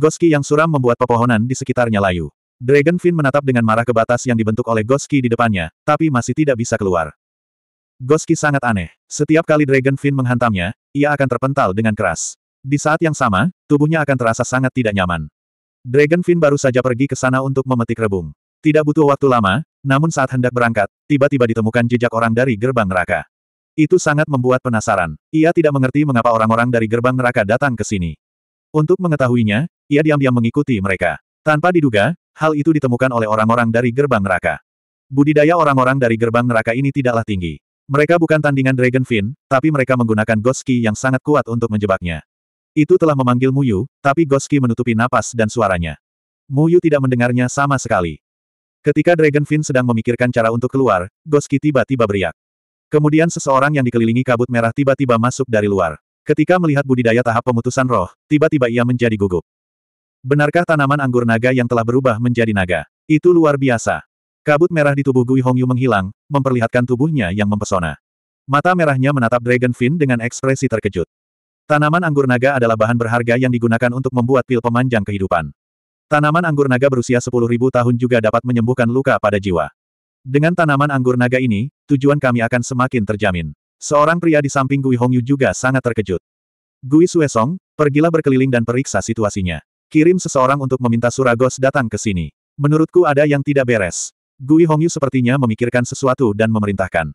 Goski yang suram membuat pepohonan di sekitarnya layu. Dragon Dragonfin menatap dengan marah ke batas yang dibentuk oleh Goski di depannya, tapi masih tidak bisa keluar. Goski sangat aneh. Setiap kali Dragon Dragonfin menghantamnya, ia akan terpental dengan keras. Di saat yang sama, tubuhnya akan terasa sangat tidak nyaman. Dragon Dragonfin baru saja pergi ke sana untuk memetik rebung. Tidak butuh waktu lama, namun saat hendak berangkat, tiba-tiba ditemukan jejak orang dari gerbang neraka. Itu sangat membuat penasaran. Ia tidak mengerti mengapa orang-orang dari gerbang neraka datang ke sini. Untuk mengetahuinya, ia diam-diam mengikuti mereka. Tanpa diduga, hal itu ditemukan oleh orang-orang dari gerbang neraka. Budidaya orang-orang dari gerbang neraka ini tidaklah tinggi. Mereka bukan tandingan Dragonfin, tapi mereka menggunakan Goski yang sangat kuat untuk menjebaknya. Itu telah memanggil Muyu, tapi Goski menutupi napas dan suaranya. Muyu tidak mendengarnya sama sekali. Ketika Dragonfin sedang memikirkan cara untuk keluar, Goski tiba-tiba beriak. Kemudian seseorang yang dikelilingi kabut merah tiba-tiba masuk dari luar. Ketika melihat budidaya tahap pemutusan roh, tiba-tiba ia menjadi gugup. Benarkah tanaman anggur naga yang telah berubah menjadi naga? Itu luar biasa. Kabut merah di tubuh Gui Hongyu menghilang, memperlihatkan tubuhnya yang mempesona. Mata merahnya menatap Dragon Fin dengan ekspresi terkejut. Tanaman anggur naga adalah bahan berharga yang digunakan untuk membuat pil pemanjang kehidupan. Tanaman anggur naga berusia 10.000 tahun juga dapat menyembuhkan luka pada jiwa. Dengan tanaman anggur naga ini, tujuan kami akan semakin terjamin. Seorang pria di samping Gui Hongyu juga sangat terkejut. Gui Suesong, pergilah berkeliling dan periksa situasinya. Kirim seseorang untuk meminta Suragos datang ke sini. Menurutku ada yang tidak beres. Gui Hongyu sepertinya memikirkan sesuatu dan memerintahkan.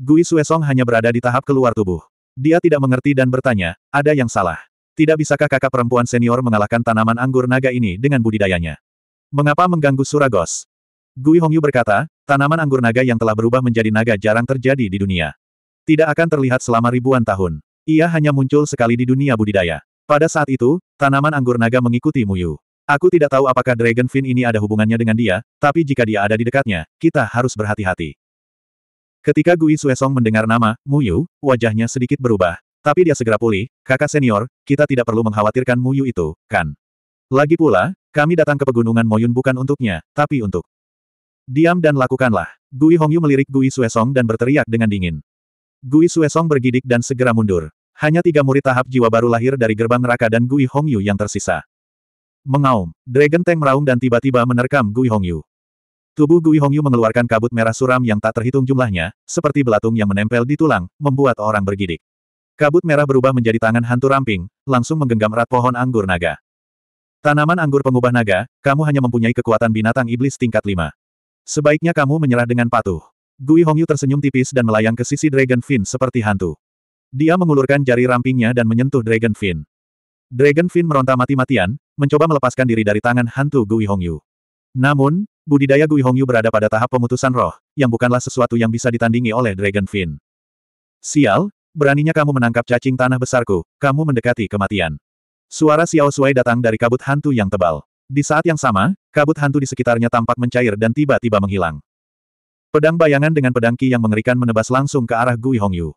Gui Suesong hanya berada di tahap keluar tubuh. Dia tidak mengerti dan bertanya, ada yang salah. Tidak bisakah kakak perempuan senior mengalahkan tanaman anggur naga ini dengan budidayanya? Mengapa mengganggu Suragos? Gui Hongyu berkata, tanaman anggur naga yang telah berubah menjadi naga jarang terjadi di dunia tidak akan terlihat selama ribuan tahun. Ia hanya muncul sekali di dunia budidaya. Pada saat itu, tanaman anggur naga mengikuti Muyu. Aku tidak tahu apakah Dragon Fin ini ada hubungannya dengan dia, tapi jika dia ada di dekatnya, kita harus berhati-hati. Ketika Gui Suesong mendengar nama, Muyu, wajahnya sedikit berubah. Tapi dia segera pulih, kakak senior, kita tidak perlu mengkhawatirkan Muyu itu, kan? Lagi pula, kami datang ke pegunungan Moyun bukan untuknya, tapi untuk. Diam dan lakukanlah. Gui Hongyu melirik Gui Suesong dan berteriak dengan dingin. Gui Suesong bergidik dan segera mundur. Hanya tiga murid tahap jiwa baru lahir dari gerbang neraka dan Gui Hongyu yang tersisa. Mengaum, Dragon Tank meraung dan tiba-tiba menerkam Gui Hongyu. Tubuh Gui Hongyu mengeluarkan kabut merah suram yang tak terhitung jumlahnya, seperti belatung yang menempel di tulang, membuat orang bergidik. Kabut merah berubah menjadi tangan hantu ramping, langsung menggenggam erat pohon anggur naga. Tanaman anggur pengubah naga, kamu hanya mempunyai kekuatan binatang iblis tingkat 5. Sebaiknya kamu menyerah dengan patuh. Gui Hongyu tersenyum tipis dan melayang ke sisi Dragon Fin seperti hantu. Dia mengulurkan jari rampingnya dan menyentuh Dragon Fin. Dragon Fin meronta mati-matian, mencoba melepaskan diri dari tangan hantu Gui Hongyu. Namun, budidaya Gui Hongyu berada pada tahap pemutusan roh, yang bukanlah sesuatu yang bisa ditandingi oleh Dragon Fin. Sial, beraninya kamu menangkap cacing tanah besarku, kamu mendekati kematian. Suara Xiao Sui datang dari kabut hantu yang tebal. Di saat yang sama, kabut hantu di sekitarnya tampak mencair dan tiba-tiba menghilang. Pedang bayangan dengan pedang ki yang mengerikan menebas langsung ke arah Gui Hongyu.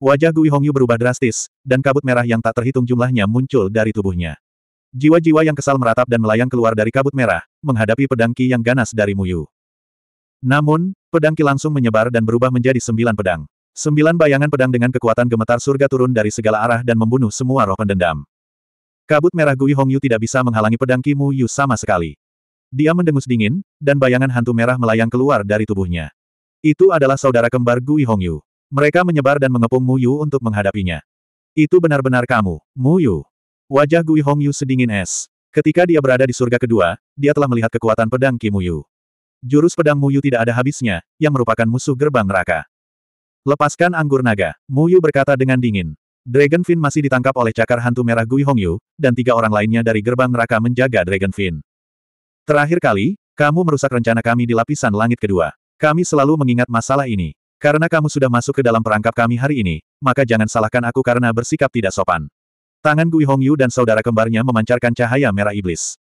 Wajah Gui Hongyu berubah drastis, dan kabut merah yang tak terhitung jumlahnya muncul dari tubuhnya. Jiwa-jiwa yang kesal meratap dan melayang keluar dari kabut merah, menghadapi pedang ki yang ganas dari Muyu. Namun, pedang ki langsung menyebar dan berubah menjadi sembilan pedang. Sembilan bayangan pedang dengan kekuatan gemetar surga turun dari segala arah dan membunuh semua roh pendendam. Kabut merah Gui Hongyu tidak bisa menghalangi pedang Mu Muyu sama sekali. Dia mendengus dingin, dan bayangan hantu merah melayang keluar dari tubuhnya. Itu adalah saudara kembar Gui Hongyu. Mereka menyebar dan mengepung Mu Yu untuk menghadapinya. Itu benar-benar kamu, Mu Yu. Wajah Gui Hongyu sedingin es. Ketika dia berada di surga kedua, dia telah melihat kekuatan pedang Ki Yu. Jurus pedang Mu Yu tidak ada habisnya, yang merupakan musuh gerbang neraka. Lepaskan anggur naga, Mu Yu berkata dengan dingin. Dragon Fin masih ditangkap oleh cakar hantu merah Gui Hongyu, dan tiga orang lainnya dari gerbang neraka menjaga Dragon Fin. Terakhir kali, kamu merusak rencana kami di lapisan langit kedua. Kami selalu mengingat masalah ini. Karena kamu sudah masuk ke dalam perangkap kami hari ini, maka jangan salahkan aku karena bersikap tidak sopan. Tangan Gui Hongyu dan saudara kembarnya memancarkan cahaya merah iblis.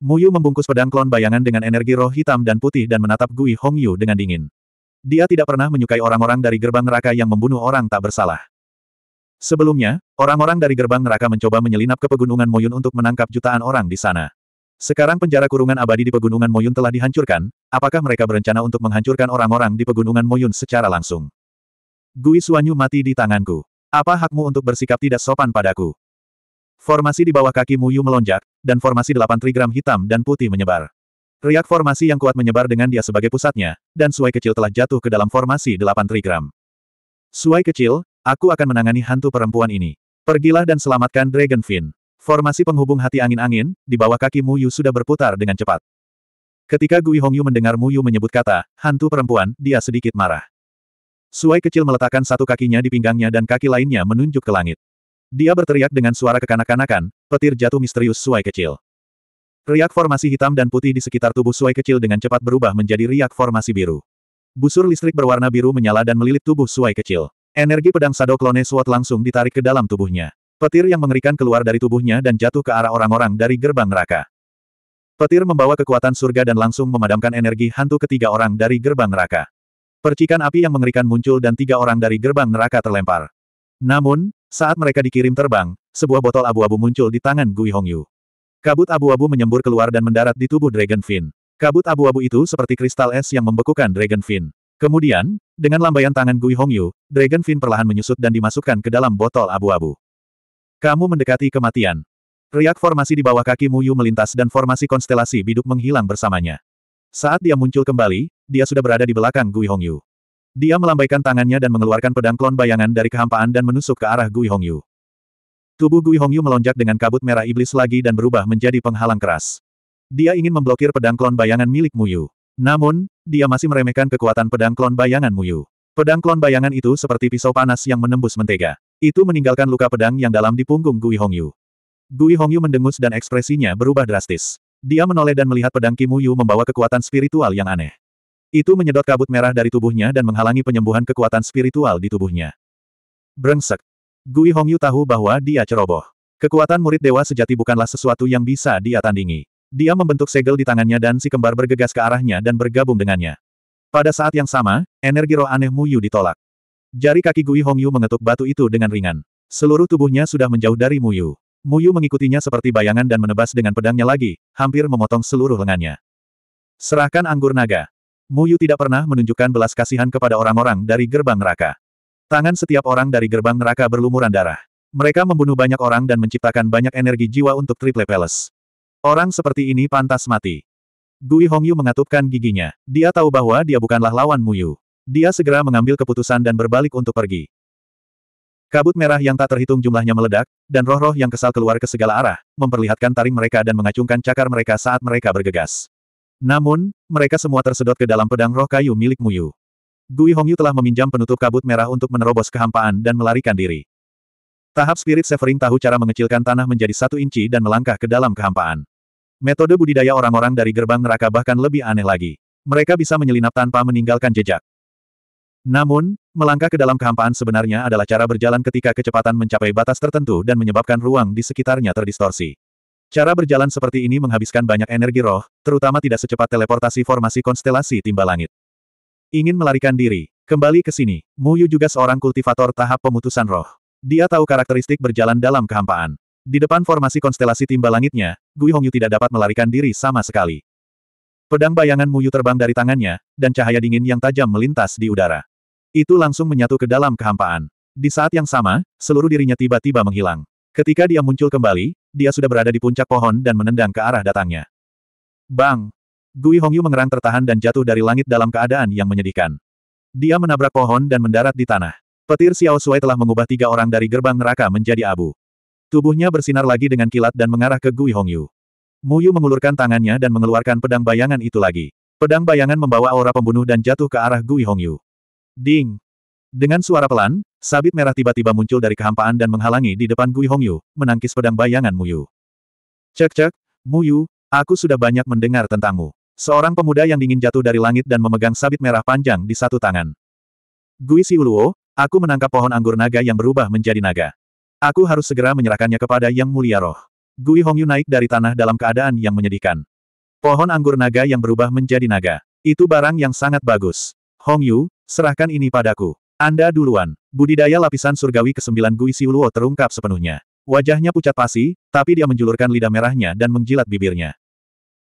Muyu membungkus pedang klon bayangan dengan energi roh hitam dan putih dan menatap Gui Hongyu dengan dingin. Dia tidak pernah menyukai orang-orang dari gerbang neraka yang membunuh orang tak bersalah. Sebelumnya, orang-orang dari gerbang neraka mencoba menyelinap ke pegunungan Moyun untuk menangkap jutaan orang di sana. Sekarang penjara kurungan abadi di Pegunungan Moyun telah dihancurkan, apakah mereka berencana untuk menghancurkan orang-orang di Pegunungan Moyun secara langsung? Gui Suanyu mati di tanganku. Apa hakmu untuk bersikap tidak sopan padaku? Formasi di bawah kaki Muyu melonjak, dan formasi delapan trigram hitam dan putih menyebar. Riak formasi yang kuat menyebar dengan dia sebagai pusatnya, dan Suai kecil telah jatuh ke dalam formasi delapan trigram. Suai kecil, aku akan menangani hantu perempuan ini. Pergilah dan selamatkan Dragonfin. Formasi penghubung hati angin-angin, di bawah kaki Mu Yu sudah berputar dengan cepat. Ketika Gui Hongyu mendengar Mu Yu menyebut kata, hantu perempuan, dia sedikit marah. Suai kecil meletakkan satu kakinya di pinggangnya dan kaki lainnya menunjuk ke langit. Dia berteriak dengan suara kekanak-kanakan, petir jatuh misterius Suai kecil. Riak formasi hitam dan putih di sekitar tubuh Suai kecil dengan cepat berubah menjadi riak formasi biru. Busur listrik berwarna biru menyala dan melilit tubuh Suai kecil. Energi pedang Sado suat langsung ditarik ke dalam tubuhnya. Petir yang mengerikan keluar dari tubuhnya dan jatuh ke arah orang-orang dari gerbang neraka. Petir membawa kekuatan surga dan langsung memadamkan energi hantu ketiga orang dari gerbang neraka. Percikan api yang mengerikan muncul dan tiga orang dari gerbang neraka terlempar. Namun, saat mereka dikirim terbang, sebuah botol abu-abu muncul di tangan Gui Hongyu. Kabut abu-abu menyembur keluar dan mendarat di tubuh Dragon Fin. Kabut abu-abu itu seperti kristal es yang membekukan Dragon Fin. Kemudian, dengan lambaian tangan Gui Hongyu, Dragon Fin perlahan menyusut dan dimasukkan ke dalam botol abu-abu. Kamu mendekati kematian. Riak formasi di bawah kaki Muyu melintas dan formasi konstelasi biduk menghilang bersamanya. Saat dia muncul kembali, dia sudah berada di belakang Gui Hongyu. Dia melambaikan tangannya dan mengeluarkan pedang klon bayangan dari kehampaan dan menusuk ke arah Gui Hongyu. Tubuh Gui Hongyu melonjak dengan kabut merah iblis lagi dan berubah menjadi penghalang keras. Dia ingin memblokir pedang klon bayangan milik Muyu. Namun, dia masih meremehkan kekuatan pedang klon bayangan Muyu. Pedang klon bayangan itu seperti pisau panas yang menembus mentega. Itu meninggalkan luka pedang yang dalam di punggung Gui Hongyu. Gui Hongyu mendengus dan ekspresinya berubah drastis. Dia menoleh dan melihat pedang Kim Uyu membawa kekuatan spiritual yang aneh. Itu menyedot kabut merah dari tubuhnya dan menghalangi penyembuhan kekuatan spiritual di tubuhnya. Brengsek. Gui Hongyu tahu bahwa dia ceroboh. Kekuatan murid dewa sejati bukanlah sesuatu yang bisa dia tandingi. Dia membentuk segel di tangannya dan si kembar bergegas ke arahnya dan bergabung dengannya. Pada saat yang sama, energi roh aneh Muyu ditolak. Jari kaki Gui Hongyu mengetuk batu itu dengan ringan. Seluruh tubuhnya sudah menjauh dari Muyu. Muyu mengikutinya seperti bayangan dan menebas dengan pedangnya lagi, hampir memotong seluruh lengannya. Serahkan anggur naga. Muyu tidak pernah menunjukkan belas kasihan kepada orang-orang dari gerbang neraka. Tangan setiap orang dari gerbang neraka berlumuran darah. Mereka membunuh banyak orang dan menciptakan banyak energi jiwa untuk Triple Palace. Orang seperti ini pantas mati. Gui Hongyu mengatupkan giginya. Dia tahu bahwa dia bukanlah lawan Muyu. Dia segera mengambil keputusan dan berbalik untuk pergi. Kabut merah yang tak terhitung jumlahnya meledak, dan roh-roh yang kesal keluar ke segala arah, memperlihatkan taring mereka dan mengacungkan cakar mereka saat mereka bergegas. Namun, mereka semua tersedot ke dalam pedang roh kayu milik Muyu. Gui Hongyu telah meminjam penutup kabut merah untuk menerobos kehampaan dan melarikan diri. Tahap spirit severing tahu cara mengecilkan tanah menjadi satu inci dan melangkah ke dalam kehampaan. Metode budidaya orang-orang dari gerbang neraka bahkan lebih aneh lagi. Mereka bisa menyelinap tanpa meninggalkan jejak. Namun, melangkah ke dalam kehampaan sebenarnya adalah cara berjalan ketika kecepatan mencapai batas tertentu dan menyebabkan ruang di sekitarnya terdistorsi. Cara berjalan seperti ini menghabiskan banyak energi roh, terutama tidak secepat teleportasi formasi konstelasi timba langit. Ingin melarikan diri, kembali ke sini. Muyu juga seorang kultivator tahap pemutusan roh. Dia tahu karakteristik berjalan dalam kehampaan. Di depan formasi konstelasi timba langitnya, Gui Hongyu tidak dapat melarikan diri sama sekali. Pedang bayangan Muyu terbang dari tangannya, dan cahaya dingin yang tajam melintas di udara. Itu langsung menyatu ke dalam kehampaan. Di saat yang sama, seluruh dirinya tiba-tiba menghilang. Ketika dia muncul kembali, dia sudah berada di puncak pohon dan menendang ke arah datangnya. Bang! Gui Hongyu mengerang tertahan dan jatuh dari langit dalam keadaan yang menyedihkan. Dia menabrak pohon dan mendarat di tanah. Petir Xiao Sui telah mengubah tiga orang dari gerbang neraka menjadi abu. Tubuhnya bersinar lagi dengan kilat dan mengarah ke Gui Hongyu. Mu Yu mengulurkan tangannya dan mengeluarkan pedang bayangan itu lagi. Pedang bayangan membawa aura pembunuh dan jatuh ke arah Gui Hongyu. Ding! Dengan suara pelan, sabit merah tiba-tiba muncul dari kehampaan dan menghalangi di depan Gui Hongyu, menangkis pedang bayangan Muyu. Cek-cek, Muyu, aku sudah banyak mendengar tentangmu. Seorang pemuda yang dingin jatuh dari langit dan memegang sabit merah panjang di satu tangan. Gui Siuluo, aku menangkap pohon anggur naga yang berubah menjadi naga. Aku harus segera menyerahkannya kepada Yang Mulia Roh. Gui Hongyu naik dari tanah dalam keadaan yang menyedihkan. Pohon anggur naga yang berubah menjadi naga. Itu barang yang sangat bagus. Hong Yu, serahkan ini padaku. Anda duluan. Budidaya lapisan surgawi ke-9 Gui Siuluo terungkap sepenuhnya. Wajahnya pucat pasi, tapi dia menjulurkan lidah merahnya dan menjilat bibirnya.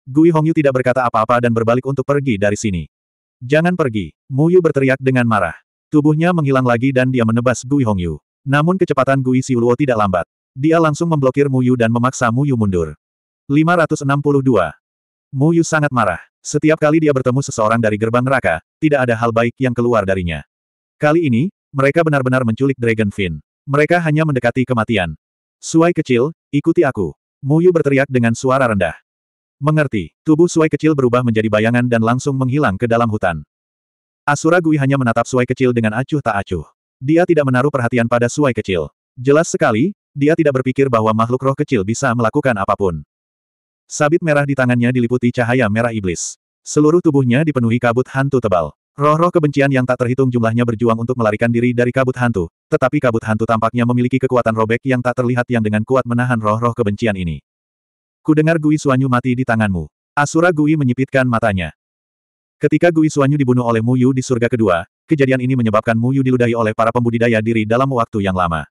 Gui Hongyu tidak berkata apa-apa dan berbalik untuk pergi dari sini. Jangan pergi, Mu Yu berteriak dengan marah. Tubuhnya menghilang lagi dan dia menebas Gui Hongyu. Namun kecepatan Gui Siuluo tidak lambat. Dia langsung memblokir Mu Yu dan memaksa Mu Yu mundur. 562. Mu Yu sangat marah. Setiap kali dia bertemu seseorang dari gerbang neraka, tidak ada hal baik yang keluar darinya. Kali ini, mereka benar-benar menculik Dragon Fin. Mereka hanya mendekati kematian. Suai kecil, ikuti aku. Mu Yu berteriak dengan suara rendah. Mengerti, tubuh Suai kecil berubah menjadi bayangan dan langsung menghilang ke dalam hutan. Asura Gui hanya menatap Suai kecil dengan acuh tak acuh. Dia tidak menaruh perhatian pada Suai kecil. Jelas sekali, dia tidak berpikir bahwa makhluk roh kecil bisa melakukan apapun. Sabit merah di tangannya diliputi cahaya merah iblis. Seluruh tubuhnya dipenuhi kabut hantu tebal. Roh-roh kebencian yang tak terhitung jumlahnya berjuang untuk melarikan diri dari kabut hantu, tetapi kabut hantu tampaknya memiliki kekuatan robek yang tak terlihat yang dengan kuat menahan roh-roh kebencian ini. Kudengar Gui Suanyu mati di tanganmu. Asura Gui menyipitkan matanya. Ketika Gui Suanyu dibunuh oleh Mu di surga kedua, kejadian ini menyebabkan Mu Yu diludahi oleh para pembudidaya diri dalam waktu yang lama.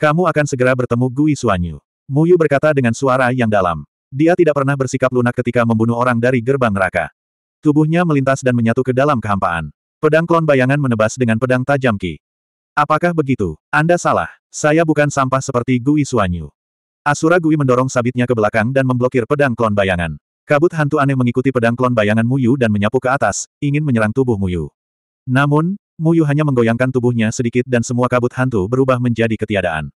Kamu akan segera bertemu Gui Suanyu. Mu berkata dengan suara yang dalam. Dia tidak pernah bersikap lunak ketika membunuh orang dari gerbang neraka. Tubuhnya melintas dan menyatu ke dalam kehampaan. Pedang klon bayangan menebas dengan pedang tajam Ki. Apakah begitu? Anda salah. Saya bukan sampah seperti Gui Suanyu. Asura Gui mendorong sabitnya ke belakang dan memblokir pedang klon bayangan. Kabut hantu aneh mengikuti pedang klon bayangan Muyu dan menyapu ke atas, ingin menyerang tubuh Muyu. Namun, Muyu hanya menggoyangkan tubuhnya sedikit dan semua kabut hantu berubah menjadi ketiadaan.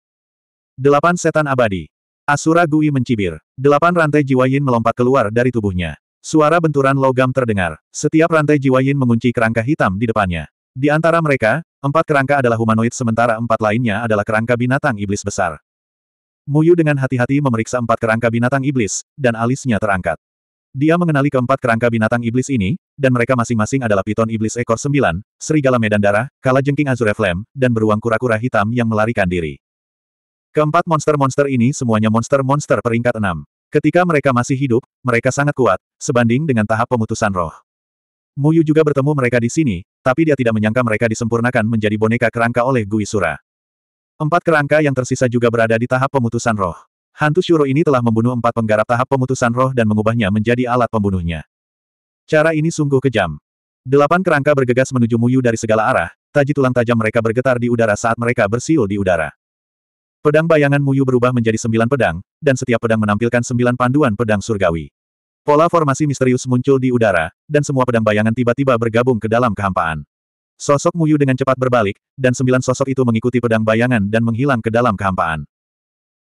Delapan setan abadi. Asura Gui mencibir. Delapan rantai jiwa Yin melompat keluar dari tubuhnya. Suara benturan logam terdengar. Setiap rantai jiwa Yin mengunci kerangka hitam di depannya. Di antara mereka, empat kerangka adalah humanoid sementara empat lainnya adalah kerangka binatang iblis besar. Muyu dengan hati-hati memeriksa empat kerangka binatang iblis, dan alisnya terangkat. Dia mengenali keempat kerangka binatang iblis ini, dan mereka masing-masing adalah piton iblis ekor sembilan, serigala medan darah, kalajengking azure flame, dan beruang kura-kura hitam yang melarikan diri. Keempat monster-monster ini semuanya monster-monster peringkat enam. Ketika mereka masih hidup, mereka sangat kuat, sebanding dengan tahap pemutusan roh. Muyu juga bertemu mereka di sini, tapi dia tidak menyangka mereka disempurnakan menjadi boneka kerangka oleh Gui Sura. Empat kerangka yang tersisa juga berada di tahap pemutusan roh. Hantu Shuro ini telah membunuh empat penggarap tahap pemutusan roh dan mengubahnya menjadi alat pembunuhnya. Cara ini sungguh kejam. Delapan kerangka bergegas menuju Muyu dari segala arah, taji tulang tajam mereka bergetar di udara saat mereka bersiul di udara. Pedang bayangan Muyu berubah menjadi sembilan pedang, dan setiap pedang menampilkan sembilan panduan pedang surgawi. Pola formasi misterius muncul di udara, dan semua pedang bayangan tiba-tiba bergabung ke dalam kehampaan. Sosok Muyu dengan cepat berbalik, dan sembilan sosok itu mengikuti pedang bayangan dan menghilang ke dalam kehampaan.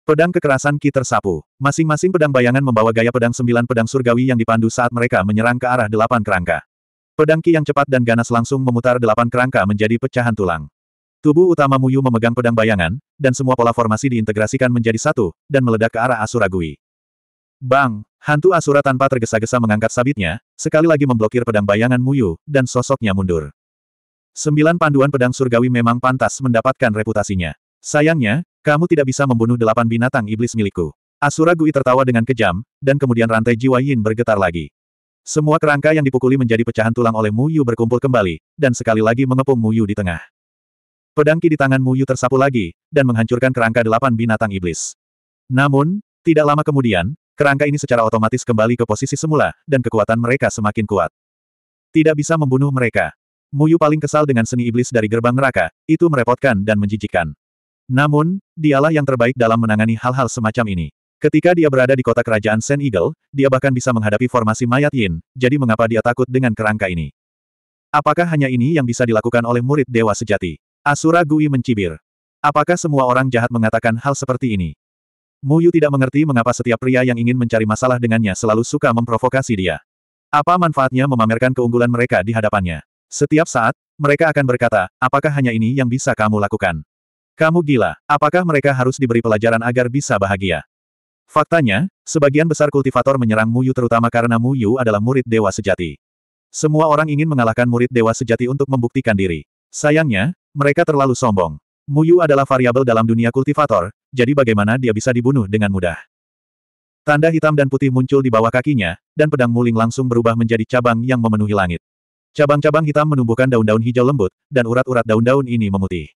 Pedang kekerasan Ki tersapu. Masing-masing pedang bayangan membawa gaya pedang sembilan pedang surgawi yang dipandu saat mereka menyerang ke arah delapan kerangka. Pedang Ki yang cepat dan ganas langsung memutar delapan kerangka menjadi pecahan tulang. Tubuh utama Muyu memegang pedang bayangan, dan semua pola formasi diintegrasikan menjadi satu, dan meledak ke arah Asura Gui. Bang! Hantu Asura tanpa tergesa-gesa mengangkat sabitnya, sekali lagi memblokir pedang bayangan Muyu, dan sosoknya mundur. Sembilan panduan pedang surgawi memang pantas mendapatkan reputasinya. Sayangnya, kamu tidak bisa membunuh delapan binatang iblis milikku. Asura Gui tertawa dengan kejam, dan kemudian rantai jiwa Yin bergetar lagi. Semua kerangka yang dipukuli menjadi pecahan tulang oleh Muyu berkumpul kembali, dan sekali lagi mengepung Muyu di tengah. Pedang ki di tangan Mu Yu tersapu lagi, dan menghancurkan kerangka delapan binatang iblis. Namun, tidak lama kemudian, kerangka ini secara otomatis kembali ke posisi semula, dan kekuatan mereka semakin kuat. Tidak bisa membunuh mereka. Mu Yu paling kesal dengan seni iblis dari gerbang neraka, itu merepotkan dan menjijikkan. Namun, dialah yang terbaik dalam menangani hal-hal semacam ini. Ketika dia berada di kota kerajaan Sen Eagle, dia bahkan bisa menghadapi formasi mayat Yin, jadi mengapa dia takut dengan kerangka ini? Apakah hanya ini yang bisa dilakukan oleh murid dewa sejati? Asura Gui mencibir. Apakah semua orang jahat mengatakan hal seperti ini? Mu Yu tidak mengerti mengapa setiap pria yang ingin mencari masalah dengannya selalu suka memprovokasi dia. Apa manfaatnya memamerkan keunggulan mereka di hadapannya? Setiap saat, mereka akan berkata, apakah hanya ini yang bisa kamu lakukan? Kamu gila, apakah mereka harus diberi pelajaran agar bisa bahagia? Faktanya, sebagian besar kultivator menyerang Mu Yu terutama karena Mu Yu adalah murid dewa sejati. Semua orang ingin mengalahkan murid dewa sejati untuk membuktikan diri. Sayangnya, mereka terlalu sombong. Muyu adalah variabel dalam dunia kultivator, jadi bagaimana dia bisa dibunuh dengan mudah. Tanda hitam dan putih muncul di bawah kakinya, dan pedang muling langsung berubah menjadi cabang yang memenuhi langit. Cabang-cabang hitam menumbuhkan daun-daun hijau lembut, dan urat-urat daun-daun ini memutih.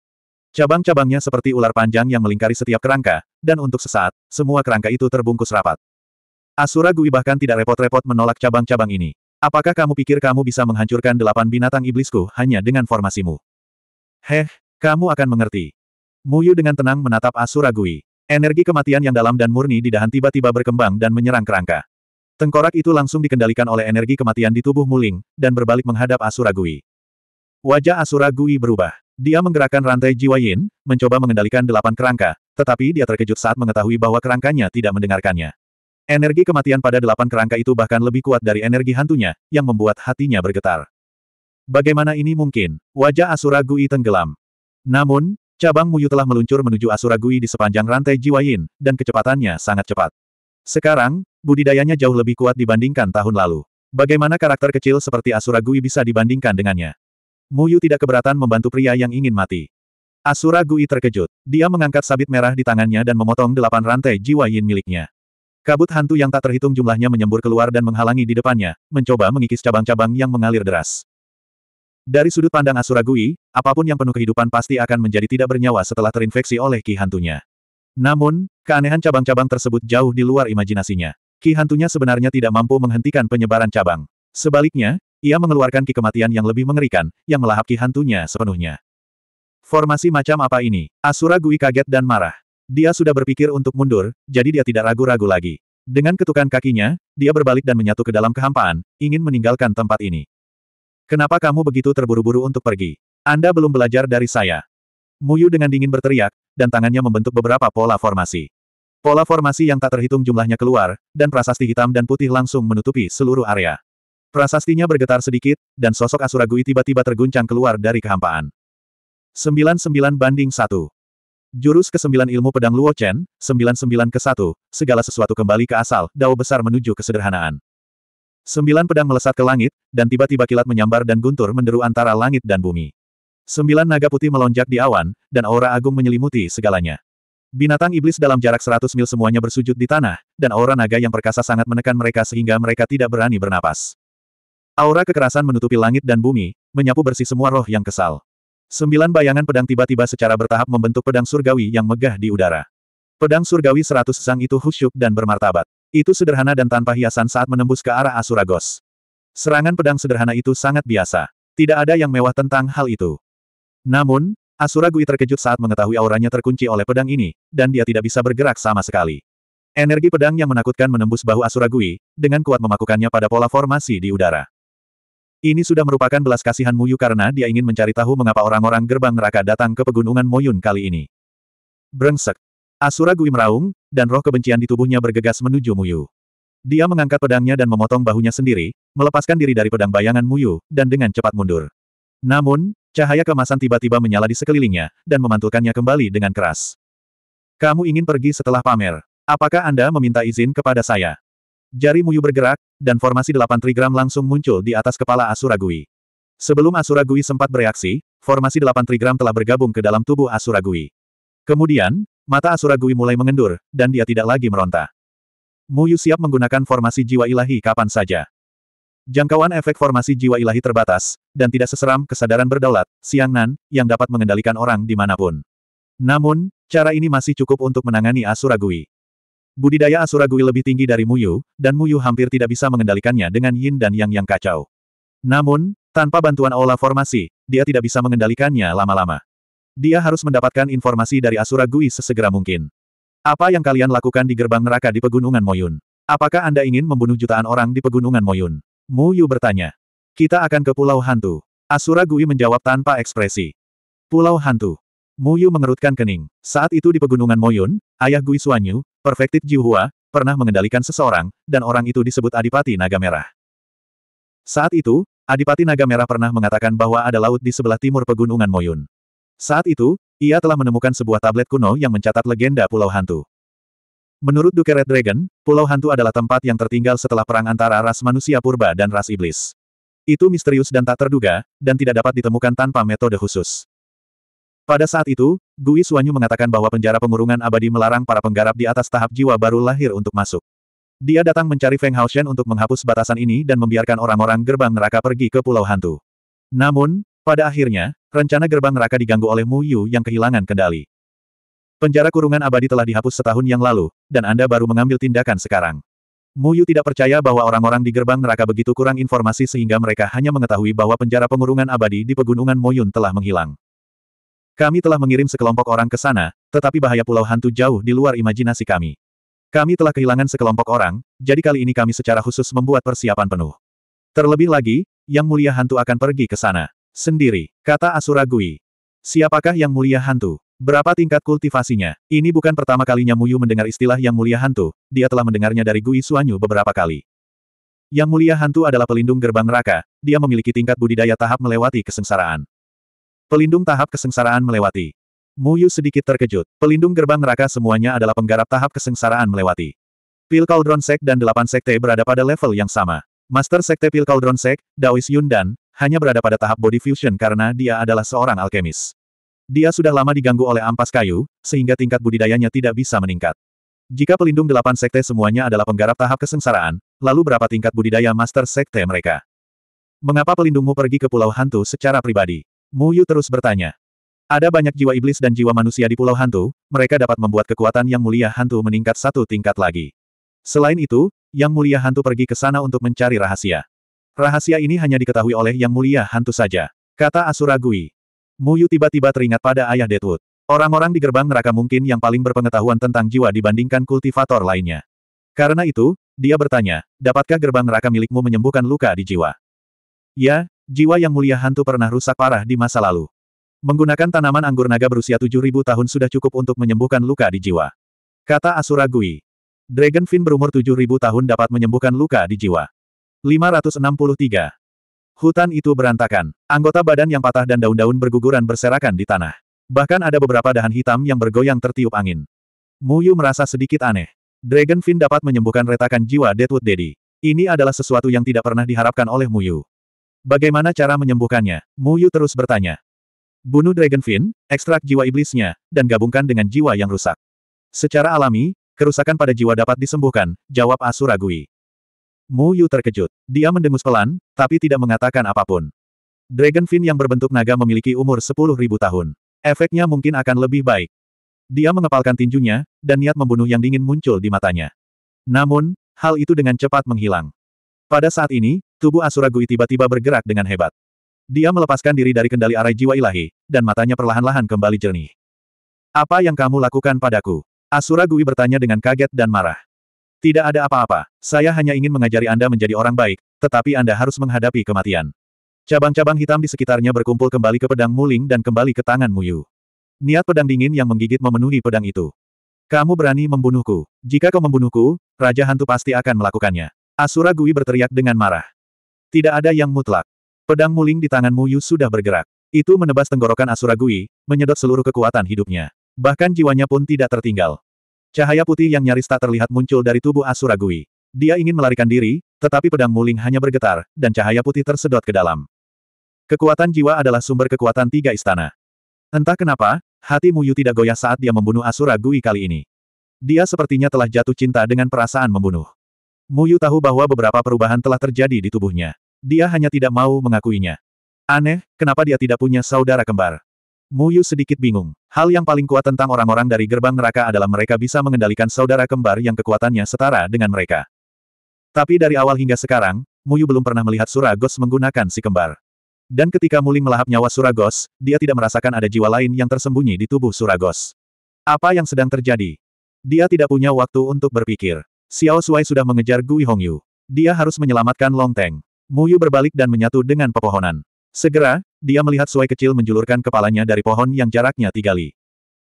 Cabang-cabangnya seperti ular panjang yang melingkari setiap kerangka, dan untuk sesaat, semua kerangka itu terbungkus rapat. Asura Gui bahkan tidak repot-repot menolak cabang-cabang ini. Apakah kamu pikir kamu bisa menghancurkan delapan binatang iblisku hanya dengan formasimu? Heh, kamu akan mengerti. Muyu dengan tenang menatap Asura Gui. Energi kematian yang dalam dan murni di dahan tiba-tiba berkembang dan menyerang kerangka. Tengkorak itu langsung dikendalikan oleh energi kematian di tubuh Muling, dan berbalik menghadap Asura Gui. Wajah Asura Gui berubah. Dia menggerakkan rantai jiwa Yin, mencoba mengendalikan delapan kerangka, tetapi dia terkejut saat mengetahui bahwa kerangkanya tidak mendengarkannya. Energi kematian pada delapan kerangka itu bahkan lebih kuat dari energi hantunya, yang membuat hatinya bergetar. Bagaimana ini mungkin? Wajah Asura Gui tenggelam. Namun, cabang Muyu telah meluncur menuju Asura Gui di sepanjang rantai Jiwa Yin, dan kecepatannya sangat cepat. Sekarang, budidayanya jauh lebih kuat dibandingkan tahun lalu. Bagaimana karakter kecil seperti Asura Gui bisa dibandingkan dengannya? Muyu tidak keberatan membantu pria yang ingin mati. Asura Gui terkejut. Dia mengangkat sabit merah di tangannya dan memotong delapan rantai Jiwa Yin miliknya. Kabut hantu yang tak terhitung jumlahnya menyembur keluar dan menghalangi di depannya, mencoba mengikis cabang-cabang yang mengalir deras. Dari sudut pandang Asura Gui, apapun yang penuh kehidupan pasti akan menjadi tidak bernyawa setelah terinfeksi oleh ki hantunya. Namun, keanehan cabang-cabang tersebut jauh di luar imajinasinya. Ki hantunya sebenarnya tidak mampu menghentikan penyebaran cabang. Sebaliknya, ia mengeluarkan ki kematian yang lebih mengerikan, yang melahap ki hantunya sepenuhnya. Formasi macam apa ini? Asura Gui kaget dan marah. Dia sudah berpikir untuk mundur, jadi dia tidak ragu-ragu lagi. Dengan ketukan kakinya, dia berbalik dan menyatu ke dalam kehampaan, ingin meninggalkan tempat ini. Kenapa kamu begitu terburu-buru untuk pergi? Anda belum belajar dari saya. Muyu dengan dingin berteriak, dan tangannya membentuk beberapa pola formasi. Pola formasi yang tak terhitung jumlahnya keluar, dan prasasti hitam dan putih langsung menutupi seluruh area. Prasastinya bergetar sedikit, dan sosok asuragui tiba-tiba terguncang keluar dari kehampaan. 99 banding 1 Jurus ke-9 ilmu pedang Luo Chen, 99 ke 1, segala sesuatu kembali ke asal, dao besar menuju kesederhanaan. Sembilan pedang melesat ke langit, dan tiba-tiba kilat menyambar dan guntur menderu antara langit dan bumi. Sembilan naga putih melonjak di awan, dan aura agung menyelimuti segalanya. Binatang iblis dalam jarak seratus mil semuanya bersujud di tanah, dan aura naga yang perkasa sangat menekan mereka sehingga mereka tidak berani bernapas. Aura kekerasan menutupi langit dan bumi, menyapu bersih semua roh yang kesal. Sembilan bayangan pedang tiba-tiba secara bertahap membentuk pedang surgawi yang megah di udara. Pedang surgawi seratus sang itu khusyuk dan bermartabat. Itu sederhana dan tanpa hiasan saat menembus ke arah Asuragos. Serangan pedang sederhana itu sangat biasa. Tidak ada yang mewah tentang hal itu. Namun, Asuragui terkejut saat mengetahui auranya terkunci oleh pedang ini, dan dia tidak bisa bergerak sama sekali. Energi pedang yang menakutkan menembus bahu Asuragui, dengan kuat memakukannya pada pola formasi di udara. Ini sudah merupakan belas kasihan Muyu karena dia ingin mencari tahu mengapa orang-orang gerbang neraka datang ke pegunungan Moyun kali ini. Brengsek. Asura Gui meraung, dan roh kebencian di tubuhnya bergegas menuju Muyu. Dia mengangkat pedangnya dan memotong bahunya sendiri, melepaskan diri dari pedang bayangan Muyu, dan dengan cepat mundur. Namun, cahaya kemasan tiba-tiba menyala di sekelilingnya, dan memantulkannya kembali dengan keras. Kamu ingin pergi setelah pamer. Apakah Anda meminta izin kepada saya? Jari Muyu bergerak, dan formasi delapan trigram langsung muncul di atas kepala Asura Gui. Sebelum Asura Gui sempat bereaksi, formasi delapan trigram telah bergabung ke dalam tubuh Asura Gui. Kemudian, Mata Asura Gui mulai mengendur, dan dia tidak lagi meronta. Mu Yu siap menggunakan formasi jiwa ilahi kapan saja. Jangkauan efek formasi jiwa ilahi terbatas, dan tidak seseram kesadaran berdaulat, Siang Nan, yang dapat mengendalikan orang dimanapun. Namun, cara ini masih cukup untuk menangani Asura Gui. Budidaya Asura Gui lebih tinggi dari Mu Yu, dan Mu Yu hampir tidak bisa mengendalikannya dengan yin dan yang yang kacau. Namun, tanpa bantuan aula formasi, dia tidak bisa mengendalikannya lama-lama. Dia harus mendapatkan informasi dari Asura Gui sesegera mungkin. Apa yang kalian lakukan di gerbang neraka di Pegunungan Moyun? Apakah Anda ingin membunuh jutaan orang di Pegunungan Moyun? Mu Yu bertanya. Kita akan ke Pulau Hantu. Asura Gui menjawab tanpa ekspresi. Pulau Hantu. Mu Yu mengerutkan kening. Saat itu di Pegunungan Moyun, ayah Gui Suanyu, Perfected Jiuhua, pernah mengendalikan seseorang, dan orang itu disebut Adipati Naga Merah. Saat itu, Adipati Naga Merah pernah mengatakan bahwa ada laut di sebelah timur pegunungan Moyun. Saat itu, ia telah menemukan sebuah tablet kuno yang mencatat legenda Pulau Hantu. Menurut Duke Red Dragon, Pulau Hantu adalah tempat yang tertinggal setelah perang antara ras manusia purba dan ras iblis. Itu misterius dan tak terduga, dan tidak dapat ditemukan tanpa metode khusus. Pada saat itu, Gui Suanyu mengatakan bahwa penjara pengurungan abadi melarang para penggarap di atas tahap jiwa baru lahir untuk masuk. Dia datang mencari Feng Haoshen untuk menghapus batasan ini dan membiarkan orang-orang gerbang neraka pergi ke Pulau Hantu. Namun, pada akhirnya, rencana gerbang neraka diganggu oleh Mu Yu yang kehilangan kendali. Penjara kurungan abadi telah dihapus setahun yang lalu, dan Anda baru mengambil tindakan sekarang. Mu Yu tidak percaya bahwa orang-orang di gerbang neraka begitu kurang informasi sehingga mereka hanya mengetahui bahwa penjara pengurungan abadi di pegunungan Moyun telah menghilang. Kami telah mengirim sekelompok orang ke sana, tetapi bahaya pulau hantu jauh di luar imajinasi kami. Kami telah kehilangan sekelompok orang, jadi kali ini kami secara khusus membuat persiapan penuh. Terlebih lagi, Yang Mulia Hantu akan pergi ke sana. Sendiri, kata Asura Gui. Siapakah yang mulia hantu? Berapa tingkat kultivasinya? Ini bukan pertama kalinya Muyu mendengar istilah yang mulia hantu, dia telah mendengarnya dari Gui Suanyu beberapa kali. Yang mulia hantu adalah pelindung gerbang neraka, dia memiliki tingkat budidaya tahap melewati kesengsaraan. Pelindung tahap kesengsaraan melewati. Muyu sedikit terkejut. Pelindung gerbang neraka semuanya adalah penggarap tahap kesengsaraan melewati. Pil Cauldron Sek dan delapan sekte berada pada level yang sama. Master Sekte Pil Cauldron Sek, Daois Yun dan hanya berada pada tahap body fusion karena dia adalah seorang alkemis. Dia sudah lama diganggu oleh ampas kayu, sehingga tingkat budidayanya tidak bisa meningkat. Jika pelindung delapan sekte semuanya adalah penggarap tahap kesengsaraan, lalu berapa tingkat budidaya master sekte mereka? Mengapa pelindungmu pergi ke Pulau Hantu secara pribadi? Mu Yu terus bertanya. Ada banyak jiwa iblis dan jiwa manusia di Pulau Hantu, mereka dapat membuat kekuatan yang mulia hantu meningkat satu tingkat lagi. Selain itu, yang mulia hantu pergi ke sana untuk mencari rahasia. Rahasia ini hanya diketahui oleh Yang Mulia Hantu saja. Kata Asura Gui. Muyu tiba-tiba teringat pada ayah Deadwood. Orang-orang di gerbang neraka mungkin yang paling berpengetahuan tentang jiwa dibandingkan kultivator lainnya. Karena itu, dia bertanya, dapatkah gerbang neraka milikmu menyembuhkan luka di jiwa? Ya, jiwa yang mulia hantu pernah rusak parah di masa lalu. Menggunakan tanaman anggur naga berusia 7000 tahun sudah cukup untuk menyembuhkan luka di jiwa. Kata Asura Gui. Dragonfin berumur 7000 tahun dapat menyembuhkan luka di jiwa. 563. Hutan itu berantakan. Anggota badan yang patah dan daun-daun berguguran berserakan di tanah. Bahkan ada beberapa dahan hitam yang bergoyang tertiup angin. Muyu merasa sedikit aneh. Dragon Fin dapat menyembuhkan retakan jiwa Deadwood Daddy. Ini adalah sesuatu yang tidak pernah diharapkan oleh Muyu. Bagaimana cara menyembuhkannya? Muyu terus bertanya. Bunuh Dragon Fin, ekstrak jiwa iblisnya, dan gabungkan dengan jiwa yang rusak. Secara alami, kerusakan pada jiwa dapat disembuhkan, jawab Asura Gui. Mu Yu terkejut. Dia mendengus pelan, tapi tidak mengatakan apapun. Fin yang berbentuk naga memiliki umur 10.000 tahun. Efeknya mungkin akan lebih baik. Dia mengepalkan tinjunya, dan niat membunuh yang dingin muncul di matanya. Namun, hal itu dengan cepat menghilang. Pada saat ini, tubuh Asura Gui tiba-tiba bergerak dengan hebat. Dia melepaskan diri dari kendali arai jiwa ilahi, dan matanya perlahan-lahan kembali jernih. Apa yang kamu lakukan padaku? Asura Gui bertanya dengan kaget dan marah. Tidak ada apa-apa, saya hanya ingin mengajari Anda menjadi orang baik, tetapi Anda harus menghadapi kematian. Cabang-cabang hitam di sekitarnya berkumpul kembali ke pedang Muling dan kembali ke tangan Muyu. Niat pedang dingin yang menggigit memenuhi pedang itu. Kamu berani membunuhku. Jika kau membunuhku, Raja Hantu pasti akan melakukannya. Asura Gui berteriak dengan marah. Tidak ada yang mutlak. Pedang muling di tangan Muyu sudah bergerak. Itu menebas tenggorokan Asura Gui, menyedot seluruh kekuatan hidupnya. Bahkan jiwanya pun tidak tertinggal. Cahaya putih yang nyaris tak terlihat muncul dari tubuh Asura Gui. Dia ingin melarikan diri, tetapi pedang Muling hanya bergetar, dan cahaya putih tersedot ke dalam. Kekuatan jiwa adalah sumber kekuatan tiga istana. Entah kenapa, hati Muyu tidak goyah saat dia membunuh Asura Gui kali ini. Dia sepertinya telah jatuh cinta dengan perasaan membunuh. Muyu tahu bahwa beberapa perubahan telah terjadi di tubuhnya. Dia hanya tidak mau mengakuinya. Aneh, kenapa dia tidak punya saudara kembar? Muyu sedikit bingung. Hal yang paling kuat tentang orang-orang dari gerbang neraka adalah mereka bisa mengendalikan saudara kembar yang kekuatannya setara dengan mereka. Tapi dari awal hingga sekarang, Muyu belum pernah melihat Suragos menggunakan si kembar. Dan ketika Muling melahap nyawa Suragos, dia tidak merasakan ada jiwa lain yang tersembunyi di tubuh Suragos. Apa yang sedang terjadi? Dia tidak punya waktu untuk berpikir. Xiao Suai sudah mengejar Gui Hongyu. Dia harus menyelamatkan Long Teng. Muyu berbalik dan menyatu dengan pepohonan. Segera, dia melihat Suai kecil menjulurkan kepalanya dari pohon yang jaraknya tiga li.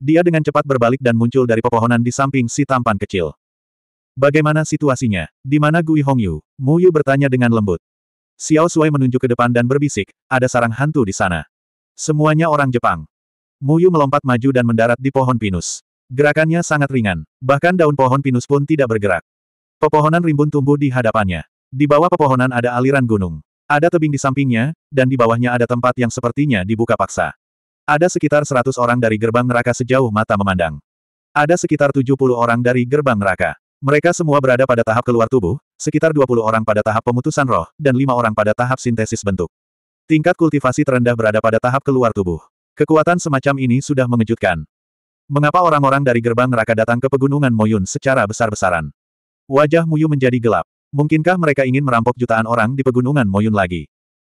Dia dengan cepat berbalik dan muncul dari pepohonan di samping si tampan kecil. Bagaimana situasinya? Di mana Gui Hongyu? Mu Yu bertanya dengan lembut. Xiao Sui menunjuk ke depan dan berbisik, ada sarang hantu di sana. Semuanya orang Jepang. Mu Yu melompat maju dan mendarat di pohon pinus. Gerakannya sangat ringan, bahkan daun pohon pinus pun tidak bergerak. Pepohonan rimbun tumbuh di hadapannya. Di bawah pepohonan ada aliran gunung. Ada tebing di sampingnya, dan di bawahnya ada tempat yang sepertinya dibuka paksa. Ada sekitar 100 orang dari gerbang neraka sejauh mata memandang. Ada sekitar 70 orang dari gerbang neraka. Mereka semua berada pada tahap keluar tubuh, sekitar 20 orang pada tahap pemutusan roh, dan lima orang pada tahap sintesis bentuk. Tingkat kultivasi terendah berada pada tahap keluar tubuh. Kekuatan semacam ini sudah mengejutkan. Mengapa orang-orang dari gerbang neraka datang ke pegunungan Moyun secara besar-besaran? Wajah Muyu menjadi gelap. Mungkinkah mereka ingin merampok jutaan orang di pegunungan Moyun lagi?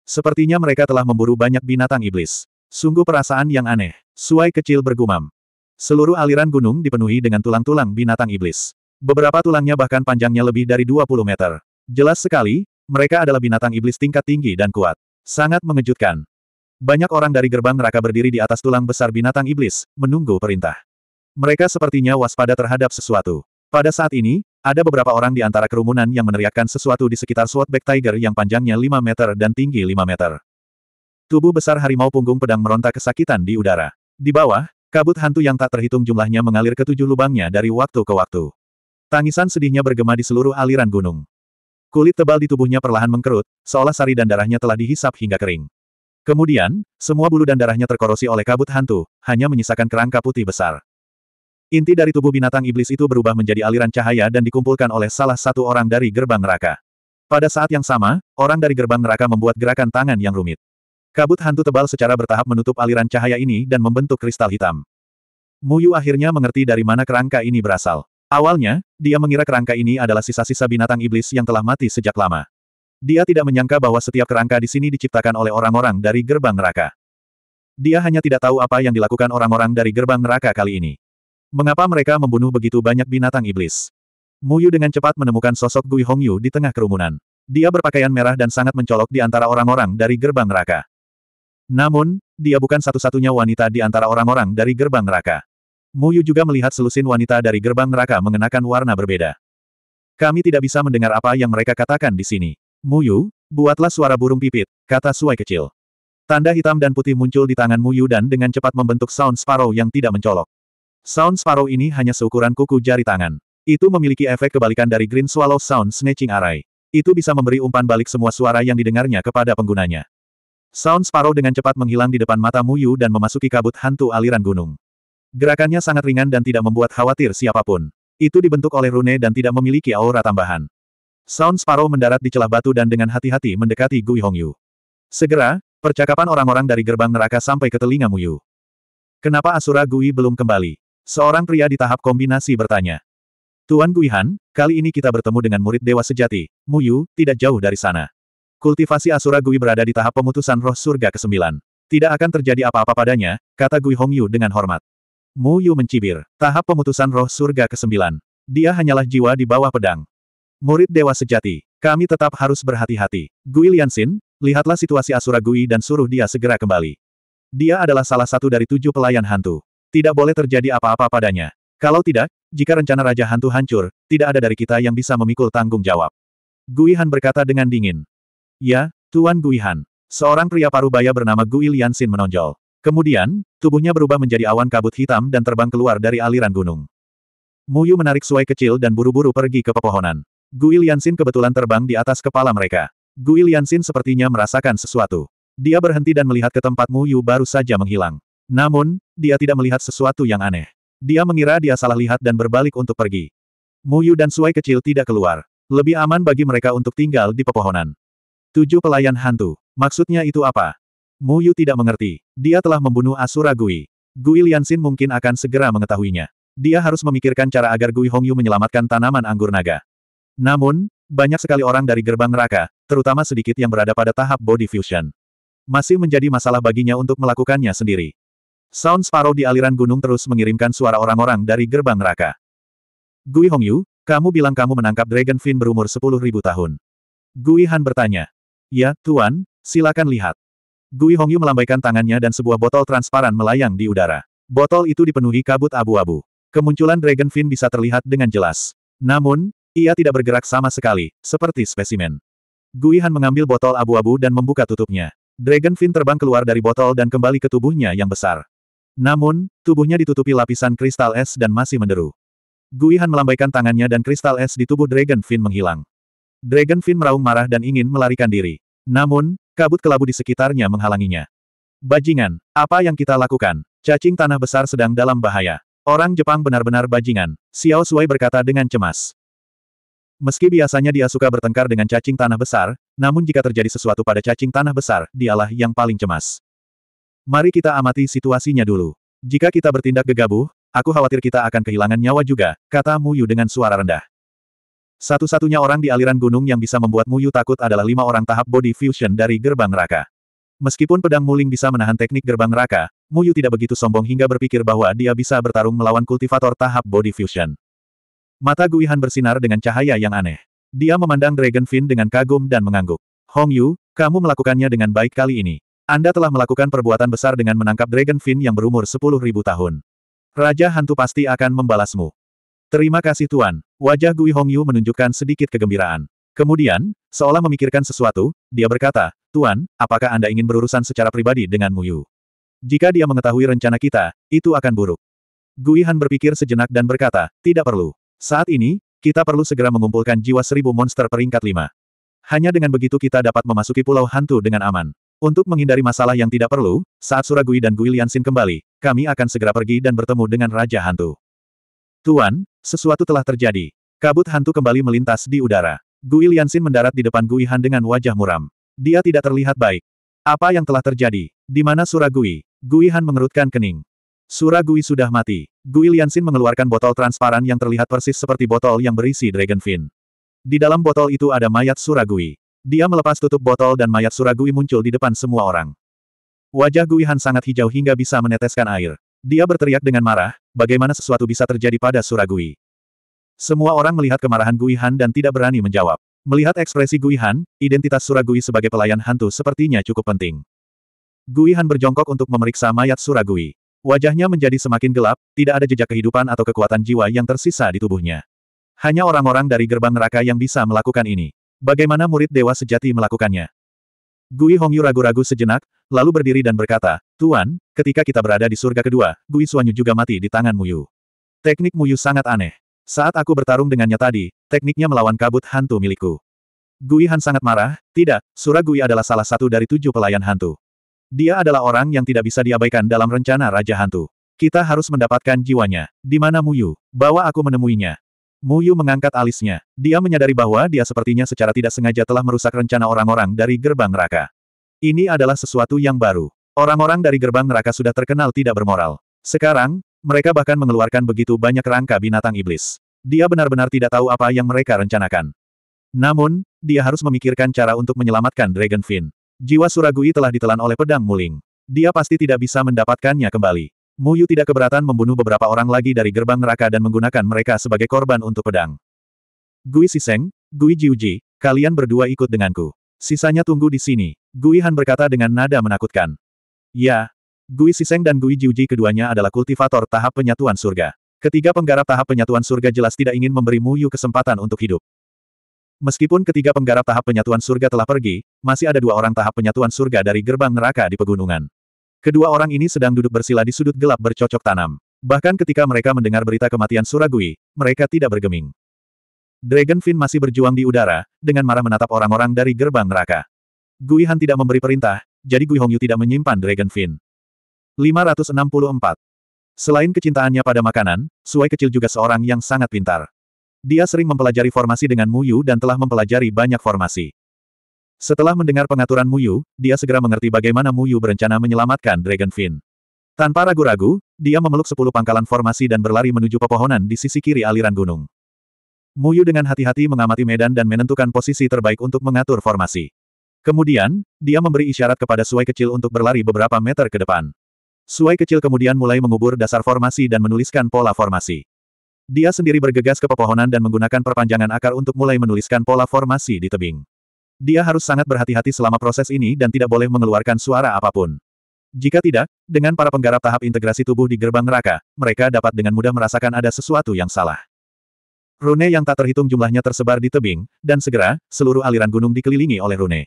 Sepertinya mereka telah memburu banyak binatang iblis. Sungguh perasaan yang aneh. Suai kecil bergumam. Seluruh aliran gunung dipenuhi dengan tulang-tulang binatang iblis. Beberapa tulangnya bahkan panjangnya lebih dari 20 meter. Jelas sekali, mereka adalah binatang iblis tingkat tinggi dan kuat. Sangat mengejutkan. Banyak orang dari gerbang neraka berdiri di atas tulang besar binatang iblis, menunggu perintah. Mereka sepertinya waspada terhadap sesuatu. Pada saat ini, ada beberapa orang di antara kerumunan yang meneriakkan sesuatu di sekitar SWAT Back Tiger yang panjangnya 5 meter dan tinggi 5 meter. Tubuh besar harimau punggung pedang meronta kesakitan di udara. Di bawah, kabut hantu yang tak terhitung jumlahnya mengalir ke tujuh lubangnya dari waktu ke waktu. Tangisan sedihnya bergema di seluruh aliran gunung. Kulit tebal di tubuhnya perlahan mengkerut, seolah sari dan darahnya telah dihisap hingga kering. Kemudian, semua bulu dan darahnya terkorosi oleh kabut hantu, hanya menyisakan kerangka putih besar. Inti dari tubuh binatang iblis itu berubah menjadi aliran cahaya dan dikumpulkan oleh salah satu orang dari gerbang neraka. Pada saat yang sama, orang dari gerbang neraka membuat gerakan tangan yang rumit. Kabut hantu tebal secara bertahap menutup aliran cahaya ini dan membentuk kristal hitam. Muyu akhirnya mengerti dari mana kerangka ini berasal. Awalnya, dia mengira kerangka ini adalah sisa-sisa binatang iblis yang telah mati sejak lama. Dia tidak menyangka bahwa setiap kerangka di sini diciptakan oleh orang-orang dari gerbang neraka. Dia hanya tidak tahu apa yang dilakukan orang-orang dari gerbang neraka kali ini. Mengapa mereka membunuh begitu banyak binatang iblis? Mu Yu dengan cepat menemukan sosok Gui Hong Yu di tengah kerumunan. Dia berpakaian merah dan sangat mencolok di antara orang-orang dari gerbang neraka. Namun, dia bukan satu-satunya wanita di antara orang-orang dari gerbang neraka. Mu Yu juga melihat selusin wanita dari gerbang neraka mengenakan warna berbeda. Kami tidak bisa mendengar apa yang mereka katakan di sini. Mu Yu, buatlah suara burung pipit, kata suai kecil. Tanda hitam dan putih muncul di tangan Mu Yu dan dengan cepat membentuk sound sparrow yang tidak mencolok. Sound Sparrow ini hanya seukuran kuku jari tangan. Itu memiliki efek kebalikan dari Green Swallow Sound Snatching Array. Itu bisa memberi umpan balik semua suara yang didengarnya kepada penggunanya. Sound Sparrow dengan cepat menghilang di depan mata Muyu dan memasuki kabut hantu aliran gunung. Gerakannya sangat ringan dan tidak membuat khawatir siapapun. Itu dibentuk oleh rune dan tidak memiliki aura tambahan. Sound Sparrow mendarat di celah batu dan dengan hati-hati mendekati Gui Hongyu. Segera, percakapan orang-orang dari gerbang neraka sampai ke telinga Muyu. Kenapa Asura Gui belum kembali? Seorang pria di tahap kombinasi bertanya. Tuan Guihan, kali ini kita bertemu dengan murid dewa sejati, Mu Yu, tidak jauh dari sana. Kultivasi Asura Gui berada di tahap pemutusan roh surga ke-9. Tidak akan terjadi apa-apa padanya, kata Gui Hongyu dengan hormat. Mu Yu mencibir, tahap pemutusan roh surga ke-9. Dia hanyalah jiwa di bawah pedang. Murid dewa sejati, kami tetap harus berhati-hati. Gui Liansin, lihatlah situasi Asura Gui dan suruh dia segera kembali. Dia adalah salah satu dari tujuh pelayan hantu. Tidak boleh terjadi apa-apa padanya. Kalau tidak, jika rencana Raja Hantu hancur, tidak ada dari kita yang bisa memikul tanggung jawab. Guihan berkata dengan dingin. Ya, Tuan Guihan. Seorang pria parubaya bernama Gui Liansin menonjol. Kemudian, tubuhnya berubah menjadi awan kabut hitam dan terbang keluar dari aliran gunung. Muyu menarik suai kecil dan buru-buru pergi ke pepohonan. Gui Liansin kebetulan terbang di atas kepala mereka. Gui Liansin sepertinya merasakan sesuatu. Dia berhenti dan melihat ke tempat Muyu baru saja menghilang. Namun, dia tidak melihat sesuatu yang aneh. Dia mengira dia salah lihat dan berbalik untuk pergi. Muyu dan Suai kecil tidak keluar. Lebih aman bagi mereka untuk tinggal di pepohonan. Tujuh pelayan hantu. Maksudnya itu apa? Muyu tidak mengerti. Dia telah membunuh Asura Gui. Gui Liansin mungkin akan segera mengetahuinya. Dia harus memikirkan cara agar Gui Hongyu menyelamatkan tanaman anggur naga. Namun, banyak sekali orang dari gerbang neraka, terutama sedikit yang berada pada tahap body fusion. Masih menjadi masalah baginya untuk melakukannya sendiri. Sound Sparrow di aliran gunung terus mengirimkan suara orang-orang dari gerbang neraka. Gui Hongyu, kamu bilang kamu menangkap Dragon Fin berumur 10.000 tahun. Gui Han bertanya. Ya, Tuan, silakan lihat. Gui Hongyu melambaikan tangannya dan sebuah botol transparan melayang di udara. Botol itu dipenuhi kabut abu-abu. Kemunculan Dragon Fin bisa terlihat dengan jelas. Namun, ia tidak bergerak sama sekali, seperti spesimen. Gui Han mengambil botol abu-abu dan membuka tutupnya. Dragon Fin terbang keluar dari botol dan kembali ke tubuhnya yang besar. Namun, tubuhnya ditutupi lapisan kristal es dan masih menderu. Guihan melambaikan tangannya dan kristal es di tubuh Dragon Fin menghilang. Dragon Fin meraung marah dan ingin melarikan diri. Namun, kabut kelabu di sekitarnya menghalanginya. Bajingan, apa yang kita lakukan? Cacing tanah besar sedang dalam bahaya. Orang Jepang benar-benar bajingan, Xiao Sui berkata dengan cemas. Meski biasanya dia suka bertengkar dengan cacing tanah besar, namun jika terjadi sesuatu pada cacing tanah besar, dialah yang paling cemas. Mari kita amati situasinya dulu. Jika kita bertindak gegabah, aku khawatir kita akan kehilangan nyawa juga, kata Mu Yu dengan suara rendah. Satu-satunya orang di aliran gunung yang bisa membuat Mu Yu takut adalah lima orang tahap body fusion dari gerbang neraka. Meskipun pedang muling bisa menahan teknik gerbang neraka, Yu tidak begitu sombong hingga berpikir bahwa dia bisa bertarung melawan kultivator tahap body fusion. Mata Guihan bersinar dengan cahaya yang aneh. Dia memandang Dragonfin dengan kagum dan mengangguk. Hong Yu, kamu melakukannya dengan baik kali ini. Anda telah melakukan perbuatan besar dengan menangkap Dragon Fin yang berumur 10.000 tahun. Raja Hantu pasti akan membalasmu. Terima kasih Tuan. Wajah Gui Hongyu menunjukkan sedikit kegembiraan. Kemudian, seolah memikirkan sesuatu, dia berkata, Tuan, apakah Anda ingin berurusan secara pribadi dengan Muyu? Jika dia mengetahui rencana kita, itu akan buruk. Gui Han berpikir sejenak dan berkata, tidak perlu. Saat ini, kita perlu segera mengumpulkan jiwa seribu monster peringkat lima. Hanya dengan begitu kita dapat memasuki pulau hantu dengan aman. Untuk menghindari masalah yang tidak perlu, saat Suragui dan Gui kembali, kami akan segera pergi dan bertemu dengan Raja Hantu. Tuan, sesuatu telah terjadi. Kabut hantu kembali melintas di udara. Gui mendarat di depan Guihan dengan wajah muram. Dia tidak terlihat baik. Apa yang telah terjadi? Di mana Suragui? Guihan mengerutkan kening. Suragui sudah mati. Gui mengeluarkan botol transparan yang terlihat persis seperti botol yang berisi dragonfin. Di dalam botol itu ada mayat Suragui. Dia melepas tutup botol dan mayat Suragui muncul di depan semua orang. Wajah Gui sangat hijau hingga bisa meneteskan air. Dia berteriak dengan marah, bagaimana sesuatu bisa terjadi pada Suragui. Semua orang melihat kemarahan Gui dan tidak berani menjawab. Melihat ekspresi Gui identitas Suragui sebagai pelayan hantu sepertinya cukup penting. Gui berjongkok untuk memeriksa mayat Suragui. Wajahnya menjadi semakin gelap, tidak ada jejak kehidupan atau kekuatan jiwa yang tersisa di tubuhnya. Hanya orang-orang dari gerbang neraka yang bisa melakukan ini. Bagaimana murid dewa sejati melakukannya? Gui Hongyu ragu-ragu sejenak, lalu berdiri dan berkata, Tuan, ketika kita berada di surga kedua, Gui Suanyu juga mati di tangan Muyu. Teknik Muyu sangat aneh. Saat aku bertarung dengannya tadi, tekniknya melawan kabut hantu milikku. Gui Han sangat marah, tidak, Sura Gui adalah salah satu dari tujuh pelayan hantu. Dia adalah orang yang tidak bisa diabaikan dalam rencana Raja Hantu. Kita harus mendapatkan jiwanya. Di mana Muyu? Bawa aku menemuinya. Muyu mengangkat alisnya. Dia menyadari bahwa dia sepertinya secara tidak sengaja telah merusak rencana orang-orang dari gerbang neraka. Ini adalah sesuatu yang baru. Orang-orang dari gerbang neraka sudah terkenal tidak bermoral. Sekarang, mereka bahkan mengeluarkan begitu banyak rangka binatang iblis. Dia benar-benar tidak tahu apa yang mereka rencanakan. Namun, dia harus memikirkan cara untuk menyelamatkan Dragonfin. Jiwa Suragui telah ditelan oleh pedang muling. Dia pasti tidak bisa mendapatkannya kembali. Mu Yu tidak keberatan membunuh beberapa orang lagi dari gerbang neraka dan menggunakan mereka sebagai korban untuk pedang. Gui Siseng, Gui Jiuji, kalian berdua ikut denganku. Sisanya tunggu di sini, Gui Han berkata dengan nada menakutkan. Ya, Gui Siseng dan Gui Jiuji keduanya adalah kultivator tahap penyatuan surga. Ketiga penggarap tahap penyatuan surga jelas tidak ingin memberi Mu Yu kesempatan untuk hidup. Meskipun ketiga penggarap tahap penyatuan surga telah pergi, masih ada dua orang tahap penyatuan surga dari gerbang neraka di pegunungan. Kedua orang ini sedang duduk bersila di sudut gelap bercocok tanam. Bahkan ketika mereka mendengar berita kematian Suragui, mereka tidak bergeming. Dragonfin masih berjuang di udara, dengan marah menatap orang-orang dari gerbang neraka. Guihan tidak memberi perintah, jadi Gui Hongyu tidak menyimpan Dragonfin. 564. Selain kecintaannya pada makanan, Suai kecil juga seorang yang sangat pintar. Dia sering mempelajari formasi dengan Mu Yu dan telah mempelajari banyak formasi. Setelah mendengar pengaturan Muyu, dia segera mengerti bagaimana Muyu berencana menyelamatkan Dragonfin. Tanpa ragu-ragu, dia memeluk sepuluh pangkalan formasi dan berlari menuju pepohonan di sisi kiri aliran gunung. Muyu dengan hati-hati mengamati medan dan menentukan posisi terbaik untuk mengatur formasi. Kemudian, dia memberi isyarat kepada Suai kecil untuk berlari beberapa meter ke depan. Suai kecil kemudian mulai mengubur dasar formasi dan menuliskan pola formasi. Dia sendiri bergegas ke pepohonan dan menggunakan perpanjangan akar untuk mulai menuliskan pola formasi di tebing. Dia harus sangat berhati-hati selama proses ini dan tidak boleh mengeluarkan suara apapun. Jika tidak, dengan para penggarap tahap integrasi tubuh di gerbang neraka, mereka dapat dengan mudah merasakan ada sesuatu yang salah. Rune yang tak terhitung jumlahnya tersebar di tebing, dan segera, seluruh aliran gunung dikelilingi oleh rune.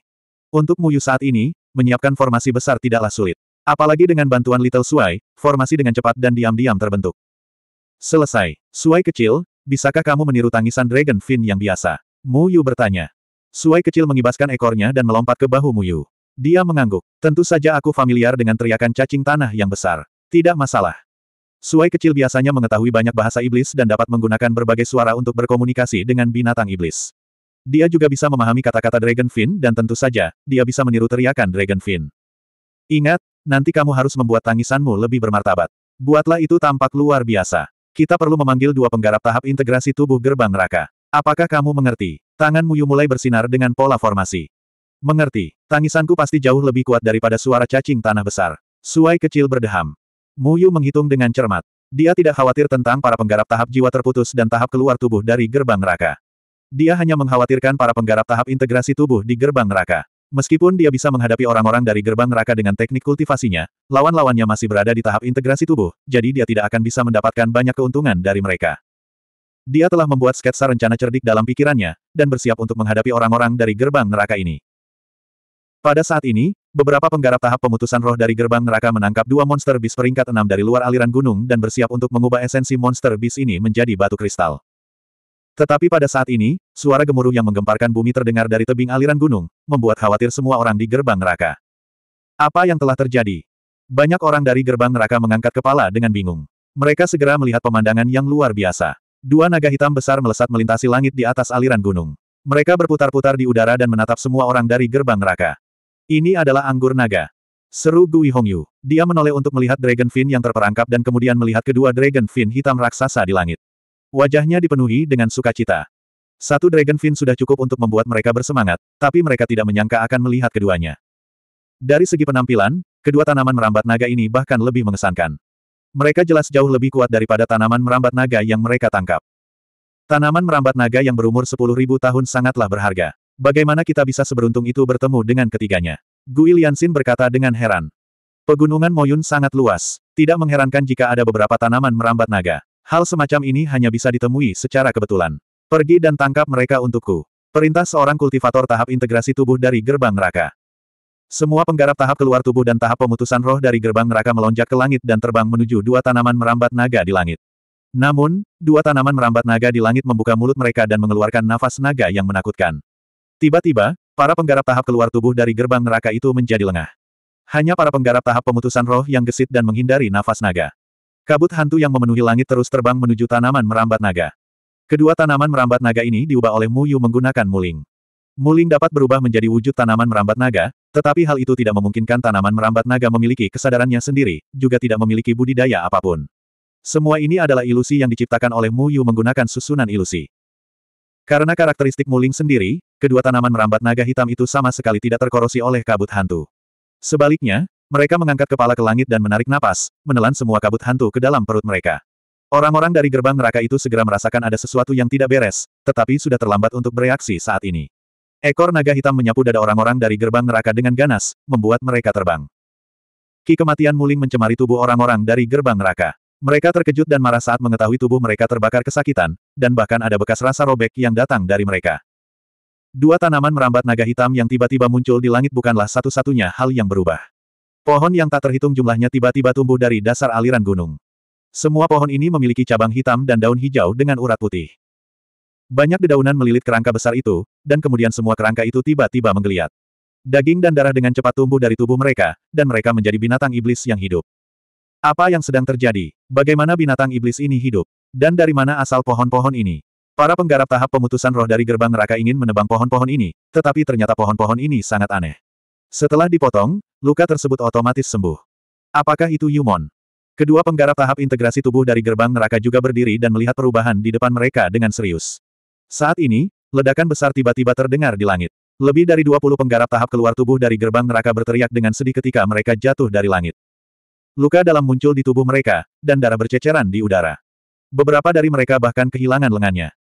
Untuk Muyu saat ini, menyiapkan formasi besar tidaklah sulit. Apalagi dengan bantuan Little Suai, formasi dengan cepat dan diam-diam terbentuk. Selesai. Suai kecil, bisakah kamu meniru tangisan Dragon Fin yang biasa? Mu bertanya. Suai kecil mengibaskan ekornya dan melompat ke bahu Muyu. Dia mengangguk. Tentu saja aku familiar dengan teriakan cacing tanah yang besar. Tidak masalah. Suai kecil biasanya mengetahui banyak bahasa iblis dan dapat menggunakan berbagai suara untuk berkomunikasi dengan binatang iblis. Dia juga bisa memahami kata-kata Dragonfin dan tentu saja, dia bisa meniru teriakan Dragonfin. Ingat, nanti kamu harus membuat tangisanmu lebih bermartabat. Buatlah itu tampak luar biasa. Kita perlu memanggil dua penggarap tahap integrasi tubuh gerbang neraka. Apakah kamu mengerti? Tangan Muyu mulai bersinar dengan pola formasi. Mengerti, tangisanku pasti jauh lebih kuat daripada suara cacing tanah besar. Suai kecil berdeham. Muyu menghitung dengan cermat. Dia tidak khawatir tentang para penggarap tahap jiwa terputus dan tahap keluar tubuh dari gerbang neraka. Dia hanya mengkhawatirkan para penggarap tahap integrasi tubuh di gerbang neraka. Meskipun dia bisa menghadapi orang-orang dari gerbang neraka dengan teknik kultivasinya, lawan-lawannya masih berada di tahap integrasi tubuh, jadi dia tidak akan bisa mendapatkan banyak keuntungan dari mereka. Dia telah membuat sketsa rencana cerdik dalam pikirannya, dan bersiap untuk menghadapi orang-orang dari gerbang neraka ini. Pada saat ini, beberapa penggarap tahap pemutusan roh dari gerbang neraka menangkap dua monster bis peringkat enam dari luar aliran gunung dan bersiap untuk mengubah esensi monster bis ini menjadi batu kristal. Tetapi pada saat ini, suara gemuruh yang menggemparkan bumi terdengar dari tebing aliran gunung, membuat khawatir semua orang di gerbang neraka. Apa yang telah terjadi? Banyak orang dari gerbang neraka mengangkat kepala dengan bingung. Mereka segera melihat pemandangan yang luar biasa. Dua naga hitam besar melesat melintasi langit di atas aliran gunung. Mereka berputar-putar di udara dan menatap semua orang dari gerbang neraka. Ini adalah anggur naga. Seru Gui Hongyu. Dia menoleh untuk melihat Dragon Fin yang terperangkap dan kemudian melihat kedua Dragon Fin hitam raksasa di langit. Wajahnya dipenuhi dengan sukacita. Satu Dragon Fin sudah cukup untuk membuat mereka bersemangat, tapi mereka tidak menyangka akan melihat keduanya. Dari segi penampilan, kedua tanaman merambat naga ini bahkan lebih mengesankan. Mereka jelas jauh lebih kuat daripada tanaman merambat naga yang mereka tangkap. Tanaman merambat naga yang berumur 10.000 tahun sangatlah berharga. Bagaimana kita bisa seberuntung itu bertemu dengan ketiganya? Gui Lianxin berkata dengan heran. Pegunungan Moyun sangat luas. Tidak mengherankan jika ada beberapa tanaman merambat naga. Hal semacam ini hanya bisa ditemui secara kebetulan. Pergi dan tangkap mereka untukku. Perintah seorang kultivator tahap integrasi tubuh dari gerbang neraka. Semua penggarap tahap keluar tubuh dan tahap pemutusan roh dari gerbang neraka melonjak ke langit dan terbang menuju dua tanaman merambat naga di langit. Namun, dua tanaman merambat naga di langit membuka mulut mereka dan mengeluarkan nafas naga yang menakutkan. Tiba-tiba, para penggarap tahap keluar tubuh dari gerbang neraka itu menjadi lengah. Hanya para penggarap tahap pemutusan roh yang gesit dan menghindari nafas naga. Kabut hantu yang memenuhi langit terus terbang menuju tanaman merambat naga. Kedua tanaman merambat naga ini diubah oleh Muyu menggunakan muling. Muling dapat berubah menjadi wujud tanaman merambat naga, tetapi hal itu tidak memungkinkan tanaman merambat naga memiliki kesadarannya sendiri, juga tidak memiliki budidaya apapun. Semua ini adalah ilusi yang diciptakan oleh Mu Yu menggunakan susunan ilusi. Karena karakteristik Muling sendiri, kedua tanaman merambat naga hitam itu sama sekali tidak terkorosi oleh kabut hantu. Sebaliknya, mereka mengangkat kepala ke langit dan menarik napas, menelan semua kabut hantu ke dalam perut mereka. Orang-orang dari gerbang neraka itu segera merasakan ada sesuatu yang tidak beres, tetapi sudah terlambat untuk bereaksi saat ini. Ekor naga hitam menyapu dada orang-orang dari gerbang neraka dengan ganas, membuat mereka terbang. Ki kematian muling mencemari tubuh orang-orang dari gerbang neraka. Mereka terkejut dan marah saat mengetahui tubuh mereka terbakar kesakitan, dan bahkan ada bekas rasa robek yang datang dari mereka. Dua tanaman merambat naga hitam yang tiba-tiba muncul di langit bukanlah satu-satunya hal yang berubah. Pohon yang tak terhitung jumlahnya tiba-tiba tumbuh dari dasar aliran gunung. Semua pohon ini memiliki cabang hitam dan daun hijau dengan urat putih. Banyak dedaunan melilit kerangka besar itu, dan kemudian semua kerangka itu tiba-tiba menggeliat. Daging dan darah dengan cepat tumbuh dari tubuh mereka, dan mereka menjadi binatang iblis yang hidup. Apa yang sedang terjadi? Bagaimana binatang iblis ini hidup? Dan dari mana asal pohon-pohon ini? Para penggarap tahap pemutusan roh dari gerbang neraka ingin menebang pohon-pohon ini, tetapi ternyata pohon-pohon ini sangat aneh. Setelah dipotong, luka tersebut otomatis sembuh. Apakah itu Yumon? Kedua penggarap tahap integrasi tubuh dari gerbang neraka juga berdiri dan melihat perubahan di depan mereka dengan serius. Saat ini, Ledakan besar tiba-tiba terdengar di langit. Lebih dari 20 penggarap tahap keluar tubuh dari gerbang neraka berteriak dengan sedih ketika mereka jatuh dari langit. Luka dalam muncul di tubuh mereka, dan darah berceceran di udara. Beberapa dari mereka bahkan kehilangan lengannya.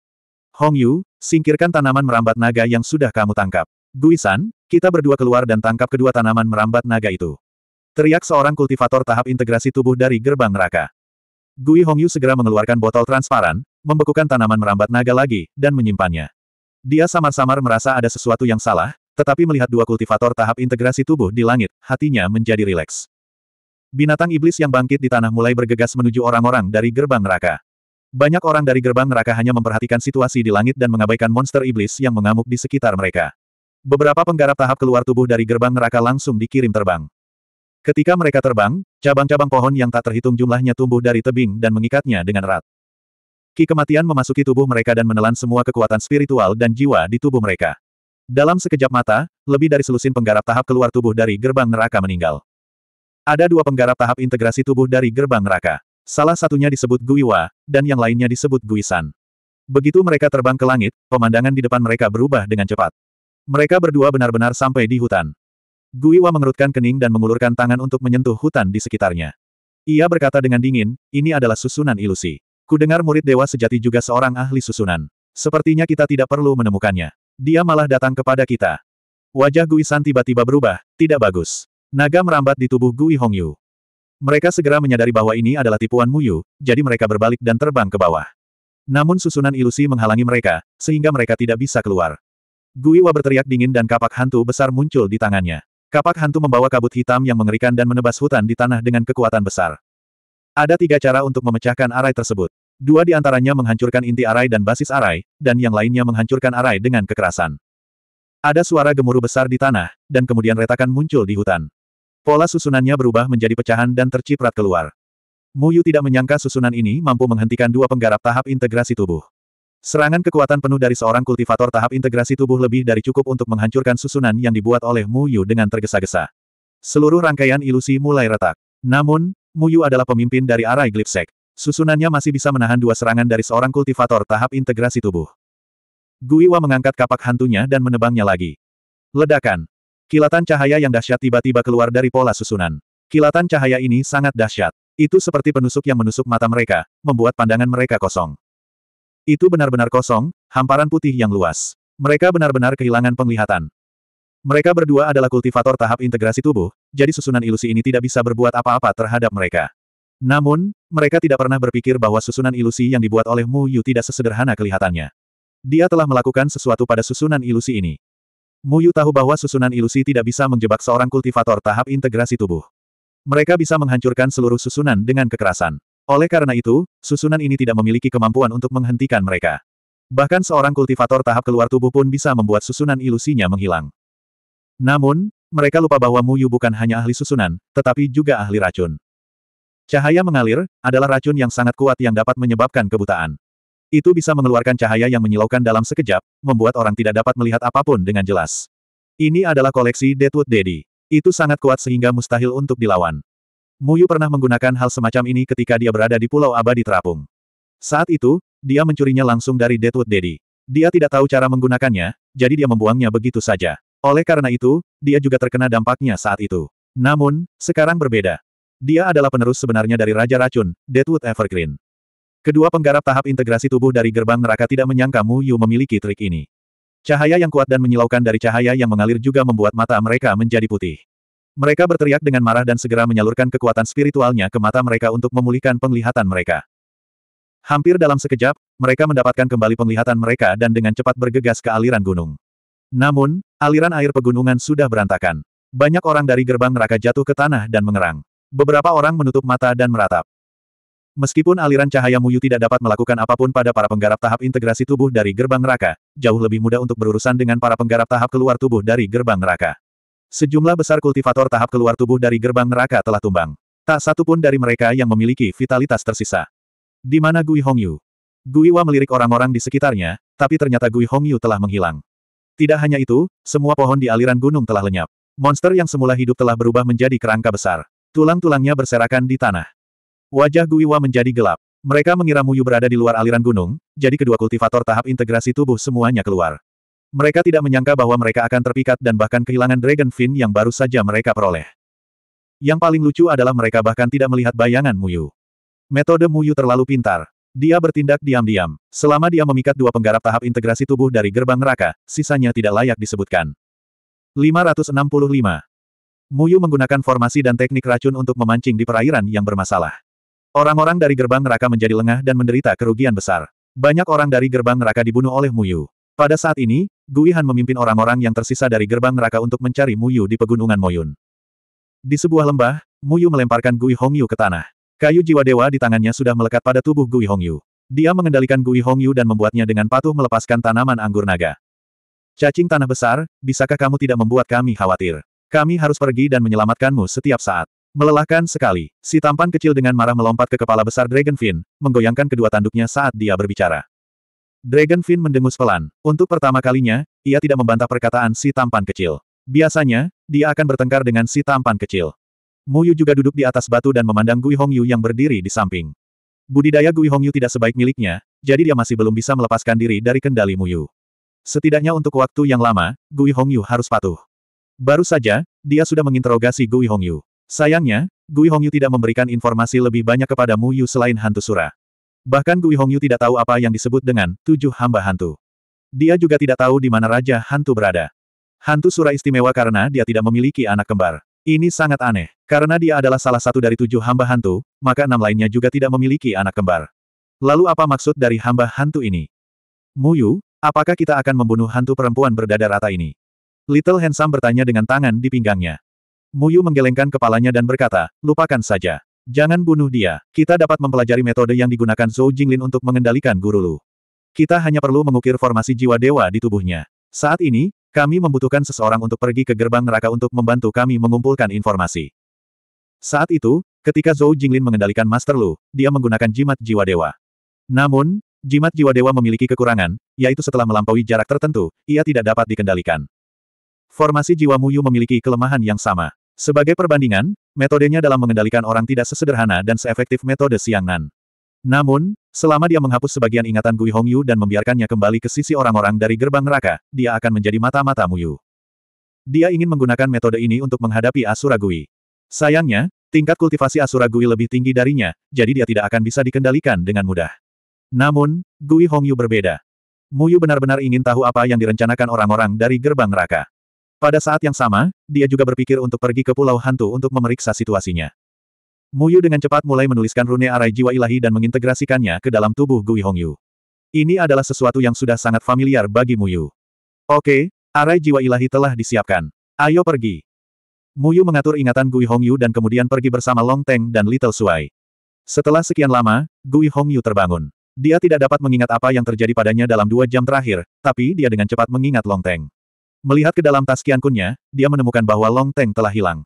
Hong Yu, singkirkan tanaman merambat naga yang sudah kamu tangkap. Guisan, kita berdua keluar dan tangkap kedua tanaman merambat naga itu. Teriak seorang kultivator tahap integrasi tubuh dari gerbang neraka. Gui Hongyu segera mengeluarkan botol transparan, membekukan tanaman merambat naga lagi, dan menyimpannya. Dia samar-samar merasa ada sesuatu yang salah, tetapi melihat dua kultivator tahap integrasi tubuh di langit, hatinya menjadi rileks. Binatang iblis yang bangkit di tanah mulai bergegas menuju orang-orang dari gerbang neraka. Banyak orang dari gerbang neraka hanya memperhatikan situasi di langit dan mengabaikan monster iblis yang mengamuk di sekitar mereka. Beberapa penggarap tahap keluar tubuh dari gerbang neraka langsung dikirim terbang. Ketika mereka terbang, cabang-cabang pohon yang tak terhitung jumlahnya tumbuh dari tebing dan mengikatnya dengan erat. Ki kematian memasuki tubuh mereka dan menelan semua kekuatan spiritual dan jiwa di tubuh mereka. Dalam sekejap mata, lebih dari selusin penggarap tahap keluar tubuh dari gerbang neraka meninggal. Ada dua penggarap tahap integrasi tubuh dari gerbang neraka. Salah satunya disebut Guiwa, dan yang lainnya disebut Guisan. Begitu mereka terbang ke langit, pemandangan di depan mereka berubah dengan cepat. Mereka berdua benar-benar sampai di hutan. Guiwa mengerutkan kening dan mengulurkan tangan untuk menyentuh hutan di sekitarnya. Ia berkata dengan dingin, ini adalah susunan ilusi. Kudengar murid dewa sejati juga seorang ahli susunan. Sepertinya kita tidak perlu menemukannya. Dia malah datang kepada kita. Wajah Gui San tiba-tiba berubah, tidak bagus. Naga merambat di tubuh Gui Hongyu. Mereka segera menyadari bahwa ini adalah tipuan Muyu, jadi mereka berbalik dan terbang ke bawah. Namun susunan ilusi menghalangi mereka, sehingga mereka tidak bisa keluar. Gui Wa berteriak dingin dan kapak hantu besar muncul di tangannya. Kapak hantu membawa kabut hitam yang mengerikan dan menebas hutan di tanah dengan kekuatan besar. Ada tiga cara untuk memecahkan arai tersebut. Dua di antaranya menghancurkan inti arai dan basis arai, dan yang lainnya menghancurkan arai dengan kekerasan. Ada suara gemuruh besar di tanah, dan kemudian retakan muncul di hutan. Pola susunannya berubah menjadi pecahan dan terciprat keluar. Muyu tidak menyangka susunan ini mampu menghentikan dua penggarap tahap integrasi tubuh. Serangan kekuatan penuh dari seorang kultivator tahap integrasi tubuh lebih dari cukup untuk menghancurkan susunan yang dibuat oleh Muyu dengan tergesa-gesa. Seluruh rangkaian ilusi mulai retak. Namun, Muyu adalah pemimpin dari arai Glipsek. Susunannya masih bisa menahan dua serangan dari seorang kultivator tahap integrasi tubuh. Guiwa mengangkat kapak hantunya dan menebangnya lagi. Ledakan. Kilatan cahaya yang dahsyat tiba-tiba keluar dari pola susunan. Kilatan cahaya ini sangat dahsyat. Itu seperti penusuk yang menusuk mata mereka, membuat pandangan mereka kosong. Itu benar-benar kosong, hamparan putih yang luas. Mereka benar-benar kehilangan penglihatan. Mereka berdua adalah kultivator tahap integrasi tubuh, jadi susunan ilusi ini tidak bisa berbuat apa-apa terhadap mereka. Namun, mereka tidak pernah berpikir bahwa susunan ilusi yang dibuat oleh Mu Yu tidak sesederhana kelihatannya. Dia telah melakukan sesuatu pada susunan ilusi ini. Mu Yu tahu bahwa susunan ilusi tidak bisa menjebak seorang kultivator tahap integrasi tubuh. Mereka bisa menghancurkan seluruh susunan dengan kekerasan. Oleh karena itu, susunan ini tidak memiliki kemampuan untuk menghentikan mereka. Bahkan seorang kultivator tahap keluar tubuh pun bisa membuat susunan ilusinya menghilang. Namun, mereka lupa bahwa Mu Yu bukan hanya ahli susunan, tetapi juga ahli racun. Cahaya mengalir, adalah racun yang sangat kuat yang dapat menyebabkan kebutaan. Itu bisa mengeluarkan cahaya yang menyilaukan dalam sekejap, membuat orang tidak dapat melihat apapun dengan jelas. Ini adalah koleksi Deadwood Daddy. Itu sangat kuat sehingga mustahil untuk dilawan. Muyu pernah menggunakan hal semacam ini ketika dia berada di Pulau Abadi Terapung. Saat itu, dia mencurinya langsung dari Deadwood Daddy. Dia tidak tahu cara menggunakannya, jadi dia membuangnya begitu saja. Oleh karena itu, dia juga terkena dampaknya saat itu. Namun, sekarang berbeda. Dia adalah penerus sebenarnya dari Raja Racun, Deadwood Evergreen. Kedua penggarap tahap integrasi tubuh dari gerbang neraka tidak menyangka Mu Yu memiliki trik ini. Cahaya yang kuat dan menyilaukan dari cahaya yang mengalir juga membuat mata mereka menjadi putih. Mereka berteriak dengan marah dan segera menyalurkan kekuatan spiritualnya ke mata mereka untuk memulihkan penglihatan mereka. Hampir dalam sekejap, mereka mendapatkan kembali penglihatan mereka dan dengan cepat bergegas ke aliran gunung. Namun, aliran air pegunungan sudah berantakan. Banyak orang dari gerbang neraka jatuh ke tanah dan mengerang. Beberapa orang menutup mata dan meratap. Meskipun aliran cahaya Muyu tidak dapat melakukan apapun pada para penggarap tahap integrasi tubuh dari gerbang neraka, jauh lebih mudah untuk berurusan dengan para penggarap tahap keluar tubuh dari gerbang neraka. Sejumlah besar kultivator tahap keluar tubuh dari gerbang neraka telah tumbang. Tak satu pun dari mereka yang memiliki vitalitas tersisa. Di mana Gui Hongyu? Gui Wa melirik orang-orang di sekitarnya, tapi ternyata Gui Hongyu telah menghilang. Tidak hanya itu, semua pohon di aliran gunung telah lenyap. Monster yang semula hidup telah berubah menjadi kerangka besar. Tulang-tulangnya berserakan di tanah. Wajah Guiwa menjadi gelap. Mereka mengira Muyu berada di luar aliran gunung, jadi kedua kultivator tahap integrasi tubuh semuanya keluar. Mereka tidak menyangka bahwa mereka akan terpikat dan bahkan kehilangan Dragon Fin yang baru saja mereka peroleh. Yang paling lucu adalah mereka bahkan tidak melihat bayangan Muyu. Metode Muyu terlalu pintar. Dia bertindak diam-diam. Selama dia memikat dua penggarap tahap integrasi tubuh dari gerbang neraka, sisanya tidak layak disebutkan. 565. Muyu menggunakan formasi dan teknik racun untuk memancing di perairan yang bermasalah. Orang-orang dari gerbang neraka menjadi lengah dan menderita kerugian besar. Banyak orang dari gerbang neraka dibunuh oleh Muyu. Pada saat ini, Gui memimpin orang-orang yang tersisa dari gerbang neraka untuk mencari Muyu di pegunungan Moyun. Di sebuah lembah, Muyu melemparkan Gui Hongyu ke tanah. Kayu jiwa dewa di tangannya sudah melekat pada tubuh Gui Hongyu. Dia mengendalikan Gui Hongyu dan membuatnya dengan patuh melepaskan tanaman anggur naga. Cacing tanah besar, bisakah kamu tidak membuat kami khawatir? Kami harus pergi dan menyelamatkanmu setiap saat. Melelahkan sekali, si tampan kecil dengan marah melompat ke kepala besar Dragonfin, menggoyangkan kedua tanduknya saat dia berbicara. Dragonfin mendengus pelan. Untuk pertama kalinya, ia tidak membantah perkataan si tampan kecil. Biasanya, dia akan bertengkar dengan si tampan kecil. Muyu juga duduk di atas batu dan memandang Gui Hongyu yang berdiri di samping. Budidaya Gui Hongyu tidak sebaik miliknya, jadi dia masih belum bisa melepaskan diri dari kendali Muyu. Setidaknya untuk waktu yang lama, Gui Hongyu harus patuh. Baru saja, dia sudah menginterogasi Gui Hongyu. Sayangnya, Gui Hongyu tidak memberikan informasi lebih banyak kepada Mu Yu selain hantu sura. Bahkan Gui Hongyu tidak tahu apa yang disebut dengan tujuh hamba hantu. Dia juga tidak tahu di mana raja hantu berada. Hantu sura istimewa karena dia tidak memiliki anak kembar. Ini sangat aneh, karena dia adalah salah satu dari tujuh hamba hantu, maka enam lainnya juga tidak memiliki anak kembar. Lalu apa maksud dari hamba hantu ini? Mu Yu, apakah kita akan membunuh hantu perempuan berdada rata ini? Little Handsome bertanya dengan tangan di pinggangnya. Muyu menggelengkan kepalanya dan berkata, lupakan saja. Jangan bunuh dia. Kita dapat mempelajari metode yang digunakan Zhou Jinglin untuk mengendalikan guru Lu. Kita hanya perlu mengukir formasi jiwa dewa di tubuhnya. Saat ini, kami membutuhkan seseorang untuk pergi ke gerbang neraka untuk membantu kami mengumpulkan informasi. Saat itu, ketika Zhou Jinglin mengendalikan Master Lu, dia menggunakan jimat jiwa dewa. Namun, jimat jiwa dewa memiliki kekurangan, yaitu setelah melampaui jarak tertentu, ia tidak dapat dikendalikan. Formasi jiwa Muyu memiliki kelemahan yang sama. Sebagai perbandingan, metodenya dalam mengendalikan orang tidak sesederhana dan seefektif metode Siang Nan. Namun, selama dia menghapus sebagian ingatan Gui Hongyu dan membiarkannya kembali ke sisi orang-orang dari gerbang neraka, dia akan menjadi mata-mata Muyu. Dia ingin menggunakan metode ini untuk menghadapi Asura Gui. Sayangnya, tingkat kultivasi Asura Gui lebih tinggi darinya, jadi dia tidak akan bisa dikendalikan dengan mudah. Namun, Gui Hongyu berbeda. Muyu benar-benar ingin tahu apa yang direncanakan orang-orang dari gerbang neraka. Pada saat yang sama, dia juga berpikir untuk pergi ke Pulau Hantu untuk memeriksa situasinya. Muyu dengan cepat mulai menuliskan rune arai jiwa ilahi dan mengintegrasikannya ke dalam tubuh Gui Hongyu. Ini adalah sesuatu yang sudah sangat familiar bagi Muyu. Oke, arai jiwa ilahi telah disiapkan. Ayo pergi. Muyu mengatur ingatan Gui Hongyu dan kemudian pergi bersama Long Teng dan Little Suai. Setelah sekian lama, Gui Hongyu terbangun. Dia tidak dapat mengingat apa yang terjadi padanya dalam dua jam terakhir, tapi dia dengan cepat mengingat Long Teng. Melihat ke dalam tas kiankunnya, dia menemukan bahwa Long Teng telah hilang.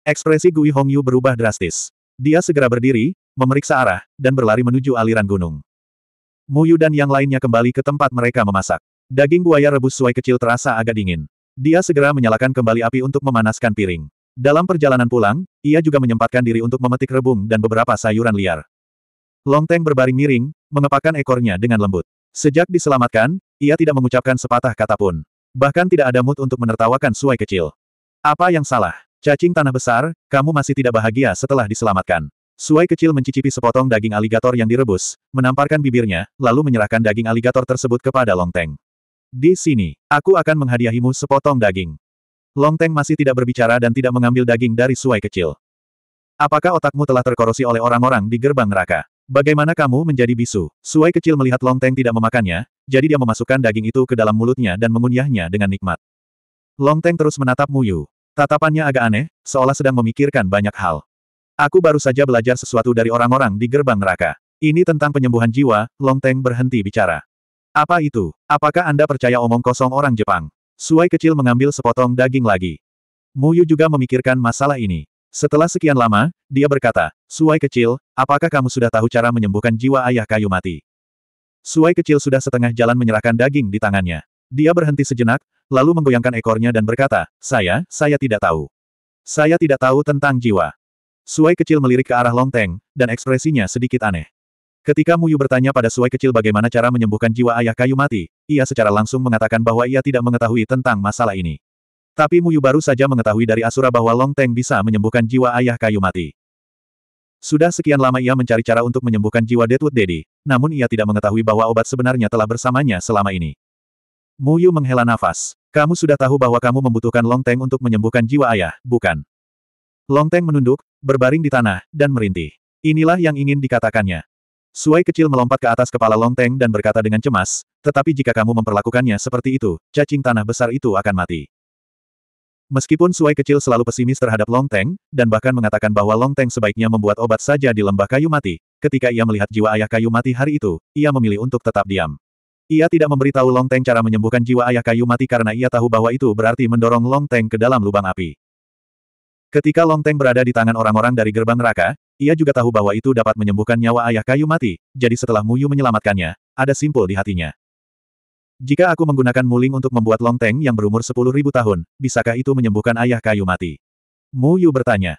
Ekspresi Gui Hongyu berubah drastis. Dia segera berdiri, memeriksa arah, dan berlari menuju aliran gunung. Mu Yu dan yang lainnya kembali ke tempat mereka memasak. Daging buaya rebus suai kecil terasa agak dingin. Dia segera menyalakan kembali api untuk memanaskan piring. Dalam perjalanan pulang, ia juga menyempatkan diri untuk memetik rebung dan beberapa sayuran liar. Long teng berbaring miring, mengepakkan ekornya dengan lembut. Sejak diselamatkan, ia tidak mengucapkan sepatah kata pun. Bahkan tidak ada mood untuk menertawakan suai kecil. Apa yang salah? Cacing tanah besar, kamu masih tidak bahagia setelah diselamatkan. Suai kecil mencicipi sepotong daging aligator yang direbus, menamparkan bibirnya, lalu menyerahkan daging aligator tersebut kepada Long Teng. Di sini, aku akan menghadiahimu sepotong daging. Long Teng masih tidak berbicara dan tidak mengambil daging dari suai kecil. Apakah otakmu telah terkorosi oleh orang-orang di gerbang neraka? Bagaimana kamu menjadi bisu? Suai kecil melihat Long Teng tidak memakannya, jadi dia memasukkan daging itu ke dalam mulutnya dan mengunyahnya dengan nikmat. Long Teng terus menatap Muyu. Tatapannya agak aneh, seolah sedang memikirkan banyak hal. Aku baru saja belajar sesuatu dari orang-orang di gerbang neraka. Ini tentang penyembuhan jiwa, Long Teng berhenti bicara. Apa itu? Apakah Anda percaya omong kosong orang Jepang? Suai kecil mengambil sepotong daging lagi. Muyu juga memikirkan masalah ini. Setelah sekian lama, dia berkata, Suai kecil, apakah kamu sudah tahu cara menyembuhkan jiwa ayah kayu mati? Suai kecil sudah setengah jalan menyerahkan daging di tangannya. Dia berhenti sejenak, lalu menggoyangkan ekornya dan berkata, Saya, saya tidak tahu. Saya tidak tahu tentang jiwa. Suai kecil melirik ke arah Longteng, dan ekspresinya sedikit aneh. Ketika Muyu bertanya pada Suai kecil bagaimana cara menyembuhkan jiwa ayah kayu mati, ia secara langsung mengatakan bahwa ia tidak mengetahui tentang masalah ini. Tapi Muyu baru saja mengetahui dari Asura bahwa Long Teng bisa menyembuhkan jiwa ayah kayu mati. Sudah sekian lama ia mencari cara untuk menyembuhkan jiwa Deadwood Daddy, namun ia tidak mengetahui bahwa obat sebenarnya telah bersamanya selama ini. Mu Yu menghela nafas. Kamu sudah tahu bahwa kamu membutuhkan Long Teng untuk menyembuhkan jiwa ayah, bukan? Long Teng menunduk, berbaring di tanah, dan merintih. Inilah yang ingin dikatakannya. Suai kecil melompat ke atas kepala Long Teng dan berkata dengan cemas, tetapi jika kamu memperlakukannya seperti itu, cacing tanah besar itu akan mati. Meskipun Suai kecil selalu pesimis terhadap Long Teng, dan bahkan mengatakan bahwa Long Teng sebaiknya membuat obat saja di lembah kayu mati, ketika ia melihat jiwa ayah kayu mati hari itu, ia memilih untuk tetap diam. Ia tidak memberitahu Long Teng cara menyembuhkan jiwa ayah kayu mati karena ia tahu bahwa itu berarti mendorong Long Teng ke dalam lubang api. Ketika Long Teng berada di tangan orang-orang dari gerbang neraka, ia juga tahu bahwa itu dapat menyembuhkan nyawa ayah kayu mati, jadi setelah Muyu menyelamatkannya, ada simpul di hatinya. Jika aku menggunakan muling untuk membuat longteng yang berumur sepuluh ribu tahun, bisakah itu menyembuhkan ayah kayu mati? Mu Yu bertanya.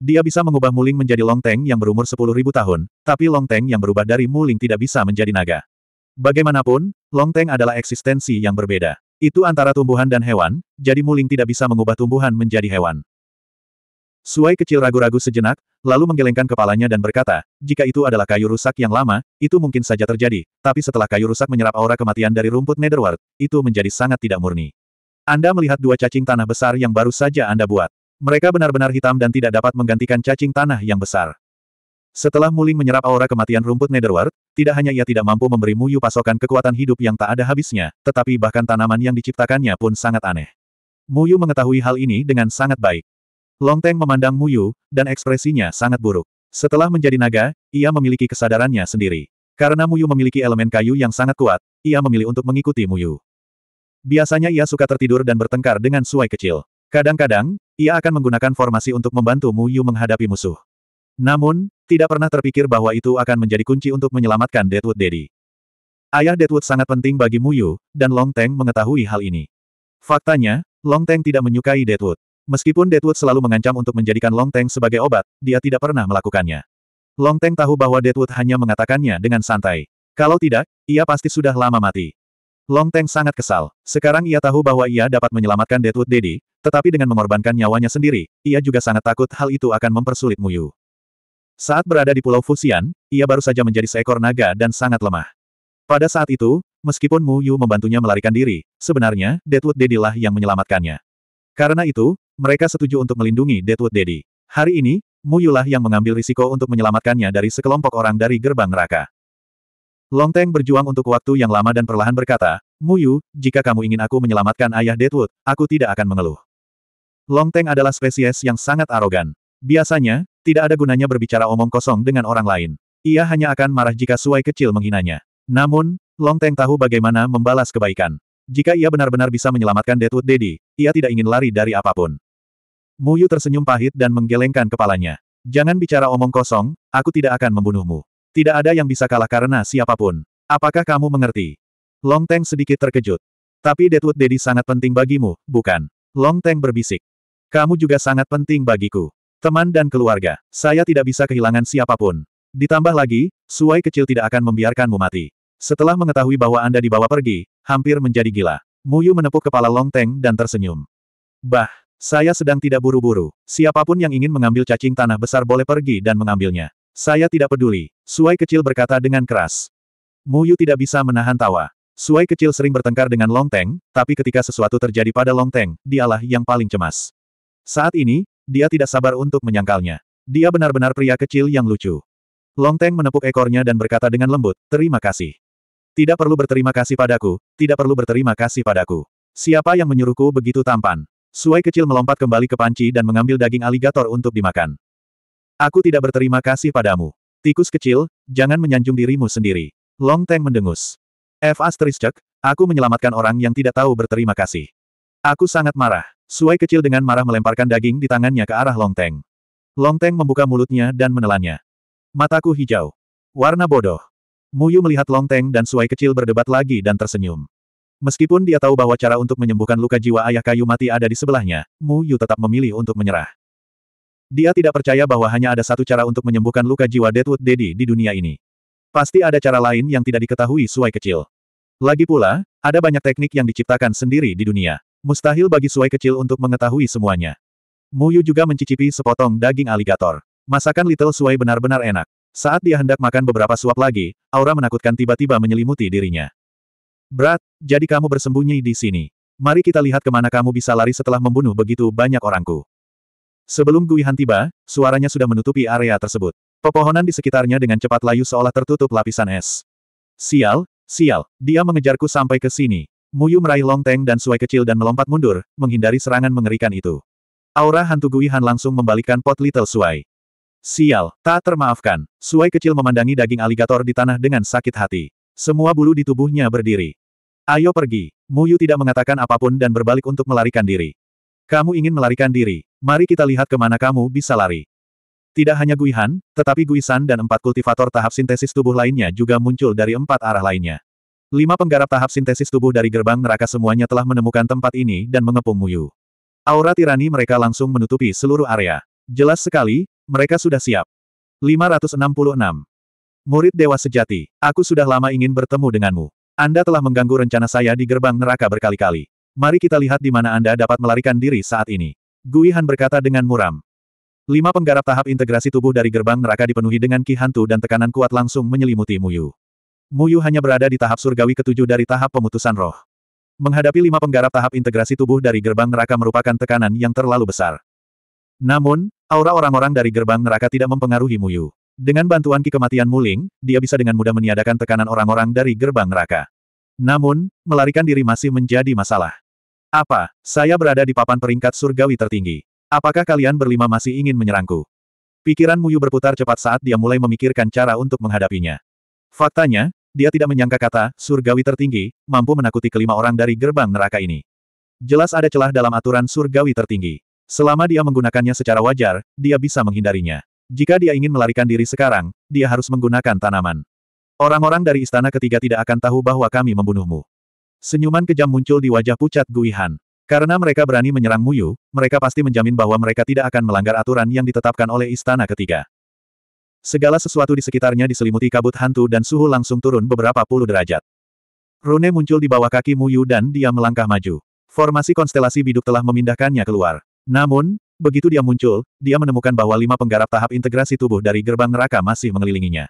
Dia bisa mengubah muling menjadi longteng yang berumur sepuluh ribu tahun, tapi longteng yang berubah dari muling tidak bisa menjadi naga. Bagaimanapun, longteng adalah eksistensi yang berbeda. Itu antara tumbuhan dan hewan, jadi muling tidak bisa mengubah tumbuhan menjadi hewan. Suai kecil ragu-ragu sejenak, lalu menggelengkan kepalanya dan berkata, jika itu adalah kayu rusak yang lama, itu mungkin saja terjadi, tapi setelah kayu rusak menyerap aura kematian dari rumput Netherworld, itu menjadi sangat tidak murni. Anda melihat dua cacing tanah besar yang baru saja Anda buat. Mereka benar-benar hitam dan tidak dapat menggantikan cacing tanah yang besar. Setelah Muling menyerap aura kematian rumput Netherworld, tidak hanya ia tidak mampu memberi Muyu pasokan kekuatan hidup yang tak ada habisnya, tetapi bahkan tanaman yang diciptakannya pun sangat aneh. Muyu mengetahui hal ini dengan sangat baik. Longteng memandang Mu Yu dan ekspresinya sangat buruk. Setelah menjadi naga, ia memiliki kesadarannya sendiri. Karena Mu Yu memiliki elemen kayu yang sangat kuat, ia memilih untuk mengikuti Mu Yu. Biasanya ia suka tertidur dan bertengkar dengan suai kecil. Kadang-kadang, ia akan menggunakan formasi untuk membantu Mu Yu menghadapi musuh. Namun, tidak pernah terpikir bahwa itu akan menjadi kunci untuk menyelamatkan Deadwood Daddy. Ayah Deadwood sangat penting bagi Mu Yu dan Longteng mengetahui hal ini. Faktanya, Longteng tidak menyukai Deadwood. Meskipun Deadwood selalu mengancam untuk menjadikan Long Tang sebagai obat, dia tidak pernah melakukannya. Long Tang tahu bahwa Deadwood hanya mengatakannya dengan santai. Kalau tidak, ia pasti sudah lama mati. Long Tang sangat kesal. Sekarang ia tahu bahwa ia dapat menyelamatkan Deadwood Daddy, tetapi dengan mengorbankan nyawanya sendiri, ia juga sangat takut hal itu akan mempersulit Muyu. Saat berada di Pulau Fusian, ia baru saja menjadi seekor naga dan sangat lemah. Pada saat itu, meskipun Muyu membantunya melarikan diri, sebenarnya Deadwood Daddy lah yang menyelamatkannya. Karena itu, mereka setuju untuk melindungi Deadwood Daddy. Hari ini, Muyulah yang mengambil risiko untuk menyelamatkannya dari sekelompok orang dari gerbang neraka. Longteng berjuang untuk waktu yang lama dan perlahan berkata, Muyu, jika kamu ingin aku menyelamatkan ayah Deadwood, aku tidak akan mengeluh. Long Longteng adalah spesies yang sangat arogan. Biasanya, tidak ada gunanya berbicara omong kosong dengan orang lain. Ia hanya akan marah jika suai kecil menghinanya. Namun, Long Longteng tahu bagaimana membalas kebaikan. Jika ia benar-benar bisa menyelamatkan Deadwood Daddy, ia tidak ingin lari dari apapun. Muyu tersenyum pahit dan menggelengkan kepalanya. Jangan bicara omong kosong, aku tidak akan membunuhmu. Tidak ada yang bisa kalah karena siapapun. Apakah kamu mengerti? Long Teng sedikit terkejut. Tapi Deadwood Daddy sangat penting bagimu, bukan? Long Teng berbisik. Kamu juga sangat penting bagiku. Teman dan keluarga, saya tidak bisa kehilangan siapapun. Ditambah lagi, Suai kecil tidak akan membiarkanmu mati. Setelah mengetahui bahwa Anda dibawa pergi, hampir menjadi gila. Muyu menepuk kepala Long Teng dan tersenyum. Bah, saya sedang tidak buru-buru. Siapapun yang ingin mengambil cacing tanah besar boleh pergi dan mengambilnya. Saya tidak peduli. Suai kecil berkata dengan keras. Muyu tidak bisa menahan tawa. Suai kecil sering bertengkar dengan Long Teng, tapi ketika sesuatu terjadi pada Long Teng, dialah yang paling cemas. Saat ini, dia tidak sabar untuk menyangkalnya. Dia benar-benar pria kecil yang lucu. Long Teng menepuk ekornya dan berkata dengan lembut, terima kasih. Tidak perlu berterima kasih padaku, tidak perlu berterima kasih padaku. Siapa yang menyuruhku begitu tampan? Suai kecil melompat kembali ke panci dan mengambil daging aligator untuk dimakan. Aku tidak berterima kasih padamu. Tikus kecil, jangan menyanjung dirimu sendiri. Long Teng mendengus. F. Asteriscek, aku menyelamatkan orang yang tidak tahu berterima kasih. Aku sangat marah. Suai kecil dengan marah melemparkan daging di tangannya ke arah Long Teng. Long Teng membuka mulutnya dan menelannya. Mataku hijau. Warna bodoh. Muyu melihat Long Teng dan Suai kecil berdebat lagi dan tersenyum. Meskipun dia tahu bahwa cara untuk menyembuhkan luka jiwa ayah kayu mati ada di sebelahnya, Mu Yu tetap memilih untuk menyerah. Dia tidak percaya bahwa hanya ada satu cara untuk menyembuhkan luka jiwa Deadwood Daddy di dunia ini. Pasti ada cara lain yang tidak diketahui Suai kecil. Lagi pula, ada banyak teknik yang diciptakan sendiri di dunia. Mustahil bagi Suai kecil untuk mengetahui semuanya. Mu Yu juga mencicipi sepotong daging aligator. Masakan Little Suai benar-benar enak. Saat dia hendak makan beberapa suap lagi, aura menakutkan tiba-tiba menyelimuti dirinya. Berat, jadi kamu bersembunyi di sini. Mari kita lihat kemana kamu bisa lari setelah membunuh begitu banyak orangku. Sebelum Guihan tiba, suaranya sudah menutupi area tersebut. Pepohonan di sekitarnya dengan cepat layu seolah tertutup lapisan es. Sial, sial, dia mengejarku sampai ke sini. Muyu meraih longteng dan suai kecil dan melompat mundur, menghindari serangan mengerikan itu. Aura hantu Guihan langsung membalikkan pot Little Suai. Sial, tak termaafkan. Suai kecil memandangi daging aligator di tanah dengan sakit hati. Semua bulu di tubuhnya berdiri. Ayo pergi. Muyu tidak mengatakan apapun dan berbalik untuk melarikan diri. Kamu ingin melarikan diri, mari kita lihat kemana kamu bisa lari. Tidak hanya Guihan, tetapi Guisan dan empat kultivator tahap sintesis tubuh lainnya juga muncul dari empat arah lainnya. Lima penggarap tahap sintesis tubuh dari gerbang neraka semuanya telah menemukan tempat ini dan mengepung Muyu. Aura tirani mereka langsung menutupi seluruh area. Jelas sekali, mereka sudah siap. 566. Murid Dewa Sejati, aku sudah lama ingin bertemu denganmu. Anda telah mengganggu rencana saya di gerbang neraka berkali-kali. Mari kita lihat di mana Anda dapat melarikan diri saat ini. Gui Han berkata dengan muram. Lima penggarap tahap integrasi tubuh dari gerbang neraka dipenuhi dengan ki hantu dan tekanan kuat langsung menyelimuti Muyu. Muyu hanya berada di tahap surgawi ketujuh dari tahap pemutusan roh. Menghadapi lima penggarap tahap integrasi tubuh dari gerbang neraka merupakan tekanan yang terlalu besar. Namun, aura orang-orang dari gerbang neraka tidak mempengaruhi Muyu. Dengan bantuan ki kematian Muling, dia bisa dengan mudah meniadakan tekanan orang-orang dari gerbang neraka. Namun, melarikan diri masih menjadi masalah. Apa, saya berada di papan peringkat surgawi tertinggi. Apakah kalian berlima masih ingin menyerangku? Pikiran Muyu berputar cepat saat dia mulai memikirkan cara untuk menghadapinya. Faktanya, dia tidak menyangka kata, surgawi tertinggi, mampu menakuti kelima orang dari gerbang neraka ini. Jelas ada celah dalam aturan surgawi tertinggi. Selama dia menggunakannya secara wajar, dia bisa menghindarinya. Jika dia ingin melarikan diri sekarang, dia harus menggunakan tanaman. Orang-orang dari istana ketiga tidak akan tahu bahwa kami membunuhmu. Senyuman kejam muncul di wajah pucat Gui Karena mereka berani menyerang Muyu, mereka pasti menjamin bahwa mereka tidak akan melanggar aturan yang ditetapkan oleh istana ketiga. Segala sesuatu di sekitarnya diselimuti kabut hantu dan suhu langsung turun beberapa puluh derajat. Rune muncul di bawah kaki Muyu dan dia melangkah maju. Formasi konstelasi biduk telah memindahkannya keluar. Namun, Begitu dia muncul, dia menemukan bahwa lima penggarap tahap integrasi tubuh dari gerbang neraka masih mengelilinginya.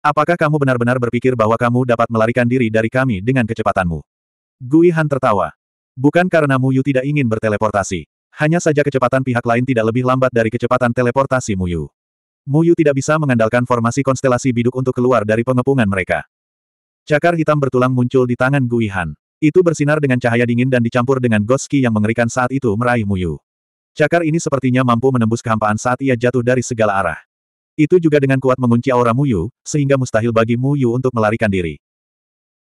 Apakah kamu benar-benar berpikir bahwa kamu dapat melarikan diri dari kami dengan kecepatanmu? Gui Han tertawa. Bukan karena Mu Yu tidak ingin berteleportasi. Hanya saja kecepatan pihak lain tidak lebih lambat dari kecepatan teleportasi Mu Yu. Mu Yu tidak bisa mengandalkan formasi konstelasi biduk untuk keluar dari pengepungan mereka. Cakar hitam bertulang muncul di tangan Gui Han. Itu bersinar dengan cahaya dingin dan dicampur dengan Goski yang mengerikan saat itu meraih Mu Yu. Cakar ini sepertinya mampu menembus kehampaan saat ia jatuh dari segala arah. Itu juga dengan kuat mengunci aura Muyu, sehingga mustahil bagi Muyu untuk melarikan diri.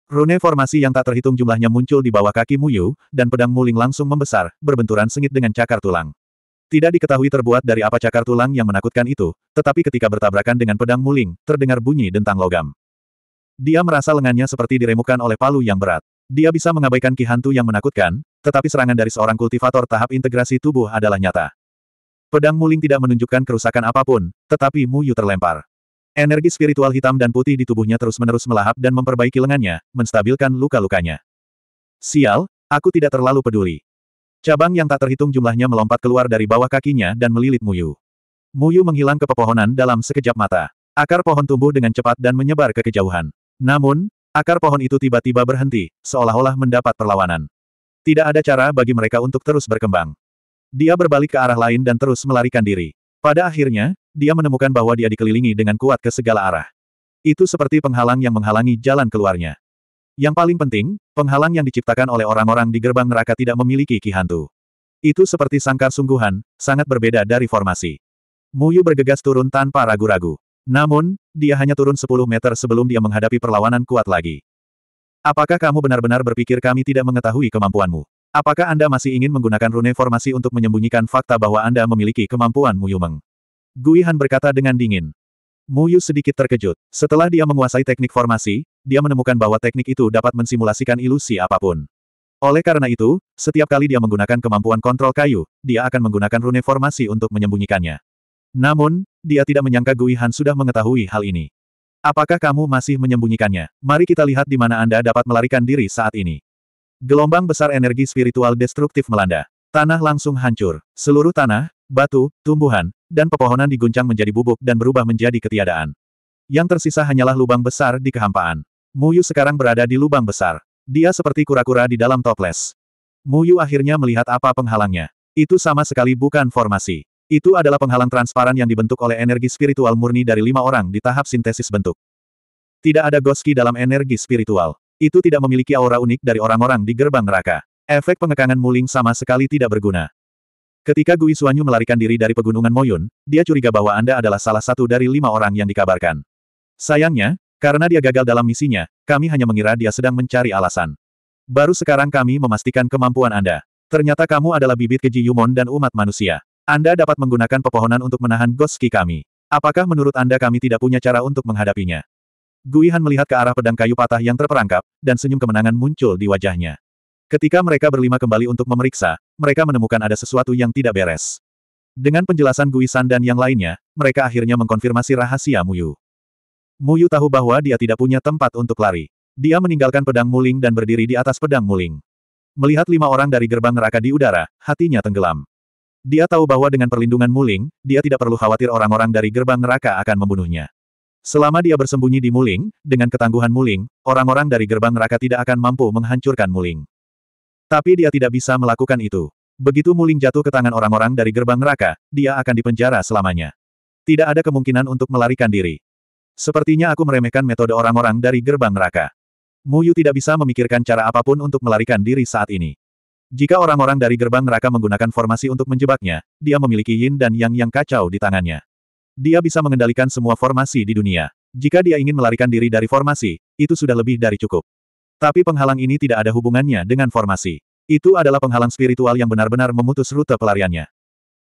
Rune formasi yang tak terhitung jumlahnya muncul di bawah kaki Muyu, dan pedang Muling langsung membesar, berbenturan sengit dengan cakar tulang. Tidak diketahui terbuat dari apa cakar tulang yang menakutkan itu, tetapi ketika bertabrakan dengan pedang Muling, terdengar bunyi dentang logam. Dia merasa lengannya seperti diremukan oleh palu yang berat. Dia bisa mengabaikan ki hantu yang menakutkan, tetapi serangan dari seorang kultivator tahap integrasi tubuh adalah nyata. Pedang Muling tidak menunjukkan kerusakan apapun, tetapi Mu Yu terlempar. Energi spiritual hitam dan putih di tubuhnya terus-menerus melahap dan memperbaiki lengannya, menstabilkan luka-lukanya. Sial, aku tidak terlalu peduli. Cabang yang tak terhitung jumlahnya melompat keluar dari bawah kakinya dan melilit Muyu. Muyu menghilang ke pepohonan dalam sekejap mata. Akar pohon tumbuh dengan cepat dan menyebar ke kejauhan. Namun, Akar pohon itu tiba-tiba berhenti, seolah-olah mendapat perlawanan. Tidak ada cara bagi mereka untuk terus berkembang. Dia berbalik ke arah lain dan terus melarikan diri. Pada akhirnya, dia menemukan bahwa dia dikelilingi dengan kuat ke segala arah. Itu seperti penghalang yang menghalangi jalan keluarnya. Yang paling penting, penghalang yang diciptakan oleh orang-orang di gerbang neraka tidak memiliki ki Itu seperti sangkar sungguhan, sangat berbeda dari formasi. Muyu bergegas turun tanpa ragu-ragu. Namun, dia hanya turun 10 meter sebelum dia menghadapi perlawanan kuat lagi. Apakah kamu benar-benar berpikir kami tidak mengetahui kemampuanmu? Apakah Anda masih ingin menggunakan rune formasi untuk menyembunyikan fakta bahwa Anda memiliki kemampuan Yumeng? Gui Han berkata dengan dingin. Muyu sedikit terkejut. Setelah dia menguasai teknik formasi, dia menemukan bahwa teknik itu dapat mensimulasikan ilusi apapun. Oleh karena itu, setiap kali dia menggunakan kemampuan kontrol kayu, dia akan menggunakan rune formasi untuk menyembunyikannya. Namun, dia tidak menyangka Gui Han sudah mengetahui hal ini. Apakah kamu masih menyembunyikannya? Mari kita lihat di mana Anda dapat melarikan diri saat ini. Gelombang besar energi spiritual destruktif melanda. Tanah langsung hancur. Seluruh tanah, batu, tumbuhan, dan pepohonan diguncang menjadi bubuk dan berubah menjadi ketiadaan. Yang tersisa hanyalah lubang besar di kehampaan. Muyu sekarang berada di lubang besar. Dia seperti kura-kura di dalam toples. Muyu akhirnya melihat apa penghalangnya. Itu sama sekali bukan formasi. Itu adalah penghalang transparan yang dibentuk oleh energi spiritual murni dari lima orang di tahap sintesis bentuk. Tidak ada goski dalam energi spiritual. Itu tidak memiliki aura unik dari orang-orang di gerbang neraka. Efek pengekangan Muling sama sekali tidak berguna. Ketika Gui Suanyu melarikan diri dari pegunungan Moyun, dia curiga bahwa Anda adalah salah satu dari lima orang yang dikabarkan. Sayangnya, karena dia gagal dalam misinya, kami hanya mengira dia sedang mencari alasan. Baru sekarang kami memastikan kemampuan Anda. Ternyata kamu adalah bibit keji Yumon dan umat manusia. Anda dapat menggunakan pepohonan untuk menahan Goski kami. Apakah menurut Anda kami tidak punya cara untuk menghadapinya? Guihan melihat ke arah pedang kayu patah yang terperangkap, dan senyum kemenangan muncul di wajahnya. Ketika mereka berlima kembali untuk memeriksa, mereka menemukan ada sesuatu yang tidak beres. Dengan penjelasan Gui dan yang lainnya, mereka akhirnya mengkonfirmasi rahasia Muyu. Muyu tahu bahwa dia tidak punya tempat untuk lari. Dia meninggalkan pedang muling dan berdiri di atas pedang muling. Melihat lima orang dari gerbang neraka di udara, hatinya tenggelam. Dia tahu bahwa dengan perlindungan Muling, dia tidak perlu khawatir orang-orang dari gerbang neraka akan membunuhnya. Selama dia bersembunyi di Muling, dengan ketangguhan Muling, orang-orang dari gerbang neraka tidak akan mampu menghancurkan Muling. Tapi dia tidak bisa melakukan itu. Begitu Muling jatuh ke tangan orang-orang dari gerbang neraka, dia akan dipenjara selamanya. Tidak ada kemungkinan untuk melarikan diri. Sepertinya aku meremehkan metode orang-orang dari gerbang neraka. Muyu tidak bisa memikirkan cara apapun untuk melarikan diri saat ini. Jika orang-orang dari gerbang neraka menggunakan formasi untuk menjebaknya, dia memiliki yin dan yang yang kacau di tangannya. Dia bisa mengendalikan semua formasi di dunia. Jika dia ingin melarikan diri dari formasi, itu sudah lebih dari cukup. Tapi penghalang ini tidak ada hubungannya dengan formasi. Itu adalah penghalang spiritual yang benar-benar memutus rute pelariannya.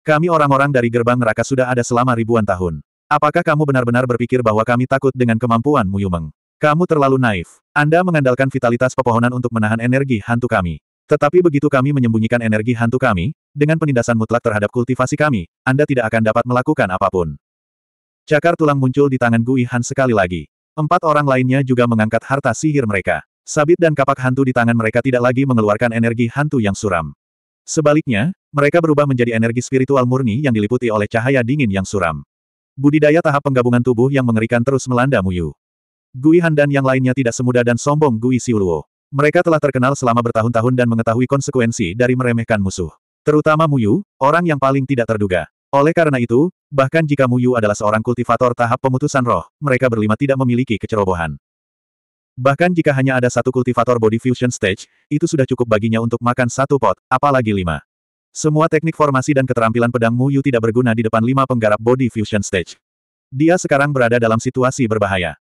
Kami orang-orang dari gerbang neraka sudah ada selama ribuan tahun. Apakah kamu benar-benar berpikir bahwa kami takut dengan kemampuanmu Yumeng? Kamu terlalu naif. Anda mengandalkan vitalitas pepohonan untuk menahan energi hantu kami. Tetapi begitu kami menyembunyikan energi hantu kami, dengan penindasan mutlak terhadap kultivasi kami, Anda tidak akan dapat melakukan apapun. Cakar tulang muncul di tangan Gui Han sekali lagi. Empat orang lainnya juga mengangkat harta sihir mereka. Sabit dan kapak hantu di tangan mereka tidak lagi mengeluarkan energi hantu yang suram. Sebaliknya, mereka berubah menjadi energi spiritual murni yang diliputi oleh cahaya dingin yang suram. Budidaya tahap penggabungan tubuh yang mengerikan terus melanda Muyu. Gui Han dan yang lainnya tidak semudah dan sombong Gui Siuluo. Mereka telah terkenal selama bertahun-tahun dan mengetahui konsekuensi dari meremehkan musuh. Terutama Muyu, orang yang paling tidak terduga. Oleh karena itu, bahkan jika Muyu adalah seorang kultivator tahap pemutusan roh, mereka berlima tidak memiliki kecerobohan. Bahkan jika hanya ada satu kultivator body fusion stage, itu sudah cukup baginya untuk makan satu pot, apalagi lima. Semua teknik formasi dan keterampilan pedang Muyu tidak berguna di depan lima penggarap body fusion stage. Dia sekarang berada dalam situasi berbahaya.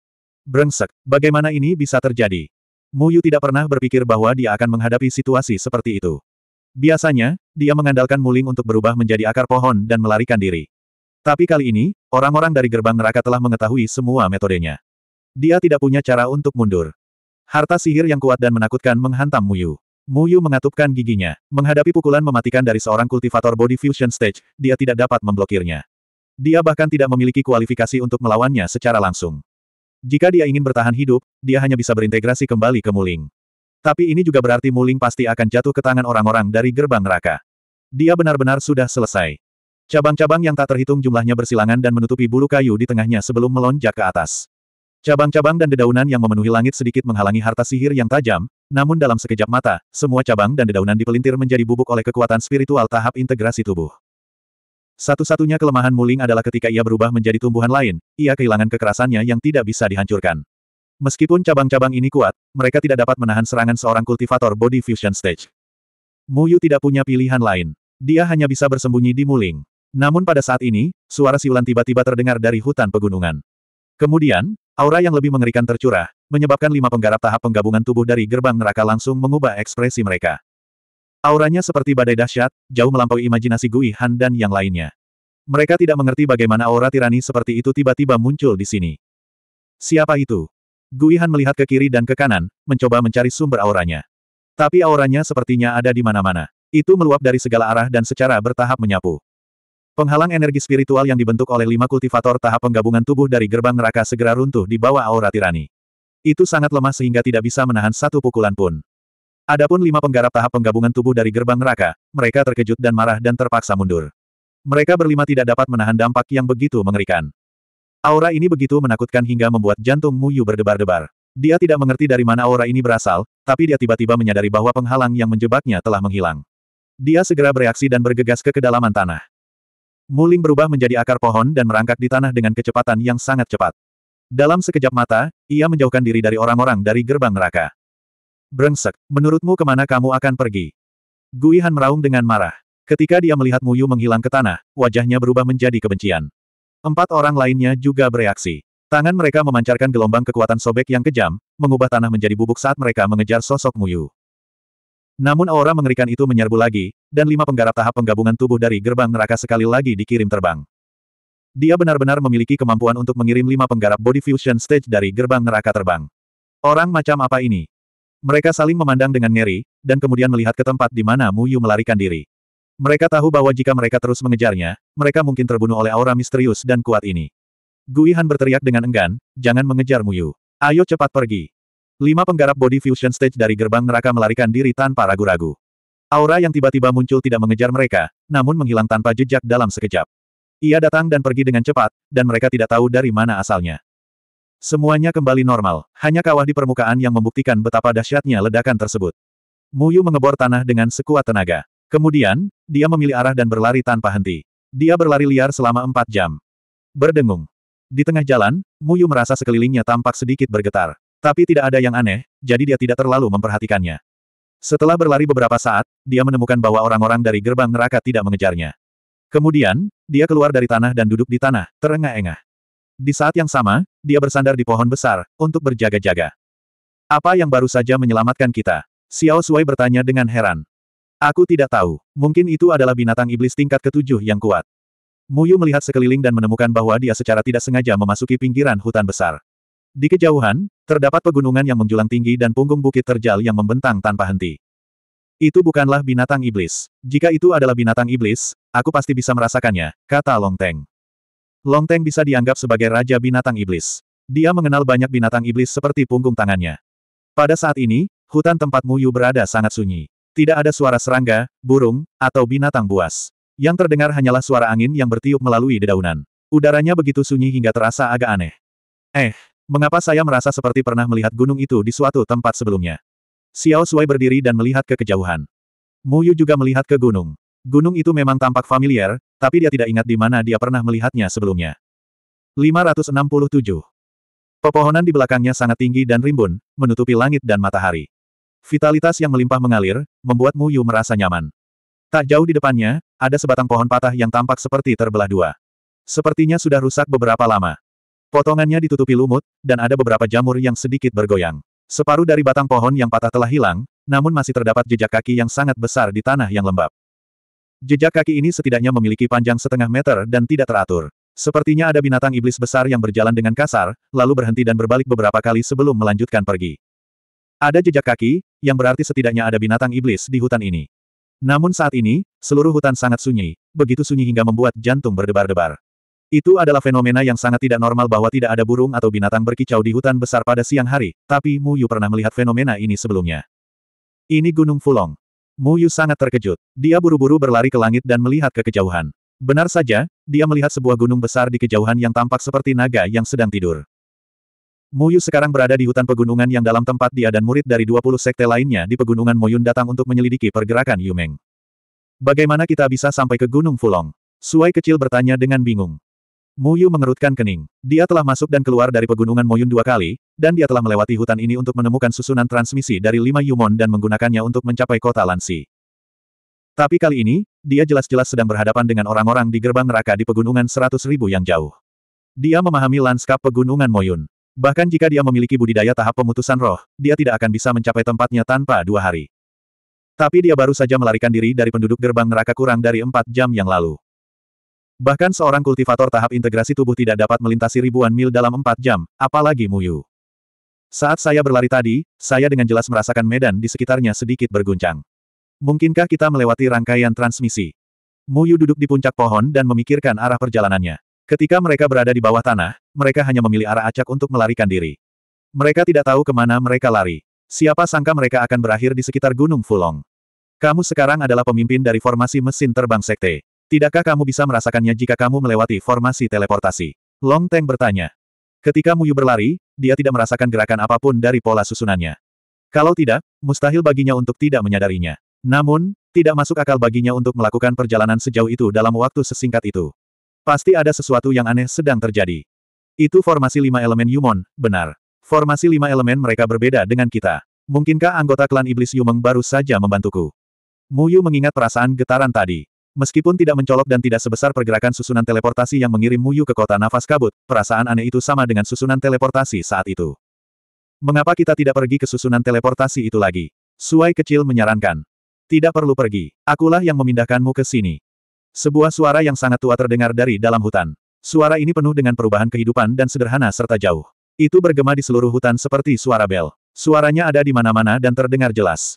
Brengsek, bagaimana ini bisa terjadi? Muyu tidak pernah berpikir bahwa dia akan menghadapi situasi seperti itu. Biasanya, dia mengandalkan muling untuk berubah menjadi akar pohon dan melarikan diri. Tapi kali ini, orang-orang dari gerbang neraka telah mengetahui semua metodenya. Dia tidak punya cara untuk mundur. Harta sihir yang kuat dan menakutkan menghantam Muyu. Muyu mengatupkan giginya. Menghadapi pukulan mematikan dari seorang kultivator body fusion stage, dia tidak dapat memblokirnya. Dia bahkan tidak memiliki kualifikasi untuk melawannya secara langsung. Jika dia ingin bertahan hidup, dia hanya bisa berintegrasi kembali ke Muling. Tapi ini juga berarti Muling pasti akan jatuh ke tangan orang-orang dari gerbang neraka. Dia benar-benar sudah selesai. Cabang-cabang yang tak terhitung jumlahnya bersilangan dan menutupi bulu kayu di tengahnya sebelum melonjak ke atas. Cabang-cabang dan dedaunan yang memenuhi langit sedikit menghalangi harta sihir yang tajam, namun dalam sekejap mata, semua cabang dan dedaunan dipelintir menjadi bubuk oleh kekuatan spiritual tahap integrasi tubuh. Satu-satunya kelemahan Muling adalah ketika ia berubah menjadi tumbuhan lain, ia kehilangan kekerasannya yang tidak bisa dihancurkan. Meskipun cabang-cabang ini kuat, mereka tidak dapat menahan serangan seorang kultivator body fusion stage. Mu Yu tidak punya pilihan lain. Dia hanya bisa bersembunyi di Muling. Namun pada saat ini, suara siulan tiba-tiba terdengar dari hutan pegunungan. Kemudian, aura yang lebih mengerikan tercurah, menyebabkan lima penggarap tahap penggabungan tubuh dari gerbang neraka langsung mengubah ekspresi mereka. Auranya seperti badai dahsyat, jauh melampaui imajinasi Gui Han dan yang lainnya. Mereka tidak mengerti bagaimana aura tirani seperti itu tiba-tiba muncul di sini. Siapa itu? Gui Han melihat ke kiri dan ke kanan, mencoba mencari sumber auranya. Tapi auranya sepertinya ada di mana-mana. Itu meluap dari segala arah dan secara bertahap menyapu. Penghalang energi spiritual yang dibentuk oleh lima kultivator tahap penggabungan tubuh dari gerbang neraka segera runtuh di bawah aura tirani. Itu sangat lemah sehingga tidak bisa menahan satu pukulan pun. Adapun lima penggarap tahap penggabungan tubuh dari gerbang neraka, mereka terkejut dan marah dan terpaksa mundur. Mereka berlima tidak dapat menahan dampak yang begitu mengerikan. Aura ini begitu menakutkan hingga membuat jantung Muyu berdebar-debar. Dia tidak mengerti dari mana aura ini berasal, tapi dia tiba-tiba menyadari bahwa penghalang yang menjebaknya telah menghilang. Dia segera bereaksi dan bergegas ke kedalaman tanah. Muling berubah menjadi akar pohon dan merangkak di tanah dengan kecepatan yang sangat cepat. Dalam sekejap mata, ia menjauhkan diri dari orang-orang dari gerbang neraka. Brengsek, menurutmu kemana kamu akan pergi? Gui Han meraung dengan marah. Ketika dia melihat Muyu menghilang ke tanah, wajahnya berubah menjadi kebencian. Empat orang lainnya juga bereaksi. Tangan mereka memancarkan gelombang kekuatan sobek yang kejam, mengubah tanah menjadi bubuk saat mereka mengejar sosok Muyu. Namun aura mengerikan itu menyerbu lagi, dan lima penggarap tahap penggabungan tubuh dari gerbang neraka sekali lagi dikirim terbang. Dia benar-benar memiliki kemampuan untuk mengirim lima penggarap body fusion stage dari gerbang neraka terbang. Orang macam apa ini? Mereka saling memandang dengan ngeri, dan kemudian melihat ke tempat di mana Mu Yu melarikan diri. Mereka tahu bahwa jika mereka terus mengejarnya, mereka mungkin terbunuh oleh aura misterius dan kuat ini. Gui berteriak dengan enggan, jangan mengejar Mu Yu. Ayo cepat pergi. Lima penggarap body fusion stage dari gerbang neraka melarikan diri tanpa ragu-ragu. Aura yang tiba-tiba muncul tidak mengejar mereka, namun menghilang tanpa jejak dalam sekejap. Ia datang dan pergi dengan cepat, dan mereka tidak tahu dari mana asalnya. Semuanya kembali normal, hanya kawah di permukaan yang membuktikan betapa dahsyatnya ledakan tersebut. Muyu mengebor tanah dengan sekuat tenaga. Kemudian, dia memilih arah dan berlari tanpa henti. Dia berlari liar selama empat jam. Berdengung. Di tengah jalan, Muyu merasa sekelilingnya tampak sedikit bergetar. Tapi tidak ada yang aneh, jadi dia tidak terlalu memperhatikannya. Setelah berlari beberapa saat, dia menemukan bahwa orang-orang dari gerbang neraka tidak mengejarnya. Kemudian, dia keluar dari tanah dan duduk di tanah, terengah-engah. Di saat yang sama, dia bersandar di pohon besar, untuk berjaga-jaga. Apa yang baru saja menyelamatkan kita? Xiao Sui bertanya dengan heran. Aku tidak tahu, mungkin itu adalah binatang iblis tingkat ketujuh yang kuat. Muyu melihat sekeliling dan menemukan bahwa dia secara tidak sengaja memasuki pinggiran hutan besar. Di kejauhan, terdapat pegunungan yang menjulang tinggi dan punggung bukit terjal yang membentang tanpa henti. Itu bukanlah binatang iblis. Jika itu adalah binatang iblis, aku pasti bisa merasakannya, kata Long Teng. Longteng bisa dianggap sebagai raja binatang iblis. Dia mengenal banyak binatang iblis seperti punggung tangannya. Pada saat ini, hutan tempat Muyu berada sangat sunyi. Tidak ada suara serangga, burung, atau binatang buas. Yang terdengar hanyalah suara angin yang bertiup melalui dedaunan. Udaranya begitu sunyi hingga terasa agak aneh. Eh, mengapa saya merasa seperti pernah melihat gunung itu di suatu tempat sebelumnya? Xiao Sui berdiri dan melihat ke kejauhan. Muyu juga melihat ke gunung. Gunung itu memang tampak familiar, tapi dia tidak ingat di mana dia pernah melihatnya sebelumnya. 567. Pepohonan di belakangnya sangat tinggi dan rimbun, menutupi langit dan matahari. Vitalitas yang melimpah mengalir, membuat Mu Yu merasa nyaman. Tak jauh di depannya, ada sebatang pohon patah yang tampak seperti terbelah dua. Sepertinya sudah rusak beberapa lama. Potongannya ditutupi lumut, dan ada beberapa jamur yang sedikit bergoyang. Separuh dari batang pohon yang patah telah hilang, namun masih terdapat jejak kaki yang sangat besar di tanah yang lembab. Jejak kaki ini setidaknya memiliki panjang setengah meter dan tidak teratur. Sepertinya ada binatang iblis besar yang berjalan dengan kasar, lalu berhenti dan berbalik beberapa kali sebelum melanjutkan pergi. Ada jejak kaki, yang berarti setidaknya ada binatang iblis di hutan ini. Namun saat ini, seluruh hutan sangat sunyi, begitu sunyi hingga membuat jantung berdebar-debar. Itu adalah fenomena yang sangat tidak normal bahwa tidak ada burung atau binatang berkicau di hutan besar pada siang hari, tapi Mu Yu pernah melihat fenomena ini sebelumnya. Ini Gunung Fulong. Mu Yu sangat terkejut. Dia buru-buru berlari ke langit dan melihat ke kejauhan. Benar saja, dia melihat sebuah gunung besar di kejauhan yang tampak seperti naga yang sedang tidur. Yu sekarang berada di hutan pegunungan yang dalam tempat dia dan murid dari 20 sekte lainnya di pegunungan Moyun datang untuk menyelidiki pergerakan Yumeng. Bagaimana kita bisa sampai ke Gunung Fulong? Suai kecil bertanya dengan bingung. Muyu mengerutkan kening. Dia telah masuk dan keluar dari pegunungan Moyun dua kali, dan dia telah melewati hutan ini untuk menemukan susunan transmisi dari lima Yumon dan menggunakannya untuk mencapai kota Lansi. Tapi kali ini, dia jelas-jelas sedang berhadapan dengan orang-orang di gerbang neraka di pegunungan seratus ribu yang jauh. Dia memahami lanskap pegunungan Moyun. Bahkan jika dia memiliki budidaya tahap pemutusan roh, dia tidak akan bisa mencapai tempatnya tanpa dua hari. Tapi dia baru saja melarikan diri dari penduduk gerbang neraka kurang dari empat jam yang lalu. Bahkan seorang kultivator tahap integrasi tubuh tidak dapat melintasi ribuan mil dalam empat jam, apalagi Muyu. Saat saya berlari tadi, saya dengan jelas merasakan medan di sekitarnya sedikit berguncang. Mungkinkah kita melewati rangkaian transmisi? Muyu duduk di puncak pohon dan memikirkan arah perjalanannya. Ketika mereka berada di bawah tanah, mereka hanya memilih arah acak untuk melarikan diri. Mereka tidak tahu kemana mereka lari. Siapa sangka mereka akan berakhir di sekitar Gunung Fulong. Kamu sekarang adalah pemimpin dari formasi mesin terbang sekte. Tidakkah kamu bisa merasakannya jika kamu melewati formasi teleportasi? Long Teng bertanya. Ketika Muyu berlari, dia tidak merasakan gerakan apapun dari pola susunannya. Kalau tidak, mustahil baginya untuk tidak menyadarinya. Namun, tidak masuk akal baginya untuk melakukan perjalanan sejauh itu dalam waktu sesingkat itu. Pasti ada sesuatu yang aneh sedang terjadi. Itu formasi lima elemen Yumon, benar. Formasi lima elemen mereka berbeda dengan kita. Mungkinkah anggota klan iblis Yumeng baru saja membantuku? Muyu mengingat perasaan getaran tadi. Meskipun tidak mencolok dan tidak sebesar pergerakan susunan teleportasi yang mengirim Muyu ke kota nafas kabut, perasaan aneh itu sama dengan susunan teleportasi saat itu. Mengapa kita tidak pergi ke susunan teleportasi itu lagi? Suai kecil menyarankan. Tidak perlu pergi. Akulah yang memindahkanmu ke sini. Sebuah suara yang sangat tua terdengar dari dalam hutan. Suara ini penuh dengan perubahan kehidupan dan sederhana serta jauh. Itu bergema di seluruh hutan seperti suara bel. Suaranya ada di mana-mana dan terdengar jelas.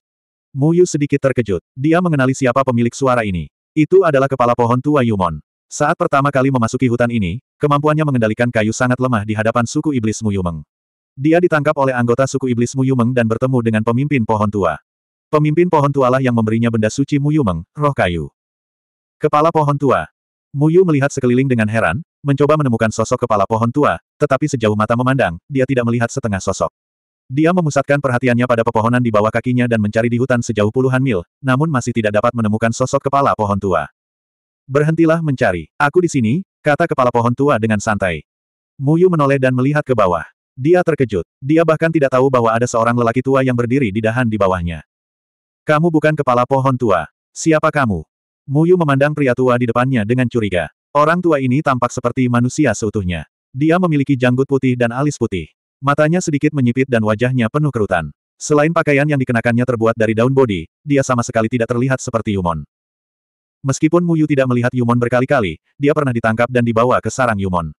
Muyu sedikit terkejut. Dia mengenali siapa pemilik suara ini. Itu adalah kepala pohon tua Yumon. Saat pertama kali memasuki hutan ini, kemampuannya mengendalikan kayu sangat lemah di hadapan suku iblis Muyumeng. Dia ditangkap oleh anggota suku iblis Muyumeng dan bertemu dengan pemimpin pohon tua. Pemimpin pohon tua lah yang memberinya benda suci Muyumeng, roh kayu. Kepala pohon tua. Muyu melihat sekeliling dengan heran, mencoba menemukan sosok kepala pohon tua, tetapi sejauh mata memandang, dia tidak melihat setengah sosok. Dia memusatkan perhatiannya pada pepohonan di bawah kakinya dan mencari di hutan sejauh puluhan mil, namun masih tidak dapat menemukan sosok kepala pohon tua. Berhentilah mencari. Aku di sini, kata kepala pohon tua dengan santai. Muyu menoleh dan melihat ke bawah. Dia terkejut. Dia bahkan tidak tahu bahwa ada seorang lelaki tua yang berdiri di dahan di bawahnya. Kamu bukan kepala pohon tua. Siapa kamu? Muyu memandang pria tua di depannya dengan curiga. Orang tua ini tampak seperti manusia seutuhnya. Dia memiliki janggut putih dan alis putih. Matanya sedikit menyipit dan wajahnya penuh kerutan. Selain pakaian yang dikenakannya terbuat dari daun bodi, dia sama sekali tidak terlihat seperti Yumon. Meskipun Muyu tidak melihat Yumon berkali-kali, dia pernah ditangkap dan dibawa ke sarang Yumon.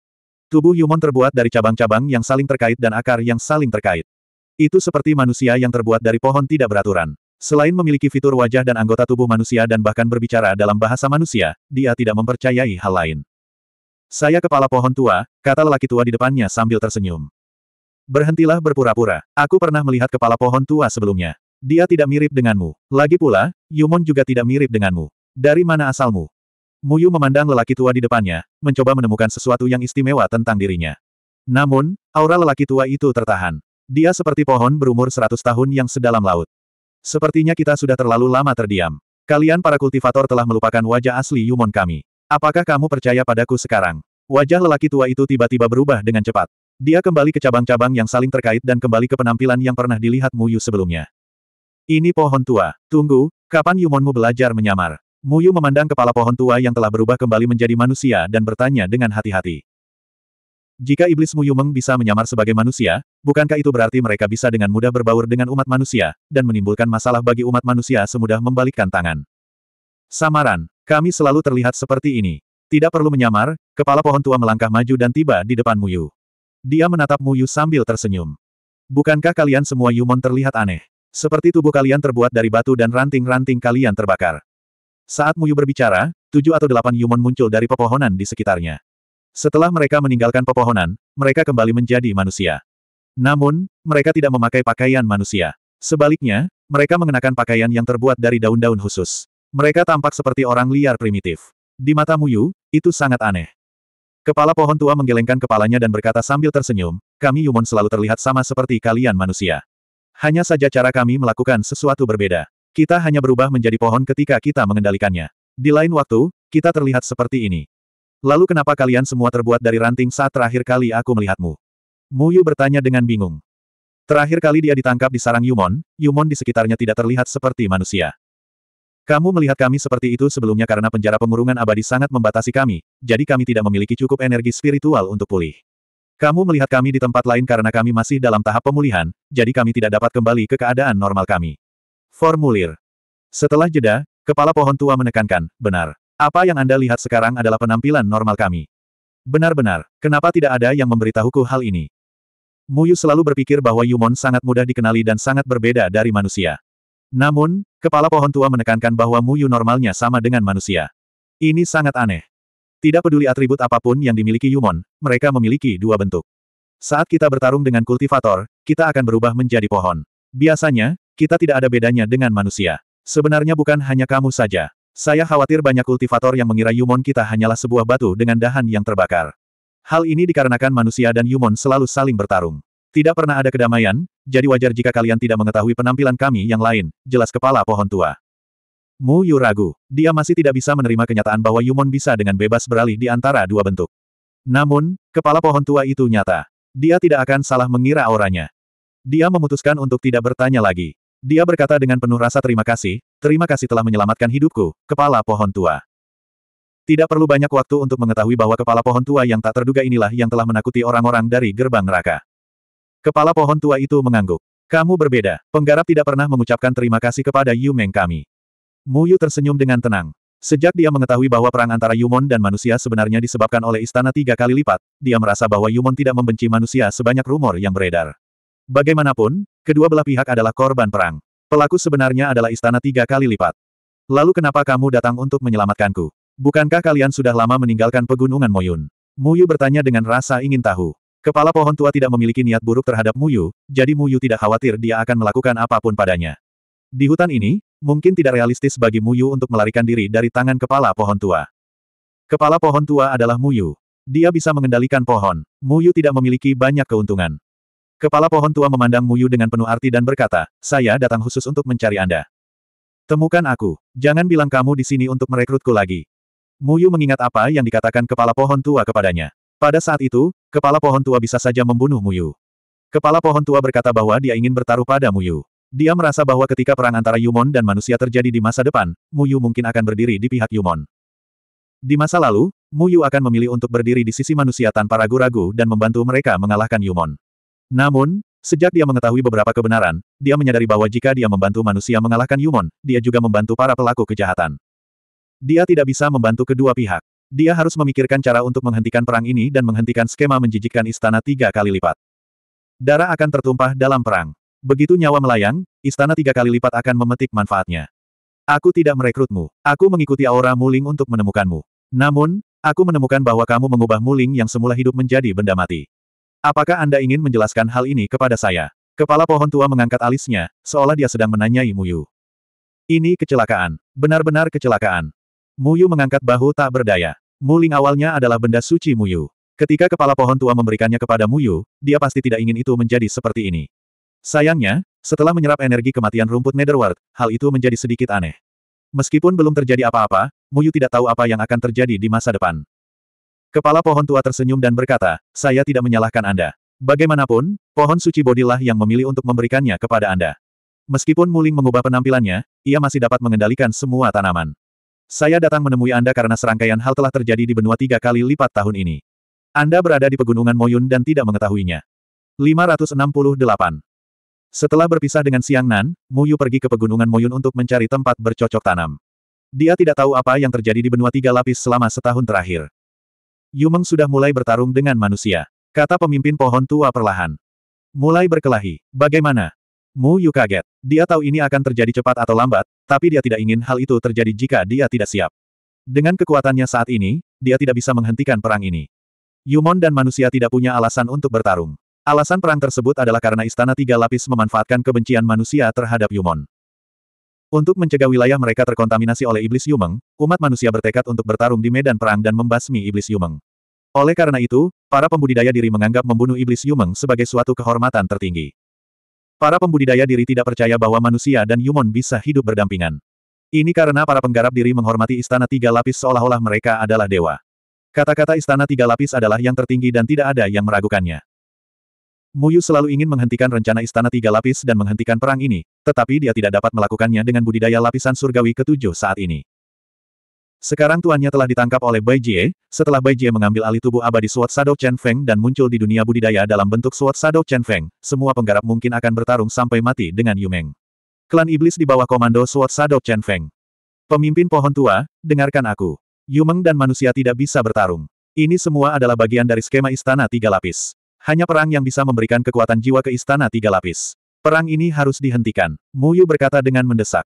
Tubuh Yumon terbuat dari cabang-cabang yang saling terkait dan akar yang saling terkait. Itu seperti manusia yang terbuat dari pohon tidak beraturan. Selain memiliki fitur wajah dan anggota tubuh manusia dan bahkan berbicara dalam bahasa manusia, dia tidak mempercayai hal lain. Saya kepala pohon tua, kata lelaki tua di depannya sambil tersenyum. Berhentilah berpura-pura. Aku pernah melihat kepala pohon tua sebelumnya. Dia tidak mirip denganmu. Lagi pula, Yumon juga tidak mirip denganmu. Dari mana asalmu? Muyu memandang lelaki tua di depannya, mencoba menemukan sesuatu yang istimewa tentang dirinya. Namun, aura lelaki tua itu tertahan. Dia seperti pohon berumur seratus tahun yang sedalam laut. Sepertinya kita sudah terlalu lama terdiam. Kalian para kultivator telah melupakan wajah asli Yumon kami. Apakah kamu percaya padaku sekarang? Wajah lelaki tua itu tiba-tiba berubah dengan cepat. Dia kembali ke cabang-cabang yang saling terkait dan kembali ke penampilan yang pernah dilihat Muyu sebelumnya. Ini pohon tua. Tunggu, kapan Yumonmu belajar menyamar? Muyu memandang kepala pohon tua yang telah berubah kembali menjadi manusia dan bertanya dengan hati-hati. Jika iblis Muyu Meng bisa menyamar sebagai manusia, bukankah itu berarti mereka bisa dengan mudah berbaur dengan umat manusia, dan menimbulkan masalah bagi umat manusia semudah membalikkan tangan? Samaran, kami selalu terlihat seperti ini. Tidak perlu menyamar, kepala pohon tua melangkah maju dan tiba di depan Muyu. Dia menatap Mu Yu sambil tersenyum. Bukankah kalian semua Yumon terlihat aneh? Seperti tubuh kalian terbuat dari batu dan ranting-ranting kalian terbakar. Saat Mu Yu berbicara, tujuh atau delapan Yumon muncul dari pepohonan di sekitarnya. Setelah mereka meninggalkan pepohonan, mereka kembali menjadi manusia. Namun, mereka tidak memakai pakaian manusia. Sebaliknya, mereka mengenakan pakaian yang terbuat dari daun-daun khusus. Mereka tampak seperti orang liar primitif. Di mata Muyu, itu sangat aneh. Kepala pohon tua menggelengkan kepalanya dan berkata sambil tersenyum, kami Yumon selalu terlihat sama seperti kalian manusia. Hanya saja cara kami melakukan sesuatu berbeda. Kita hanya berubah menjadi pohon ketika kita mengendalikannya. Di lain waktu, kita terlihat seperti ini. Lalu kenapa kalian semua terbuat dari ranting saat terakhir kali aku melihatmu? Muyu bertanya dengan bingung. Terakhir kali dia ditangkap di sarang Yumon, Yumon di sekitarnya tidak terlihat seperti manusia. Kamu melihat kami seperti itu sebelumnya karena penjara pengurungan abadi sangat membatasi kami, jadi kami tidak memiliki cukup energi spiritual untuk pulih. Kamu melihat kami di tempat lain karena kami masih dalam tahap pemulihan, jadi kami tidak dapat kembali ke keadaan normal kami. Formulir. Setelah jeda, kepala pohon tua menekankan, benar. Apa yang Anda lihat sekarang adalah penampilan normal kami. Benar-benar, kenapa tidak ada yang memberitahuku hal ini? Muyu selalu berpikir bahwa Yumon sangat mudah dikenali dan sangat berbeda dari manusia. Namun, kepala pohon tua menekankan bahwa Muyu normalnya sama dengan manusia. Ini sangat aneh. Tidak peduli atribut apapun yang dimiliki Yumon, mereka memiliki dua bentuk. Saat kita bertarung dengan kultivator, kita akan berubah menjadi pohon. Biasanya, kita tidak ada bedanya dengan manusia. Sebenarnya bukan hanya kamu saja. Saya khawatir banyak kultivator yang mengira Yumon kita hanyalah sebuah batu dengan dahan yang terbakar. Hal ini dikarenakan manusia dan Yumon selalu saling bertarung. Tidak pernah ada kedamaian, jadi wajar jika kalian tidak mengetahui penampilan kami yang lain, jelas kepala pohon tua. Mu Yu ragu, dia masih tidak bisa menerima kenyataan bahwa Yumon bisa dengan bebas beralih di antara dua bentuk. Namun, kepala pohon tua itu nyata. Dia tidak akan salah mengira auranya. Dia memutuskan untuk tidak bertanya lagi. Dia berkata dengan penuh rasa terima kasih, terima kasih telah menyelamatkan hidupku, kepala pohon tua. Tidak perlu banyak waktu untuk mengetahui bahwa kepala pohon tua yang tak terduga inilah yang telah menakuti orang-orang dari gerbang neraka. Kepala pohon tua itu mengangguk. Kamu berbeda. Penggarap tidak pernah mengucapkan terima kasih kepada Yu Meng kami. Mu Yu tersenyum dengan tenang. Sejak dia mengetahui bahwa perang antara Yumon dan manusia sebenarnya disebabkan oleh istana tiga kali lipat, dia merasa bahwa Yumon tidak membenci manusia sebanyak rumor yang beredar. Bagaimanapun, kedua belah pihak adalah korban perang. Pelaku sebenarnya adalah istana tiga kali lipat. Lalu kenapa kamu datang untuk menyelamatkanku? Bukankah kalian sudah lama meninggalkan pegunungan Moyun? Muyu bertanya dengan rasa ingin tahu. Kepala pohon tua tidak memiliki niat buruk terhadap Muyu, jadi Muyu tidak khawatir dia akan melakukan apapun padanya. Di hutan ini, mungkin tidak realistis bagi Muyu untuk melarikan diri dari tangan kepala pohon tua. Kepala pohon tua adalah Muyu. Dia bisa mengendalikan pohon. Muyu tidak memiliki banyak keuntungan. Kepala pohon tua memandang Muyu dengan penuh arti dan berkata, saya datang khusus untuk mencari Anda. Temukan aku. Jangan bilang kamu di sini untuk merekrutku lagi. Muyu mengingat apa yang dikatakan kepala pohon tua kepadanya. Pada saat itu, kepala pohon tua bisa saja membunuh Muyu. Kepala pohon tua berkata bahwa dia ingin bertaruh pada Muyu. Dia merasa bahwa ketika perang antara Yumon dan manusia terjadi di masa depan, Muyu mungkin akan berdiri di pihak Yumon. Di masa lalu, Muyu akan memilih untuk berdiri di sisi manusia tanpa ragu-ragu dan membantu mereka mengalahkan Yumon. Namun, sejak dia mengetahui beberapa kebenaran, dia menyadari bahwa jika dia membantu manusia mengalahkan Yumon, dia juga membantu para pelaku kejahatan. Dia tidak bisa membantu kedua pihak. Dia harus memikirkan cara untuk menghentikan perang ini dan menghentikan skema menjijikkan istana tiga kali lipat. Darah akan tertumpah dalam perang. Begitu nyawa melayang, istana tiga kali lipat akan memetik manfaatnya. Aku tidak merekrutmu. Aku mengikuti aura Muling untuk menemukanmu. Namun, aku menemukan bahwa kamu mengubah Muling yang semula hidup menjadi benda mati. Apakah Anda ingin menjelaskan hal ini kepada saya? Kepala pohon tua mengangkat alisnya, seolah dia sedang menanyai Muyu. Ini kecelakaan. Benar-benar kecelakaan. Muyu mengangkat bahu tak berdaya. Muling awalnya adalah benda suci Muyu. Ketika kepala pohon tua memberikannya kepada Muyu, dia pasti tidak ingin itu menjadi seperti ini. Sayangnya, setelah menyerap energi kematian rumput Netherworld, hal itu menjadi sedikit aneh. Meskipun belum terjadi apa-apa, Muyu tidak tahu apa yang akan terjadi di masa depan. Kepala pohon tua tersenyum dan berkata, saya tidak menyalahkan Anda. Bagaimanapun, pohon suci bodilah yang memilih untuk memberikannya kepada Anda. Meskipun Muling mengubah penampilannya, ia masih dapat mengendalikan semua tanaman. Saya datang menemui Anda karena serangkaian hal telah terjadi di benua tiga kali lipat tahun ini. Anda berada di pegunungan Moyun dan tidak mengetahuinya. 568. Setelah berpisah dengan Siang Nan, Muyu pergi ke pegunungan Moyun untuk mencari tempat bercocok tanam. Dia tidak tahu apa yang terjadi di benua tiga lapis selama setahun terakhir. Yumeng sudah mulai bertarung dengan manusia. Kata pemimpin pohon tua perlahan. Mulai berkelahi. Bagaimana? Mu Yu kaget. Dia tahu ini akan terjadi cepat atau lambat, tapi dia tidak ingin hal itu terjadi jika dia tidak siap. Dengan kekuatannya saat ini, dia tidak bisa menghentikan perang ini. Yumon dan manusia tidak punya alasan untuk bertarung. Alasan perang tersebut adalah karena Istana Tiga Lapis memanfaatkan kebencian manusia terhadap Yumon. Untuk mencegah wilayah mereka terkontaminasi oleh iblis Yumeng, umat manusia bertekad untuk bertarung di medan perang dan membasmi iblis Yumeng. Oleh karena itu, para pembudidaya diri menganggap membunuh iblis Yumeng sebagai suatu kehormatan tertinggi. Para pembudidaya diri tidak percaya bahwa manusia dan Yumon bisa hidup berdampingan. Ini karena para penggarap diri menghormati istana tiga lapis seolah-olah mereka adalah dewa. Kata-kata istana tiga lapis adalah yang tertinggi dan tidak ada yang meragukannya. Muyu selalu ingin menghentikan rencana istana tiga lapis dan menghentikan perang ini, tetapi dia tidak dapat melakukannya dengan budidaya lapisan surgawi ketujuh saat ini. Sekarang tuannya telah ditangkap oleh Bai Jie, setelah Bai Jie mengambil alih tubuh abadi Suat Sadok Chen Feng dan muncul di dunia budidaya dalam bentuk Suat Sadok Chen Feng, semua penggarap mungkin akan bertarung sampai mati dengan Yumeng. Klan Iblis di bawah komando Suat Sadok Chen Feng. Pemimpin pohon tua, dengarkan aku. Yumeng dan manusia tidak bisa bertarung. Ini semua adalah bagian dari skema Istana Tiga Lapis. Hanya perang yang bisa memberikan kekuatan jiwa ke Istana Tiga Lapis. Perang ini harus dihentikan, Mu Yu berkata dengan mendesak.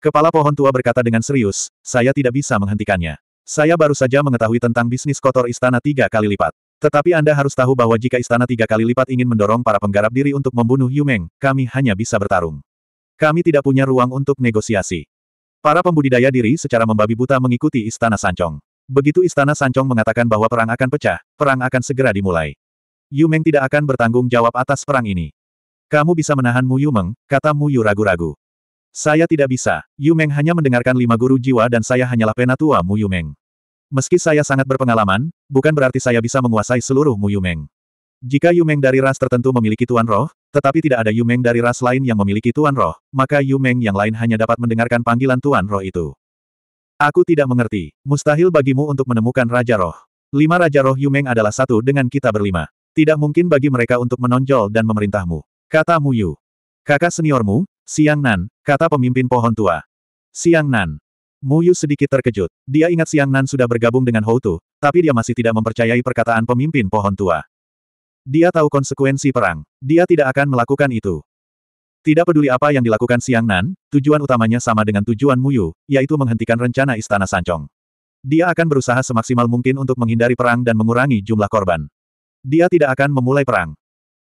Kepala pohon tua berkata dengan serius, saya tidak bisa menghentikannya. Saya baru saja mengetahui tentang bisnis kotor istana tiga kali lipat. Tetapi Anda harus tahu bahwa jika istana tiga kali lipat ingin mendorong para penggarap diri untuk membunuh Yumeng, kami hanya bisa bertarung. Kami tidak punya ruang untuk negosiasi. Para pembudidaya diri secara membabi buta mengikuti istana Sancong. Begitu istana Sancong mengatakan bahwa perang akan pecah, perang akan segera dimulai. Yumeng tidak akan bertanggung jawab atas perang ini. Kamu bisa menahan Mu Yumeng, kata Mu Yu ragu-ragu. Saya tidak bisa. Yu Meng hanya mendengarkan lima guru jiwa dan saya hanyalah penatua Mu Yu Meng. Meski saya sangat berpengalaman, bukan berarti saya bisa menguasai seluruh Mu Yu Meng. Jika Yu Meng dari ras tertentu memiliki tuan roh, tetapi tidak ada Yu Meng dari ras lain yang memiliki tuan roh, maka Yu Meng yang lain hanya dapat mendengarkan panggilan tuan roh itu. Aku tidak mengerti. Mustahil bagimu untuk menemukan Raja Roh. Lima Raja Roh Yu Meng adalah satu dengan kita berlima. Tidak mungkin bagi mereka untuk menonjol dan memerintahmu. Kata Mu Yu. Kakak seniormu, Siang Nan, kata pemimpin pohon tua. Siang Nan. Mu Yu sedikit terkejut. Dia ingat Siang Nan sudah bergabung dengan hou tu tapi dia masih tidak mempercayai perkataan pemimpin pohon tua. Dia tahu konsekuensi perang. Dia tidak akan melakukan itu. Tidak peduli apa yang dilakukan Siang Nan, tujuan utamanya sama dengan tujuan Mu Yu, yaitu menghentikan rencana Istana Sancong. Dia akan berusaha semaksimal mungkin untuk menghindari perang dan mengurangi jumlah korban. Dia tidak akan memulai perang.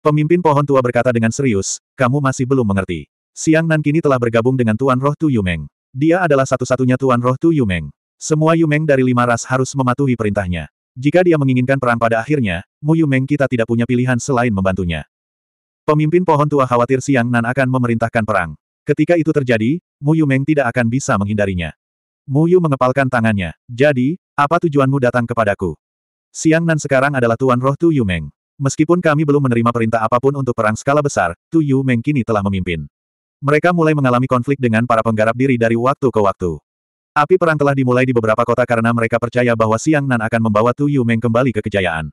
Pemimpin pohon tua berkata dengan serius, kamu masih belum mengerti. Siang Nan kini telah bergabung dengan Tuan Roh Tu Yumeng. Dia adalah satu-satunya Tuan Roh Tu Yumeng. Semua Yumeng dari lima ras harus mematuhi perintahnya. Jika dia menginginkan perang pada akhirnya, Mu Yumeng kita tidak punya pilihan selain membantunya. Pemimpin pohon tua khawatir Siang Nan akan memerintahkan perang. Ketika itu terjadi, Mu Yumeng tidak akan bisa menghindarinya. Mu Yu mengepalkan tangannya. Jadi, apa tujuanmu datang kepadaku? Siang Nan sekarang adalah Tuan Roh Tu Yumeng. Meskipun kami belum menerima perintah apapun untuk perang skala besar, Tu Yumeng kini telah memimpin. Mereka mulai mengalami konflik dengan para penggarap diri dari waktu ke waktu. Api perang telah dimulai di beberapa kota karena mereka percaya bahwa Siang Nan akan membawa Tu Meng kembali ke kejayaan.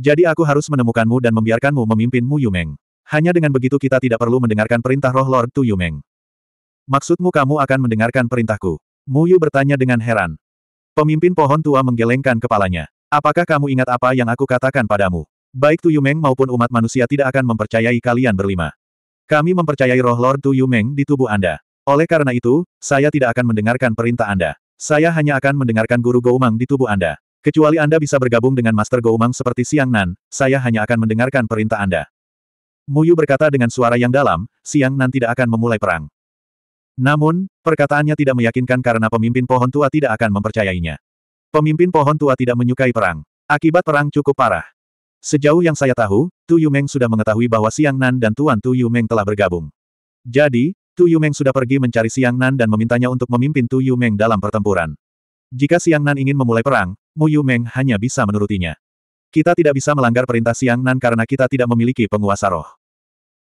Jadi aku harus menemukanmu dan membiarkanmu memimpin Mu Meng. Hanya dengan begitu kita tidak perlu mendengarkan perintah roh Lord Tu Meng. Maksudmu kamu akan mendengarkan perintahku? Mu Yu bertanya dengan heran. Pemimpin pohon tua menggelengkan kepalanya. Apakah kamu ingat apa yang aku katakan padamu? Baik Tu Yumeng maupun umat manusia tidak akan mempercayai kalian berlima. Kami mempercayai roh Lord Tu Yumeng di tubuh Anda. Oleh karena itu, saya tidak akan mendengarkan perintah Anda. Saya hanya akan mendengarkan guru Goumang di tubuh Anda. Kecuali Anda bisa bergabung dengan Master Goumang seperti Siang Nan, saya hanya akan mendengarkan perintah Anda. Muyu berkata dengan suara yang dalam, Siang Nan tidak akan memulai perang. Namun, perkataannya tidak meyakinkan karena pemimpin pohon tua tidak akan mempercayainya. Pemimpin pohon tua tidak menyukai perang. Akibat perang cukup parah. Sejauh yang saya tahu, Tu Yumeng sudah mengetahui bahwa Siang Nan dan Tuan Tu Yumeng telah bergabung. Jadi, Tu Yumeng sudah pergi mencari Siang Nan dan memintanya untuk memimpin Tu Yumeng dalam pertempuran. Jika Siang Nan ingin memulai perang, Mu Yumeng hanya bisa menurutinya. Kita tidak bisa melanggar perintah Siang Nan karena kita tidak memiliki penguasa roh.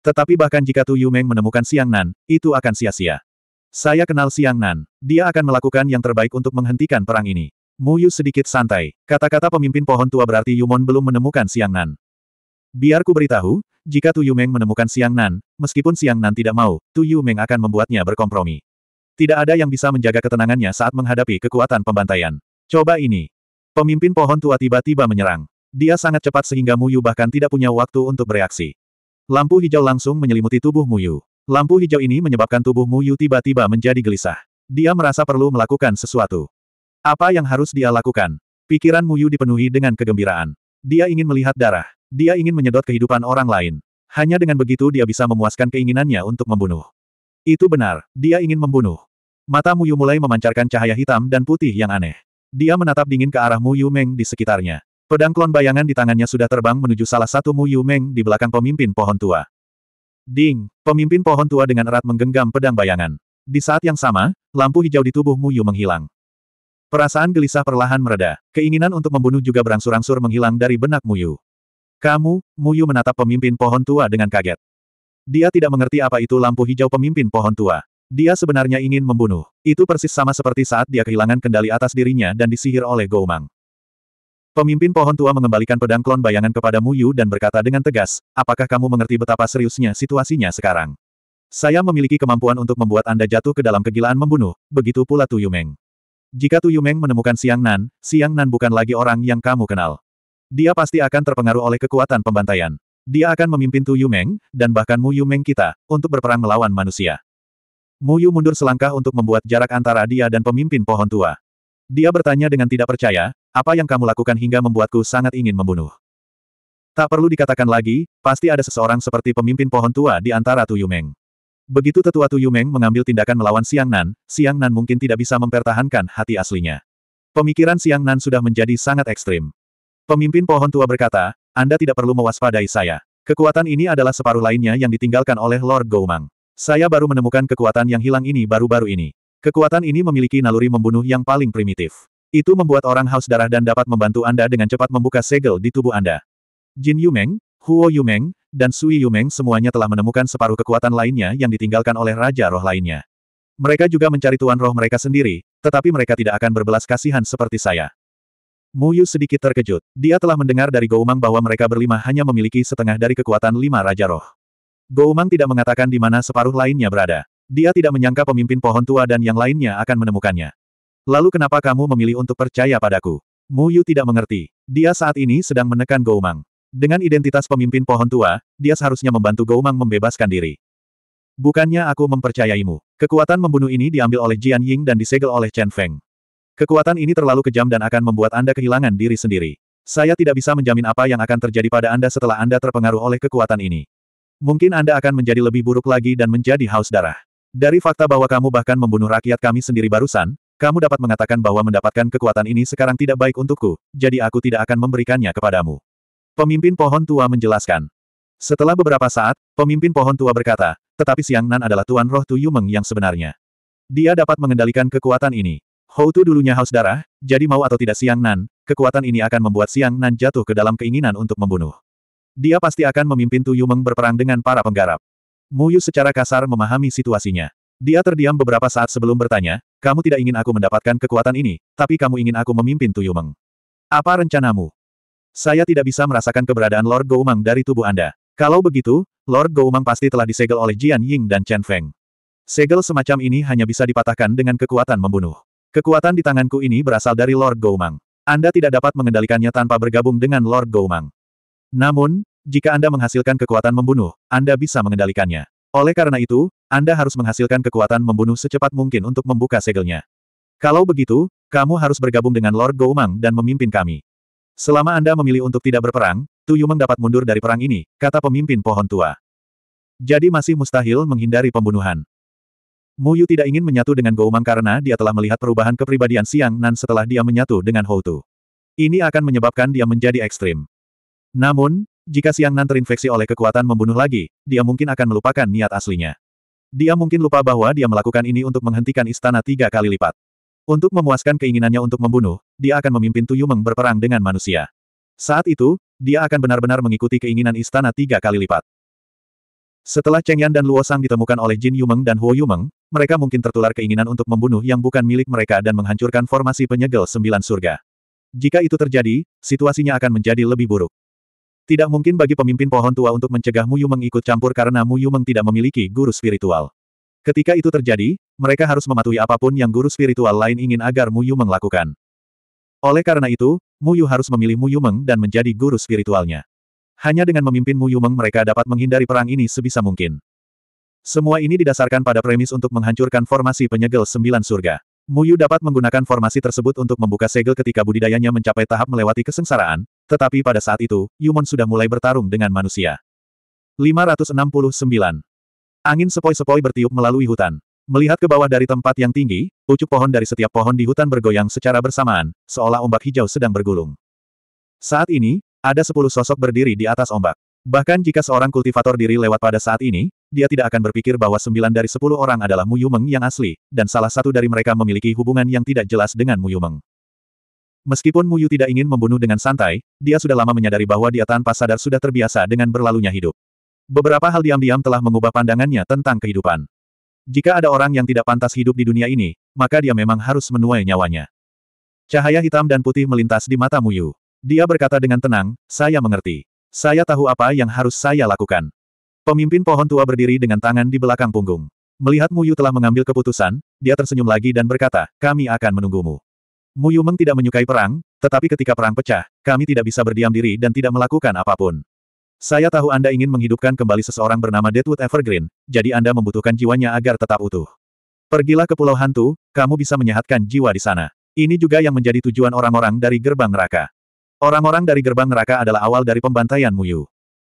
Tetapi bahkan jika Tu Yumeng menemukan Siang Nan, itu akan sia-sia. Saya kenal Siang Nan. Dia akan melakukan yang terbaik untuk menghentikan perang ini. Mu Yu sedikit santai. Kata-kata pemimpin pohon tua berarti Yumon belum menemukan Siang Nan. Biar ku beritahu, jika Tu Yumeng menemukan Siang Nan, meskipun Siang Nan tidak mau, Tu Yumeng akan membuatnya berkompromi. Tidak ada yang bisa menjaga ketenangannya saat menghadapi kekuatan pembantaian. Coba ini. Pemimpin pohon tua tiba-tiba menyerang. Dia sangat cepat sehingga Muyu bahkan tidak punya waktu untuk bereaksi. Lampu hijau langsung menyelimuti tubuh Muyu. Lampu hijau ini menyebabkan tubuh Muyu tiba-tiba menjadi gelisah. Dia merasa perlu melakukan sesuatu. Apa yang harus dia lakukan? Pikiran Muyu dipenuhi dengan kegembiraan. Dia ingin melihat darah. Dia ingin menyedot kehidupan orang lain. Hanya dengan begitu dia bisa memuaskan keinginannya untuk membunuh. Itu benar, dia ingin membunuh. Mata Muyu mulai memancarkan cahaya hitam dan putih yang aneh. Dia menatap dingin ke arah Muyu Meng di sekitarnya. Pedang klon bayangan di tangannya sudah terbang menuju salah satu Muyu Meng di belakang pemimpin pohon tua. Ding, pemimpin pohon tua dengan erat menggenggam pedang bayangan. Di saat yang sama, lampu hijau di tubuh Muyu menghilang. Perasaan gelisah perlahan mereda. Keinginan untuk membunuh juga berangsur-angsur menghilang dari benak Muyu. Kamu, Muyu menatap pemimpin pohon tua dengan kaget. Dia tidak mengerti apa itu lampu hijau pemimpin pohon tua. Dia sebenarnya ingin membunuh. Itu persis sama seperti saat dia kehilangan kendali atas dirinya dan disihir oleh Goumang. Pemimpin pohon tua mengembalikan pedang klon bayangan kepada Muyu dan berkata dengan tegas, apakah kamu mengerti betapa seriusnya situasinya sekarang? Saya memiliki kemampuan untuk membuat Anda jatuh ke dalam kegilaan membunuh, begitu pula Tuyumeng. Jika Tu Yumeng menemukan Siang Nan, Siang Nan bukan lagi orang yang kamu kenal. Dia pasti akan terpengaruh oleh kekuatan pembantaian. Dia akan memimpin Tu Yumeng, dan bahkan Mu Yumeng kita, untuk berperang melawan manusia. Mu Yu mundur selangkah untuk membuat jarak antara dia dan pemimpin pohon tua. Dia bertanya dengan tidak percaya, apa yang kamu lakukan hingga membuatku sangat ingin membunuh. Tak perlu dikatakan lagi, pasti ada seseorang seperti pemimpin pohon tua di antara Tu Yumeng. Begitu tetua Tu Yumeng mengambil tindakan melawan Siang Nan, Siang Nan mungkin tidak bisa mempertahankan hati aslinya. Pemikiran Siang Nan sudah menjadi sangat ekstrim. Pemimpin pohon tua berkata, Anda tidak perlu mewaspadai saya. Kekuatan ini adalah separuh lainnya yang ditinggalkan oleh Lord Goumang. Saya baru menemukan kekuatan yang hilang ini baru-baru ini. Kekuatan ini memiliki naluri membunuh yang paling primitif. Itu membuat orang haus darah dan dapat membantu Anda dengan cepat membuka segel di tubuh Anda. Jin Yumeng, Huo Yumeng, dan Sui Yumeng semuanya telah menemukan separuh kekuatan lainnya yang ditinggalkan oleh Raja Roh lainnya. Mereka juga mencari tuan roh mereka sendiri, tetapi mereka tidak akan berbelas kasihan seperti saya. Mu Yu sedikit terkejut. Dia telah mendengar dari Goumang bahwa mereka berlima hanya memiliki setengah dari kekuatan lima Raja Roh. Goumang tidak mengatakan di mana separuh lainnya berada. Dia tidak menyangka pemimpin pohon tua dan yang lainnya akan menemukannya. Lalu kenapa kamu memilih untuk percaya padaku? Mu Yu tidak mengerti. Dia saat ini sedang menekan Goumang. Dengan identitas pemimpin pohon tua, dia seharusnya membantu Goumang membebaskan diri. Bukannya aku mempercayaimu. Kekuatan membunuh ini diambil oleh Jian Ying dan disegel oleh Chen Feng. Kekuatan ini terlalu kejam dan akan membuat Anda kehilangan diri sendiri. Saya tidak bisa menjamin apa yang akan terjadi pada Anda setelah Anda terpengaruh oleh kekuatan ini. Mungkin Anda akan menjadi lebih buruk lagi dan menjadi haus darah. Dari fakta bahwa kamu bahkan membunuh rakyat kami sendiri barusan, kamu dapat mengatakan bahwa mendapatkan kekuatan ini sekarang tidak baik untukku, jadi aku tidak akan memberikannya kepadamu. Pemimpin pohon tua menjelaskan. Setelah beberapa saat, pemimpin pohon tua berkata, tetapi Siang Nan adalah Tuan Roh Tu Yumeng yang sebenarnya. Dia dapat mengendalikan kekuatan ini. Hou Tu dulunya haus darah, jadi mau atau tidak Siang Nan, kekuatan ini akan membuat Siang Nan jatuh ke dalam keinginan untuk membunuh. Dia pasti akan memimpin Tu Yumeng berperang dengan para penggarap. Mu Yu secara kasar memahami situasinya. Dia terdiam beberapa saat sebelum bertanya, kamu tidak ingin aku mendapatkan kekuatan ini, tapi kamu ingin aku memimpin Tu Yumeng. Apa rencanamu? Saya tidak bisa merasakan keberadaan Lord Goumang dari tubuh Anda. Kalau begitu, Lord Goumang pasti telah disegel oleh Jian Ying dan Chen Feng. Segel semacam ini hanya bisa dipatahkan dengan kekuatan membunuh. Kekuatan di tanganku ini berasal dari Lord Goumang. Anda tidak dapat mengendalikannya tanpa bergabung dengan Lord Goumang. Namun, jika Anda menghasilkan kekuatan membunuh, Anda bisa mengendalikannya. Oleh karena itu, Anda harus menghasilkan kekuatan membunuh secepat mungkin untuk membuka segelnya. Kalau begitu, kamu harus bergabung dengan Lord Goumang dan memimpin kami. Selama Anda memilih untuk tidak berperang, Tu Tuyu mendapat mundur dari perang ini, kata pemimpin pohon tua. Jadi masih mustahil menghindari pembunuhan. Muyu tidak ingin menyatu dengan Goumang karena dia telah melihat perubahan kepribadian Siang Nan setelah dia menyatu dengan Tu. Ini akan menyebabkan dia menjadi ekstrim. Namun, jika Siang Nan terinfeksi oleh kekuatan membunuh lagi, dia mungkin akan melupakan niat aslinya. Dia mungkin lupa bahwa dia melakukan ini untuk menghentikan istana tiga kali lipat. Untuk memuaskan keinginannya untuk membunuh, dia akan memimpin Tuyumeng berperang dengan manusia. Saat itu, dia akan benar-benar mengikuti keinginan istana tiga kali lipat. Setelah Cheng Yan dan Luo Sang ditemukan oleh Jin Yumeng dan Huo Yumeng, mereka mungkin tertular keinginan untuk membunuh yang bukan milik mereka dan menghancurkan formasi penyegel sembilan surga. Jika itu terjadi, situasinya akan menjadi lebih buruk. Tidak mungkin bagi pemimpin pohon tua untuk mencegah Mu Yumeng ikut campur karena Mu Yumeng tidak memiliki guru spiritual. Ketika itu terjadi, mereka harus mematuhi apapun yang guru spiritual lain ingin agar Mu Yumeng lakukan. Oleh karena itu, Mu Yu harus memilih Mu Yumeng dan menjadi guru spiritualnya. Hanya dengan memimpin Mu Yumeng mereka dapat menghindari perang ini sebisa mungkin. Semua ini didasarkan pada premis untuk menghancurkan formasi penyegel sembilan surga. Muyu dapat menggunakan formasi tersebut untuk membuka segel ketika budidayanya mencapai tahap melewati kesengsaraan, tetapi pada saat itu, Yumon sudah mulai bertarung dengan manusia. 569 Angin sepoi-sepoi bertiup melalui hutan. Melihat ke bawah dari tempat yang tinggi, pucuk pohon dari setiap pohon di hutan bergoyang secara bersamaan, seolah ombak hijau sedang bergulung. Saat ini, ada sepuluh sosok berdiri di atas ombak. Bahkan jika seorang kultivator diri lewat pada saat ini, dia tidak akan berpikir bahwa sembilan dari sepuluh orang adalah Muyumeng yang asli, dan salah satu dari mereka memiliki hubungan yang tidak jelas dengan Muyumeng. Meskipun Muyu tidak ingin membunuh dengan santai, dia sudah lama menyadari bahwa dia tanpa sadar sudah terbiasa dengan berlalunya hidup. Beberapa hal diam-diam telah mengubah pandangannya tentang kehidupan. Jika ada orang yang tidak pantas hidup di dunia ini, maka dia memang harus menuai nyawanya. Cahaya hitam dan putih melintas di mata Muyu. Dia berkata dengan tenang, saya mengerti. Saya tahu apa yang harus saya lakukan. Pemimpin pohon tua berdiri dengan tangan di belakang punggung. Melihat Muyu telah mengambil keputusan, dia tersenyum lagi dan berkata, kami akan menunggumu. Muyu Meng tidak menyukai perang, tetapi ketika perang pecah, kami tidak bisa berdiam diri dan tidak melakukan apapun. Saya tahu Anda ingin menghidupkan kembali seseorang bernama Deadwood Evergreen, jadi Anda membutuhkan jiwanya agar tetap utuh. Pergilah ke Pulau Hantu, kamu bisa menyehatkan jiwa di sana. Ini juga yang menjadi tujuan orang-orang dari gerbang neraka. Orang-orang dari gerbang neraka adalah awal dari pembantaian Muyu.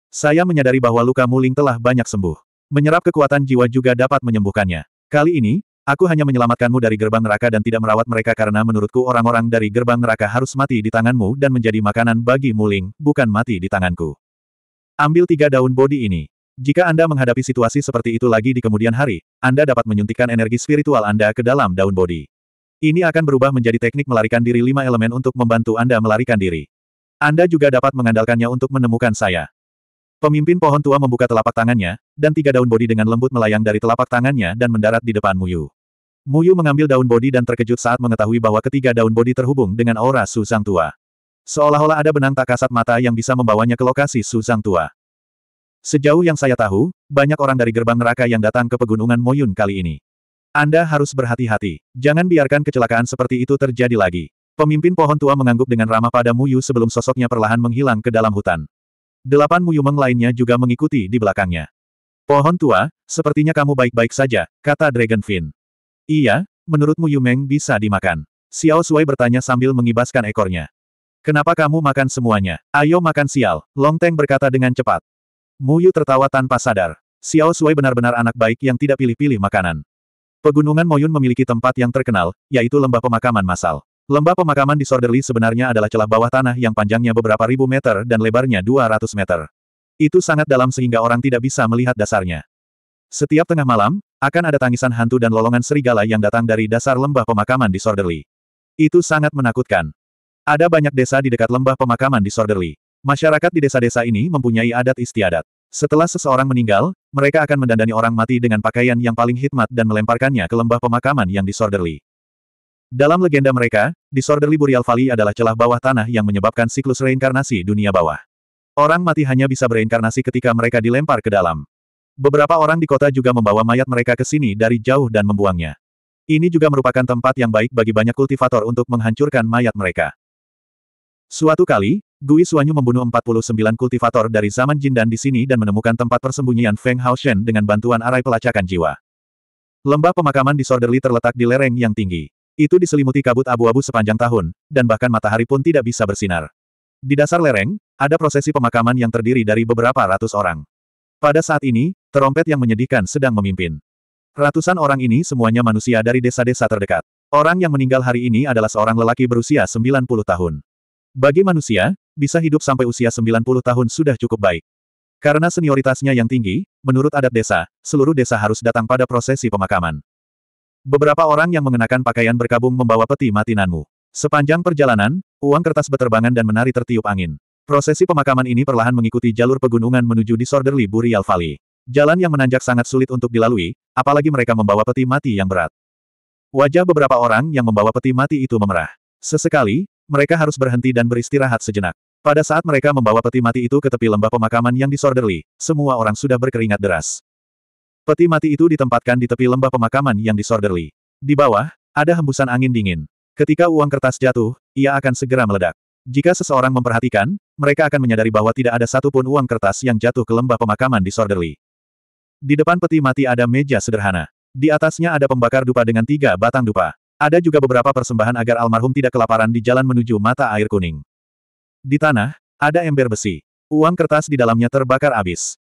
Saya menyadari bahwa luka Muling telah banyak sembuh. Menyerap kekuatan jiwa juga dapat menyembuhkannya. Kali ini, aku hanya menyelamatkanmu dari gerbang neraka dan tidak merawat mereka karena menurutku orang-orang dari gerbang neraka harus mati di tanganmu dan menjadi makanan bagi Muling, bukan mati di tanganku. Ambil tiga daun bodi ini. Jika Anda menghadapi situasi seperti itu lagi di kemudian hari, Anda dapat menyuntikkan energi spiritual Anda ke dalam daun bodi. Ini akan berubah menjadi teknik melarikan diri lima elemen untuk membantu Anda melarikan diri. Anda juga dapat mengandalkannya untuk menemukan saya. Pemimpin pohon tua membuka telapak tangannya, dan tiga daun bodi dengan lembut melayang dari telapak tangannya dan mendarat di depan Muyu. Muyu mengambil daun bodi dan terkejut saat mengetahui bahwa ketiga daun bodi terhubung dengan aura Su Sang Tua. Seolah-olah ada benang tak kasat mata yang bisa membawanya ke lokasi Suzang Tua. Sejauh yang saya tahu, banyak orang dari gerbang neraka yang datang ke pegunungan Moyun kali ini. Anda harus berhati-hati. Jangan biarkan kecelakaan seperti itu terjadi lagi. Pemimpin pohon tua mengangguk dengan ramah pada Muyu sebelum sosoknya perlahan menghilang ke dalam hutan. Delapan Meng lainnya juga mengikuti di belakangnya. Pohon tua, sepertinya kamu baik-baik saja, kata Dragonfin. Iya, menurut Meng bisa dimakan. Xiao Sui bertanya sambil mengibaskan ekornya. Kenapa kamu makan semuanya? Ayo makan sial, Long Teng berkata dengan cepat. Muyu tertawa tanpa sadar. Xiao Sui benar-benar anak baik yang tidak pilih-pilih makanan. Pegunungan Moyun memiliki tempat yang terkenal, yaitu lembah pemakaman massal. Lembah pemakaman di disorderly sebenarnya adalah celah bawah tanah yang panjangnya beberapa ribu meter dan lebarnya 200 meter. Itu sangat dalam sehingga orang tidak bisa melihat dasarnya. Setiap tengah malam, akan ada tangisan hantu dan lolongan serigala yang datang dari dasar lembah pemakaman di disorderly. Itu sangat menakutkan. Ada banyak desa di dekat lembah pemakaman di Sorderly. Masyarakat di desa-desa ini mempunyai adat istiadat. Setelah seseorang meninggal, mereka akan mendandani orang mati dengan pakaian yang paling hikmat dan melemparkannya ke lembah pemakaman yang di disorderly. Dalam legenda mereka, disorderly Burial Valley adalah celah bawah tanah yang menyebabkan siklus reinkarnasi dunia bawah. Orang mati hanya bisa bereinkarnasi ketika mereka dilempar ke dalam. Beberapa orang di kota juga membawa mayat mereka ke sini dari jauh dan membuangnya. Ini juga merupakan tempat yang baik bagi banyak kultivator untuk menghancurkan mayat mereka. Suatu kali, Gui Suanyu membunuh 49 kultivator dari zaman jin dan di sini dan menemukan tempat persembunyian Feng Haoshen dengan bantuan arai pelacakan jiwa. Lembah pemakaman di disorderly terletak di lereng yang tinggi. Itu diselimuti kabut abu-abu sepanjang tahun, dan bahkan matahari pun tidak bisa bersinar. Di dasar lereng, ada prosesi pemakaman yang terdiri dari beberapa ratus orang. Pada saat ini, terompet yang menyedihkan sedang memimpin. Ratusan orang ini semuanya manusia dari desa-desa terdekat. Orang yang meninggal hari ini adalah seorang lelaki berusia 90 tahun. Bagi manusia, bisa hidup sampai usia 90 tahun sudah cukup baik. Karena senioritasnya yang tinggi, menurut adat desa, seluruh desa harus datang pada prosesi pemakaman. Beberapa orang yang mengenakan pakaian berkabung membawa peti mati Nanmu. Sepanjang perjalanan, uang kertas beterbangan dan menari tertiup angin. Prosesi pemakaman ini perlahan mengikuti jalur pegunungan menuju disorderly Burial Valley. Jalan yang menanjak sangat sulit untuk dilalui, apalagi mereka membawa peti mati yang berat. Wajah beberapa orang yang membawa peti mati itu memerah. Sesekali, mereka harus berhenti dan beristirahat sejenak. Pada saat mereka membawa peti mati itu ke tepi lembah pemakaman yang disorderly, semua orang sudah berkeringat deras. Peti mati itu ditempatkan di tepi lembah pemakaman yang disorderly. Di bawah, ada hembusan angin dingin. Ketika uang kertas jatuh, ia akan segera meledak. Jika seseorang memperhatikan, mereka akan menyadari bahwa tidak ada satupun uang kertas yang jatuh ke lembah pemakaman disorderly. Di depan peti mati ada meja sederhana. Di atasnya ada pembakar dupa dengan tiga batang dupa. Ada juga beberapa persembahan agar almarhum tidak kelaparan di jalan menuju mata air kuning. Di tanah, ada ember besi. Uang kertas di dalamnya terbakar habis.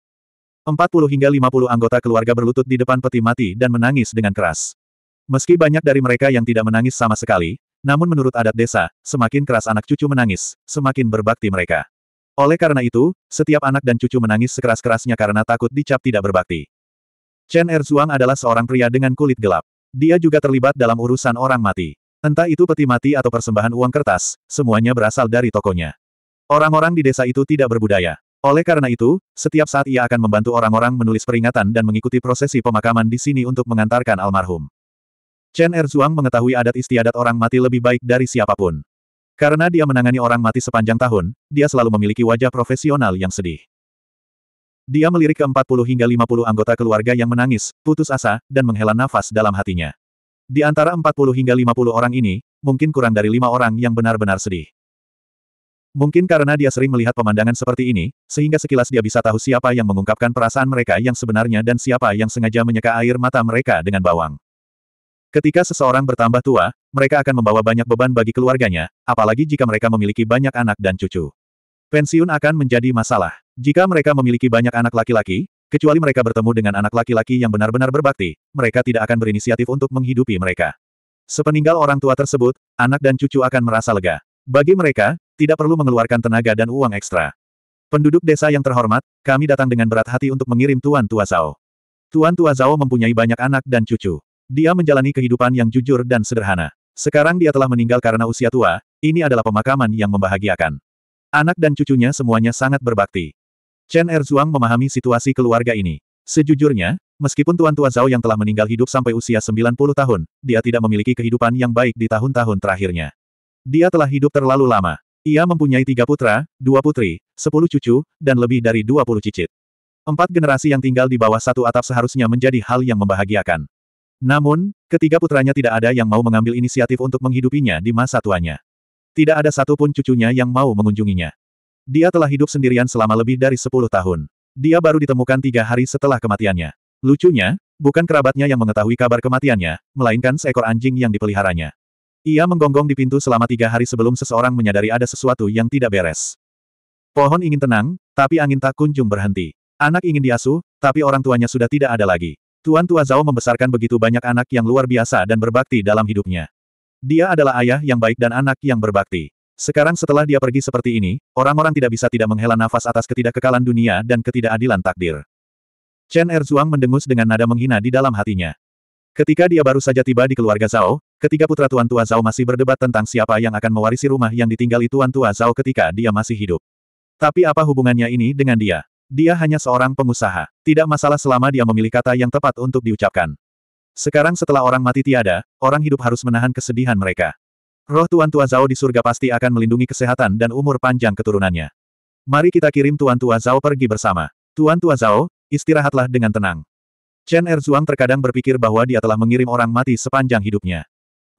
40 hingga 50 anggota keluarga berlutut di depan peti mati dan menangis dengan keras. Meski banyak dari mereka yang tidak menangis sama sekali, namun menurut adat desa, semakin keras anak cucu menangis, semakin berbakti mereka. Oleh karena itu, setiap anak dan cucu menangis sekeras-kerasnya karena takut dicap tidak berbakti. Chen Erzuang adalah seorang pria dengan kulit gelap. Dia juga terlibat dalam urusan orang mati. Entah itu peti mati atau persembahan uang kertas, semuanya berasal dari tokonya. Orang-orang di desa itu tidak berbudaya. Oleh karena itu, setiap saat ia akan membantu orang-orang menulis peringatan dan mengikuti prosesi pemakaman di sini untuk mengantarkan almarhum. Chen Erzuang mengetahui adat istiadat orang mati lebih baik dari siapapun. Karena dia menangani orang mati sepanjang tahun, dia selalu memiliki wajah profesional yang sedih. Dia melirik ke 40 hingga 50 anggota keluarga yang menangis, putus asa, dan menghela nafas dalam hatinya. Di antara 40 hingga 50 orang ini, mungkin kurang dari lima orang yang benar-benar sedih. Mungkin karena dia sering melihat pemandangan seperti ini, sehingga sekilas dia bisa tahu siapa yang mengungkapkan perasaan mereka yang sebenarnya dan siapa yang sengaja menyeka air mata mereka dengan bawang. Ketika seseorang bertambah tua, mereka akan membawa banyak beban bagi keluarganya, apalagi jika mereka memiliki banyak anak dan cucu. Pensiun akan menjadi masalah. Jika mereka memiliki banyak anak laki-laki, kecuali mereka bertemu dengan anak laki-laki yang benar-benar berbakti, mereka tidak akan berinisiatif untuk menghidupi mereka. Sepeninggal orang tua tersebut, anak dan cucu akan merasa lega. Bagi mereka, tidak perlu mengeluarkan tenaga dan uang ekstra. Penduduk desa yang terhormat, kami datang dengan berat hati untuk mengirim Tuan Tua Zhao. Tuan Tua Zhao mempunyai banyak anak dan cucu. Dia menjalani kehidupan yang jujur dan sederhana. Sekarang dia telah meninggal karena usia tua, ini adalah pemakaman yang membahagiakan. Anak dan cucunya semuanya sangat berbakti. Chen Erzhuang memahami situasi keluarga ini. Sejujurnya, meskipun Tuan tuan Zhao yang telah meninggal hidup sampai usia 90 tahun, dia tidak memiliki kehidupan yang baik di tahun-tahun terakhirnya. Dia telah hidup terlalu lama. Ia mempunyai tiga putra, dua putri, sepuluh cucu, dan lebih dari dua puluh cicit. Empat generasi yang tinggal di bawah satu atap seharusnya menjadi hal yang membahagiakan. Namun, ketiga putranya tidak ada yang mau mengambil inisiatif untuk menghidupinya di masa tuanya. Tidak ada satupun cucunya yang mau mengunjunginya. Dia telah hidup sendirian selama lebih dari sepuluh tahun. Dia baru ditemukan tiga hari setelah kematiannya. Lucunya, bukan kerabatnya yang mengetahui kabar kematiannya, melainkan seekor anjing yang dipeliharanya. Ia menggonggong di pintu selama tiga hari sebelum seseorang menyadari ada sesuatu yang tidak beres. Pohon ingin tenang, tapi angin tak kunjung berhenti. Anak ingin diasuh, tapi orang tuanya sudah tidak ada lagi. Tuan Tua Zhao membesarkan begitu banyak anak yang luar biasa dan berbakti dalam hidupnya. Dia adalah ayah yang baik dan anak yang berbakti. Sekarang setelah dia pergi seperti ini, orang-orang tidak bisa tidak menghela nafas atas ketidakkekalan dunia dan ketidakadilan takdir. Chen Erzuang mendengus dengan nada menghina di dalam hatinya. Ketika dia baru saja tiba di keluarga Zhao, ketika putra Tuan Tua Zhao masih berdebat tentang siapa yang akan mewarisi rumah yang ditinggali Tuan Tua Zhao ketika dia masih hidup. Tapi apa hubungannya ini dengan dia? Dia hanya seorang pengusaha. Tidak masalah selama dia memilih kata yang tepat untuk diucapkan. Sekarang setelah orang mati tiada, orang hidup harus menahan kesedihan mereka. Roh Tuan Tua Zhao di surga pasti akan melindungi kesehatan dan umur panjang keturunannya. Mari kita kirim Tuan Tua Zhao pergi bersama. Tuan Tua Zhao, istirahatlah dengan tenang. Chen Erzuang terkadang berpikir bahwa dia telah mengirim orang mati sepanjang hidupnya.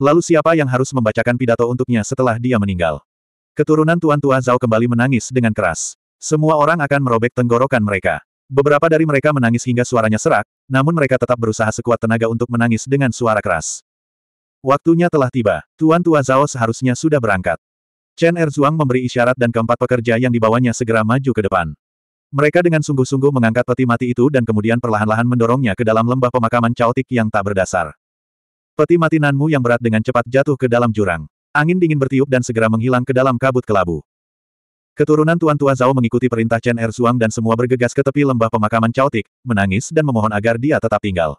Lalu siapa yang harus membacakan pidato untuknya setelah dia meninggal? Keturunan Tuan Tua Zhao kembali menangis dengan keras. Semua orang akan merobek tenggorokan mereka. Beberapa dari mereka menangis hingga suaranya serak, namun mereka tetap berusaha sekuat tenaga untuk menangis dengan suara keras. Waktunya telah tiba. Tuan Tua Zhao seharusnya sudah berangkat. Chen Erzuang memberi isyarat dan keempat pekerja yang dibawanya segera maju ke depan. Mereka dengan sungguh-sungguh mengangkat peti mati itu dan kemudian perlahan-lahan mendorongnya ke dalam lembah pemakaman caotik yang tak berdasar. Peti mati Nanmu yang berat dengan cepat jatuh ke dalam jurang. Angin dingin bertiup dan segera menghilang ke dalam kabut kelabu. Keturunan Tuan Tua Zhao mengikuti perintah Chen Erzuang dan semua bergegas ke tepi lembah pemakaman caotik, menangis dan memohon agar dia tetap tinggal.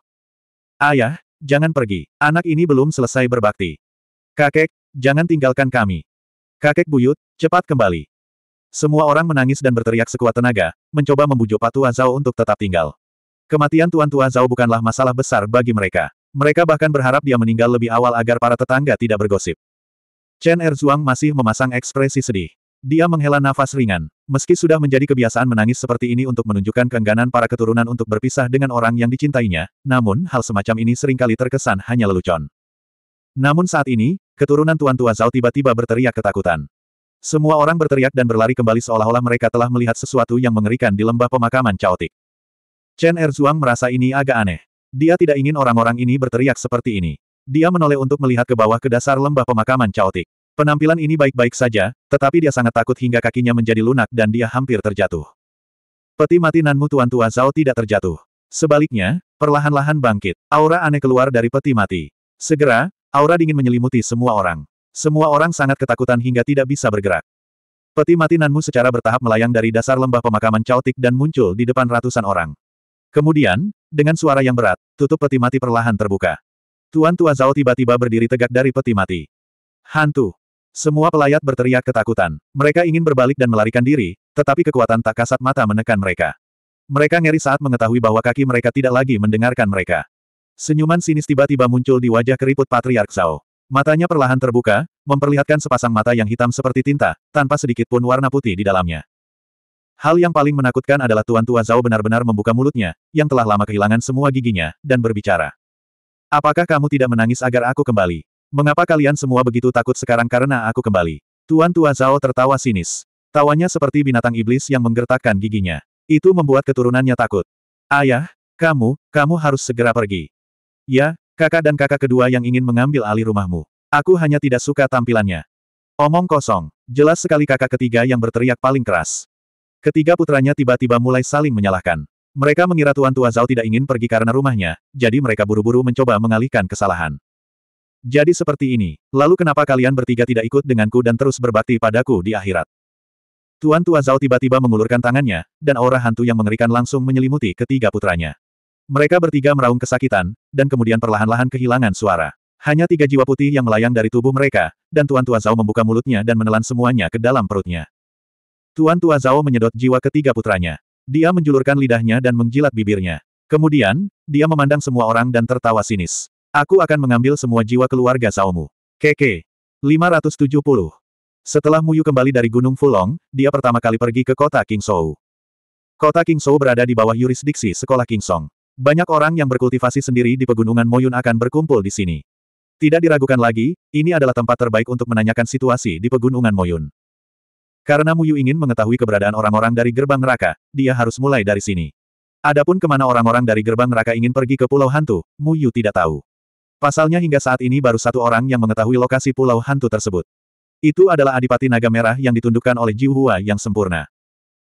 Ayah, jangan pergi. Anak ini belum selesai berbakti. Kakek, jangan tinggalkan kami. Kakek buyut, cepat kembali. Semua orang menangis dan berteriak sekuat tenaga, mencoba membujuk Patua Zhao untuk tetap tinggal. Kematian Tuan Tuan Zhao bukanlah masalah besar bagi mereka. Mereka bahkan berharap dia meninggal lebih awal agar para tetangga tidak bergosip. Chen Erzuang masih memasang ekspresi sedih. Dia menghela nafas ringan. Meski sudah menjadi kebiasaan menangis seperti ini untuk menunjukkan keengganan para keturunan untuk berpisah dengan orang yang dicintainya, namun hal semacam ini seringkali terkesan hanya lelucon. Namun saat ini, keturunan Tuan Tua Zhao tiba-tiba berteriak ketakutan. Semua orang berteriak dan berlari kembali seolah-olah mereka telah melihat sesuatu yang mengerikan di lembah pemakaman caotik. Chen Erzuang merasa ini agak aneh. Dia tidak ingin orang-orang ini berteriak seperti ini. Dia menoleh untuk melihat ke bawah ke dasar lembah pemakaman caotik. Penampilan ini baik-baik saja, tetapi dia sangat takut hingga kakinya menjadi lunak dan dia hampir terjatuh. Peti mati Nanmu Tuan Tua Zhao tidak terjatuh. Sebaliknya, perlahan-lahan bangkit. Aura aneh keluar dari peti mati. Segera, aura dingin menyelimuti semua orang. Semua orang sangat ketakutan hingga tidak bisa bergerak. Peti mati Nanmu secara bertahap melayang dari dasar lembah pemakaman caotik dan muncul di depan ratusan orang. Kemudian, dengan suara yang berat, tutup peti mati perlahan terbuka. Tuan Tua Zhao tiba-tiba berdiri tegak dari peti mati. Hantu, semua pelayat berteriak ketakutan. Mereka ingin berbalik dan melarikan diri, tetapi kekuatan tak kasat mata menekan mereka. Mereka ngeri saat mengetahui bahwa kaki mereka tidak lagi mendengarkan mereka. Senyuman sinis tiba-tiba muncul di wajah keriput Patriark Zhao. Matanya perlahan terbuka, memperlihatkan sepasang mata yang hitam seperti tinta, tanpa sedikit pun warna putih di dalamnya. Hal yang paling menakutkan adalah Tuan Tua Zhao benar-benar membuka mulutnya, yang telah lama kehilangan semua giginya, dan berbicara. Apakah kamu tidak menangis agar aku kembali? Mengapa kalian semua begitu takut sekarang karena aku kembali? Tuan Tua Zhao tertawa sinis. Tawanya seperti binatang iblis yang menggertakkan giginya. Itu membuat keturunannya takut. Ayah, kamu, kamu harus segera pergi. Ya, kakak dan kakak kedua yang ingin mengambil alih rumahmu. Aku hanya tidak suka tampilannya. Omong kosong. Jelas sekali kakak ketiga yang berteriak paling keras. Ketiga putranya tiba-tiba mulai saling menyalahkan. Mereka mengira Tuan Tua Zhao tidak ingin pergi karena rumahnya, jadi mereka buru-buru mencoba mengalihkan kesalahan. Jadi seperti ini, lalu kenapa kalian bertiga tidak ikut denganku dan terus berbakti padaku di akhirat? Tuan Tua Zhao tiba-tiba mengulurkan tangannya, dan aura hantu yang mengerikan langsung menyelimuti ketiga putranya. Mereka bertiga meraung kesakitan, dan kemudian perlahan-lahan kehilangan suara. Hanya tiga jiwa putih yang melayang dari tubuh mereka, dan Tuan Tua Zhao membuka mulutnya dan menelan semuanya ke dalam perutnya. Tuan Tua Zhao menyedot jiwa ketiga putranya. Dia menjulurkan lidahnya dan mengjilat bibirnya. Kemudian, dia memandang semua orang dan tertawa sinis. Aku akan mengambil semua jiwa keluarga Saomu. Keke. 570. Setelah Muyu kembali dari Gunung Fulong, dia pertama kali pergi ke kota King Shou. Kota King Shou berada di bawah yurisdiksi sekolah King Song. Banyak orang yang berkultivasi sendiri di pegunungan Moyun akan berkumpul di sini. Tidak diragukan lagi, ini adalah tempat terbaik untuk menanyakan situasi di pegunungan Moyun. Karena Muyu ingin mengetahui keberadaan orang-orang dari gerbang neraka, dia harus mulai dari sini. Adapun kemana orang-orang dari gerbang neraka ingin pergi ke Pulau Hantu, Muyu tidak tahu. Pasalnya hingga saat ini baru satu orang yang mengetahui lokasi pulau hantu tersebut. Itu adalah Adipati Naga Merah yang ditundukkan oleh Jiuhua yang sempurna.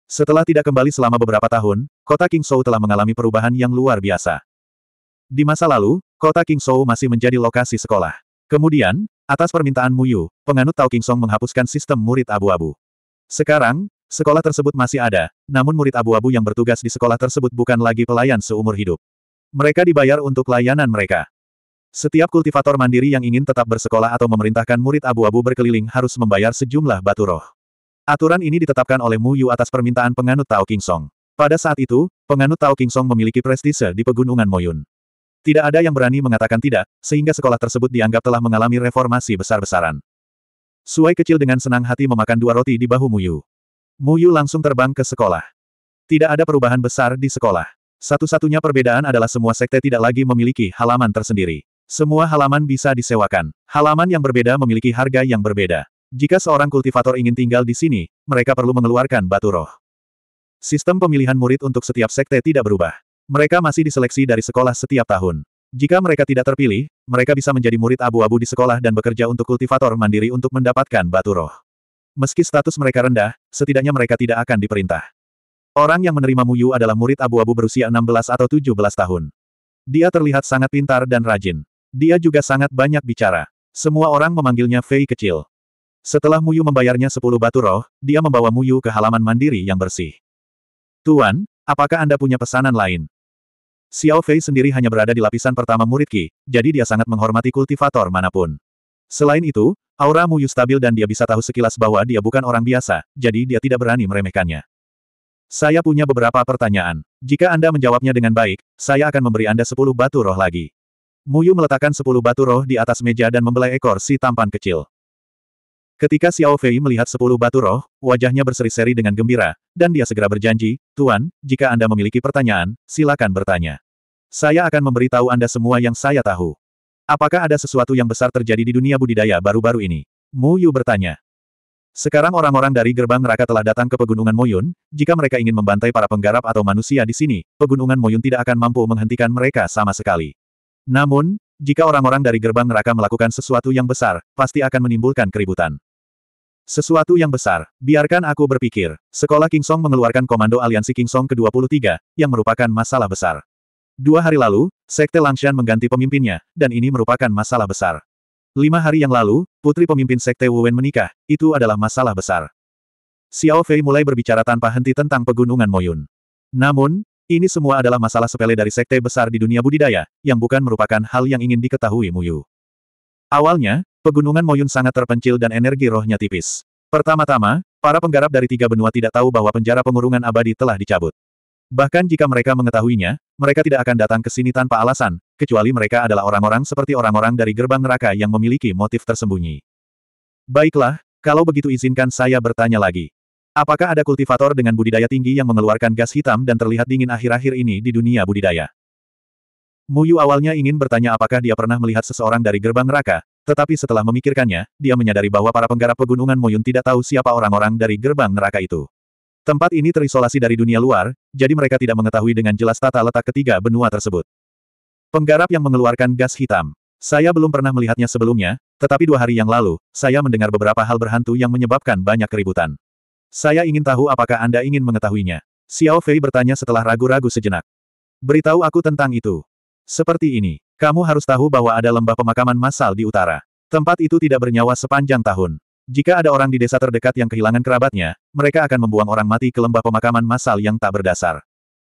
Setelah tidak kembali selama beberapa tahun, kota Qingzhou telah mengalami perubahan yang luar biasa. Di masa lalu, kota Qingzhou masih menjadi lokasi sekolah. Kemudian, atas permintaan Muyu, penganut Tao Song menghapuskan sistem murid abu-abu. Sekarang, sekolah tersebut masih ada, namun murid abu-abu yang bertugas di sekolah tersebut bukan lagi pelayan seumur hidup. Mereka dibayar untuk layanan mereka. Setiap kultivator mandiri yang ingin tetap bersekolah atau memerintahkan murid abu-abu berkeliling harus membayar sejumlah batu roh. Aturan ini ditetapkan oleh Mu Yu atas permintaan penganut Tao King Song. Pada saat itu, penganut Tao King Song memiliki prestise di pegunungan Moyun. Tidak ada yang berani mengatakan tidak, sehingga sekolah tersebut dianggap telah mengalami reformasi besar-besaran. Suai kecil dengan senang hati memakan dua roti di bahu Mu Yu. Mu Yu langsung terbang ke sekolah. Tidak ada perubahan besar di sekolah. Satu-satunya perbedaan adalah semua sekte tidak lagi memiliki halaman tersendiri. Semua halaman bisa disewakan. Halaman yang berbeda memiliki harga yang berbeda. Jika seorang kultivator ingin tinggal di sini, mereka perlu mengeluarkan batu roh. Sistem pemilihan murid untuk setiap sekte tidak berubah. Mereka masih diseleksi dari sekolah setiap tahun. Jika mereka tidak terpilih, mereka bisa menjadi murid abu-abu di sekolah dan bekerja untuk kultivator mandiri untuk mendapatkan batu roh. Meski status mereka rendah, setidaknya mereka tidak akan diperintah. Orang yang menerima Muyu adalah murid abu-abu berusia 16 atau 17 tahun. Dia terlihat sangat pintar dan rajin. Dia juga sangat banyak bicara. Semua orang memanggilnya Fei kecil. Setelah Muyu membayarnya sepuluh batu roh, dia membawa Muyu ke halaman mandiri yang bersih. Tuan, apakah Anda punya pesanan lain? Xiao Fei sendiri hanya berada di lapisan pertama murid Qi, jadi dia sangat menghormati kultivator manapun. Selain itu, aura Muyu stabil dan dia bisa tahu sekilas bahwa dia bukan orang biasa, jadi dia tidak berani meremehkannya. Saya punya beberapa pertanyaan. Jika Anda menjawabnya dengan baik, saya akan memberi Anda sepuluh batu roh lagi. Muyu meletakkan sepuluh batu roh di atas meja dan membelai ekor si tampan kecil. Ketika Xiao Fei melihat sepuluh batu roh, wajahnya berseri-seri dengan gembira, dan dia segera berjanji, Tuan, jika Anda memiliki pertanyaan, silakan bertanya. Saya akan memberitahu Anda semua yang saya tahu. Apakah ada sesuatu yang besar terjadi di dunia budidaya baru-baru ini? Muyu bertanya. Sekarang orang-orang dari gerbang neraka telah datang ke pegunungan Moyun, jika mereka ingin membantai para penggarap atau manusia di sini, pegunungan Moyun tidak akan mampu menghentikan mereka sama sekali. Namun, jika orang-orang dari gerbang neraka melakukan sesuatu yang besar, pasti akan menimbulkan keributan. Sesuatu yang besar, biarkan aku berpikir. Sekolah King Song mengeluarkan komando aliansi King Song ke-23, yang merupakan masalah besar. Dua hari lalu, Sekte Langshan mengganti pemimpinnya, dan ini merupakan masalah besar. Lima hari yang lalu, putri pemimpin Sekte Wuwen menikah, itu adalah masalah besar. Xiao Fei mulai berbicara tanpa henti tentang pegunungan Moyun. Namun, ini semua adalah masalah sepele dari sekte besar di dunia budidaya, yang bukan merupakan hal yang ingin diketahui Muyu. Awalnya, pegunungan Moyun sangat terpencil dan energi rohnya tipis. Pertama-tama, para penggarap dari tiga benua tidak tahu bahwa penjara pengurungan abadi telah dicabut. Bahkan jika mereka mengetahuinya, mereka tidak akan datang ke sini tanpa alasan, kecuali mereka adalah orang-orang seperti orang-orang dari gerbang neraka yang memiliki motif tersembunyi. Baiklah, kalau begitu izinkan saya bertanya lagi. Apakah ada kultivator dengan budidaya tinggi yang mengeluarkan gas hitam dan terlihat dingin akhir-akhir ini di dunia budidaya? Muyu awalnya ingin bertanya apakah dia pernah melihat seseorang dari gerbang neraka, tetapi setelah memikirkannya, dia menyadari bahwa para penggarap pegunungan Muyun tidak tahu siapa orang-orang dari gerbang neraka itu. Tempat ini terisolasi dari dunia luar, jadi mereka tidak mengetahui dengan jelas tata letak ketiga benua tersebut. Penggarap yang mengeluarkan gas hitam. Saya belum pernah melihatnya sebelumnya, tetapi dua hari yang lalu, saya mendengar beberapa hal berhantu yang menyebabkan banyak keributan. Saya ingin tahu apakah Anda ingin mengetahuinya. Xiao Fei bertanya setelah ragu-ragu sejenak. Beritahu aku tentang itu. Seperti ini, kamu harus tahu bahwa ada lembah pemakaman massal di utara. Tempat itu tidak bernyawa sepanjang tahun. Jika ada orang di desa terdekat yang kehilangan kerabatnya, mereka akan membuang orang mati ke lembah pemakaman massal yang tak berdasar.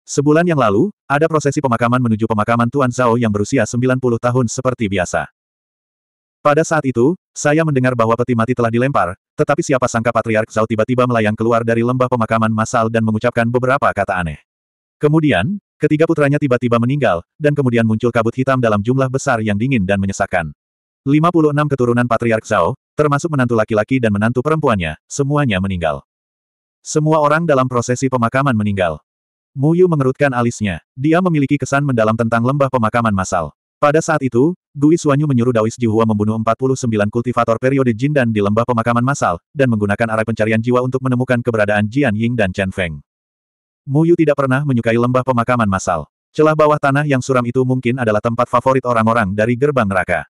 Sebulan yang lalu, ada prosesi pemakaman menuju pemakaman Tuan Zhao yang berusia 90 tahun seperti biasa. Pada saat itu, saya mendengar bahwa peti mati telah dilempar, tetapi siapa sangka Patriark Zhao tiba-tiba melayang keluar dari lembah pemakaman massal dan mengucapkan beberapa kata aneh. Kemudian, ketiga putranya tiba-tiba meninggal, dan kemudian muncul kabut hitam dalam jumlah besar yang dingin dan menyesakkan. 56 keturunan Patriark Zhao, termasuk menantu laki-laki dan menantu perempuannya, semuanya meninggal. Semua orang dalam prosesi pemakaman meninggal. Mu Yu mengerutkan alisnya. Dia memiliki kesan mendalam tentang lembah pemakaman massal. Pada saat itu, Gui Suanyu menyuruh Daois Jihua membunuh 49 kultivator periode Jin dan di lembah pemakaman massal, dan menggunakan arah pencarian jiwa untuk menemukan keberadaan Jian Ying dan Chen Feng. Mu Yu tidak pernah menyukai lembah pemakaman massal. Celah bawah tanah yang suram itu mungkin adalah tempat favorit orang-orang dari gerbang neraka.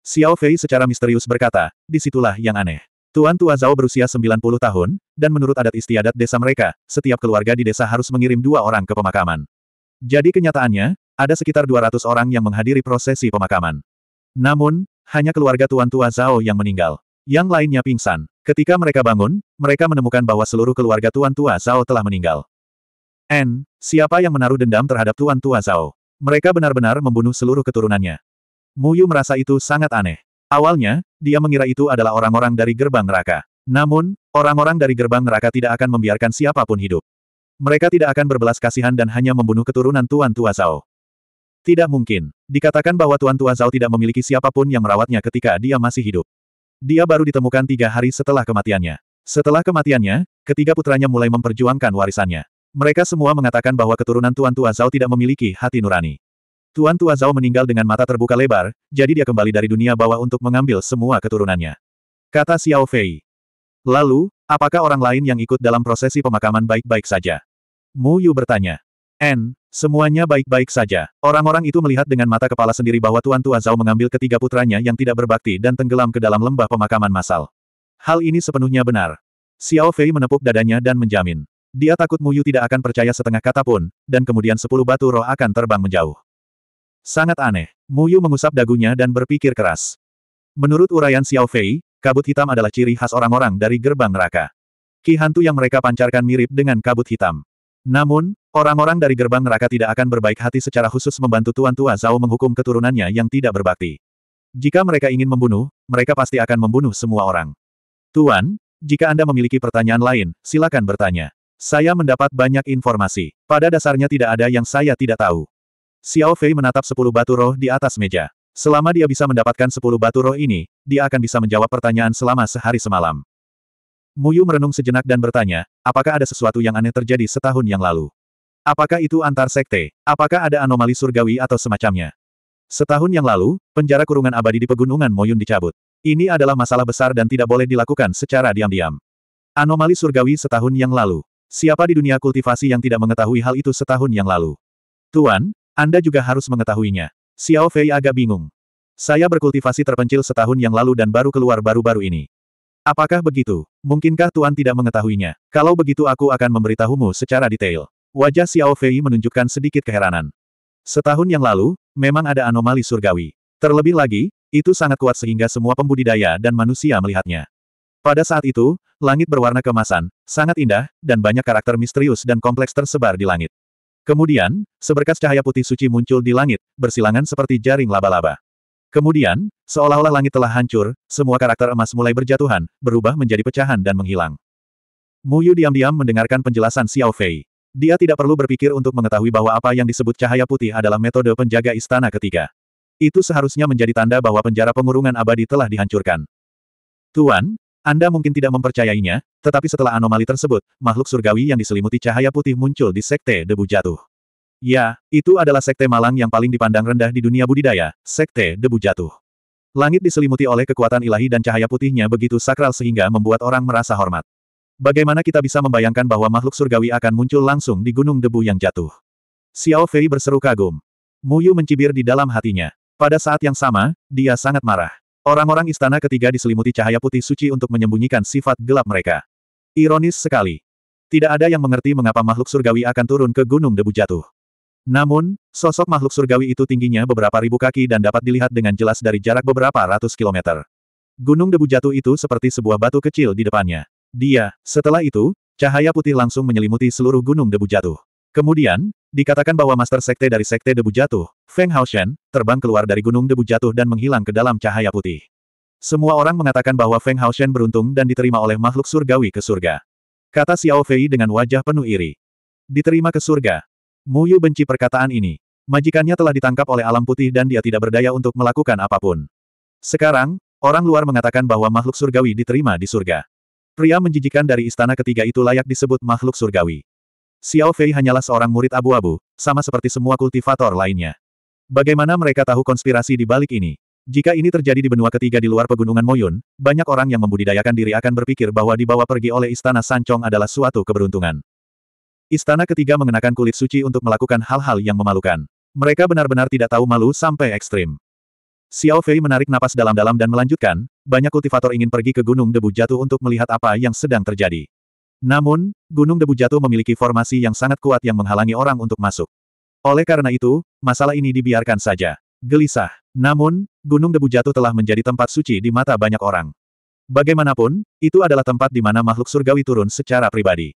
Xiao Fei secara misterius berkata, disitulah yang aneh. Tuan Tua Zhao berusia 90 tahun, dan menurut adat istiadat desa mereka, setiap keluarga di desa harus mengirim dua orang ke pemakaman. Jadi kenyataannya, ada sekitar 200 orang yang menghadiri prosesi pemakaman. Namun, hanya keluarga Tuan Tua Zhao yang meninggal. Yang lainnya pingsan. Ketika mereka bangun, mereka menemukan bahwa seluruh keluarga Tuan Tua Zhao telah meninggal. N, siapa yang menaruh dendam terhadap Tuan Tua Zhao? Mereka benar-benar membunuh seluruh keturunannya. Muyu merasa itu sangat aneh. Awalnya, dia mengira itu adalah orang-orang dari gerbang neraka. Namun, orang-orang dari gerbang neraka tidak akan membiarkan siapapun hidup. Mereka tidak akan berbelas kasihan dan hanya membunuh keturunan Tuan Tua Zhao. Tidak mungkin. Dikatakan bahwa Tuan Tua Zhao tidak memiliki siapapun yang merawatnya ketika dia masih hidup. Dia baru ditemukan tiga hari setelah kematiannya. Setelah kematiannya, ketiga putranya mulai memperjuangkan warisannya. Mereka semua mengatakan bahwa keturunan Tuan Tua Zhao tidak memiliki hati nurani. Tuan Tua Zhao meninggal dengan mata terbuka lebar, jadi dia kembali dari dunia bawah untuk mengambil semua keturunannya. Kata Xiao Fei. Lalu, apakah orang lain yang ikut dalam prosesi pemakaman baik-baik saja? Mu Yu bertanya. N, semuanya baik-baik saja. Orang-orang itu melihat dengan mata kepala sendiri bahwa Tuan Tua Zhao mengambil ketiga putranya yang tidak berbakti dan tenggelam ke dalam lembah pemakaman massal. Hal ini sepenuhnya benar. Xiao Fei menepuk dadanya dan menjamin. Dia takut Mu Yu tidak akan percaya setengah kata pun, dan kemudian sepuluh batu roh akan terbang menjauh. Sangat aneh. Mu Yu mengusap dagunya dan berpikir keras. Menurut uraian Xiao Fei, kabut hitam adalah ciri khas orang-orang dari gerbang neraka. Ki hantu yang mereka pancarkan mirip dengan kabut hitam. Namun, Orang-orang dari gerbang neraka tidak akan berbaik hati secara khusus membantu Tuan Tua Zhao menghukum keturunannya yang tidak berbakti. Jika mereka ingin membunuh, mereka pasti akan membunuh semua orang. Tuan, jika Anda memiliki pertanyaan lain, silakan bertanya. Saya mendapat banyak informasi. Pada dasarnya tidak ada yang saya tidak tahu. Xiao Fei menatap sepuluh batu roh di atas meja. Selama dia bisa mendapatkan sepuluh batu roh ini, dia akan bisa menjawab pertanyaan selama sehari semalam. Muyu merenung sejenak dan bertanya, apakah ada sesuatu yang aneh terjadi setahun yang lalu? Apakah itu antar sekte? Apakah ada anomali surgawi atau semacamnya? Setahun yang lalu, penjara kurungan abadi di pegunungan Moyun dicabut. Ini adalah masalah besar dan tidak boleh dilakukan secara diam-diam. Anomali surgawi setahun yang lalu. Siapa di dunia kultivasi yang tidak mengetahui hal itu setahun yang lalu? Tuan, Anda juga harus mengetahuinya. Xiao Fei agak bingung. Saya berkultivasi terpencil setahun yang lalu dan baru keluar baru-baru ini. Apakah begitu? Mungkinkah Tuan tidak mengetahuinya? Kalau begitu aku akan memberitahumu secara detail. Wajah Xiao Fei menunjukkan sedikit keheranan. Setahun yang lalu, memang ada anomali surgawi. Terlebih lagi, itu sangat kuat sehingga semua pembudidaya dan manusia melihatnya. Pada saat itu, langit berwarna kemasan, sangat indah, dan banyak karakter misterius dan kompleks tersebar di langit. Kemudian, seberkas cahaya putih suci muncul di langit, bersilangan seperti jaring laba-laba. Kemudian, seolah-olah langit telah hancur, semua karakter emas mulai berjatuhan, berubah menjadi pecahan dan menghilang. Mu Yu diam-diam mendengarkan penjelasan Xiao Fei. Dia tidak perlu berpikir untuk mengetahui bahwa apa yang disebut cahaya putih adalah metode penjaga istana ketiga. Itu seharusnya menjadi tanda bahwa penjara pengurungan abadi telah dihancurkan. Tuan, Anda mungkin tidak mempercayainya, tetapi setelah anomali tersebut, makhluk surgawi yang diselimuti cahaya putih muncul di sekte debu jatuh. Ya, itu adalah sekte malang yang paling dipandang rendah di dunia budidaya, sekte debu jatuh. Langit diselimuti oleh kekuatan ilahi dan cahaya putihnya begitu sakral sehingga membuat orang merasa hormat. Bagaimana kita bisa membayangkan bahwa makhluk surgawi akan muncul langsung di gunung debu yang jatuh? Xiao Fei berseru kagum. Mu Yu mencibir di dalam hatinya. Pada saat yang sama, dia sangat marah. Orang-orang istana ketiga diselimuti cahaya putih suci untuk menyembunyikan sifat gelap mereka. Ironis sekali. Tidak ada yang mengerti mengapa makhluk surgawi akan turun ke gunung debu jatuh. Namun, sosok makhluk surgawi itu tingginya beberapa ribu kaki dan dapat dilihat dengan jelas dari jarak beberapa ratus kilometer. Gunung debu jatuh itu seperti sebuah batu kecil di depannya. Dia, setelah itu, cahaya putih langsung menyelimuti seluruh gunung debu jatuh. Kemudian, dikatakan bahwa Master Sekte dari Sekte Debu Jatuh, Feng Hao Shen, terbang keluar dari gunung debu jatuh dan menghilang ke dalam cahaya putih. Semua orang mengatakan bahwa Feng Hao Shen beruntung dan diterima oleh makhluk surgawi ke surga. Kata Xiao Fei dengan wajah penuh iri. Diterima ke surga. Mu Yu benci perkataan ini. Majikannya telah ditangkap oleh alam putih dan dia tidak berdaya untuk melakukan apapun. Sekarang, orang luar mengatakan bahwa makhluk surgawi diterima di surga. Pria menjijikan dari istana ketiga itu layak disebut makhluk surgawi. Xiao Fei hanyalah seorang murid abu-abu, sama seperti semua kultivator lainnya. Bagaimana mereka tahu konspirasi di balik ini? Jika ini terjadi di benua ketiga di luar pegunungan Moyun, banyak orang yang membudidayakan diri akan berpikir bahwa dibawa pergi oleh istana Sancong adalah suatu keberuntungan. Istana ketiga mengenakan kulit suci untuk melakukan hal-hal yang memalukan. Mereka benar-benar tidak tahu malu sampai ekstrim. Xiao Fei menarik napas dalam-dalam dan melanjutkan, banyak kultivator ingin pergi ke Gunung Debu Jatuh untuk melihat apa yang sedang terjadi. Namun, Gunung Debu Jatuh memiliki formasi yang sangat kuat yang menghalangi orang untuk masuk. Oleh karena itu, masalah ini dibiarkan saja. Gelisah. Namun, Gunung Debu Jatuh telah menjadi tempat suci di mata banyak orang. Bagaimanapun, itu adalah tempat di mana makhluk surgawi turun secara pribadi.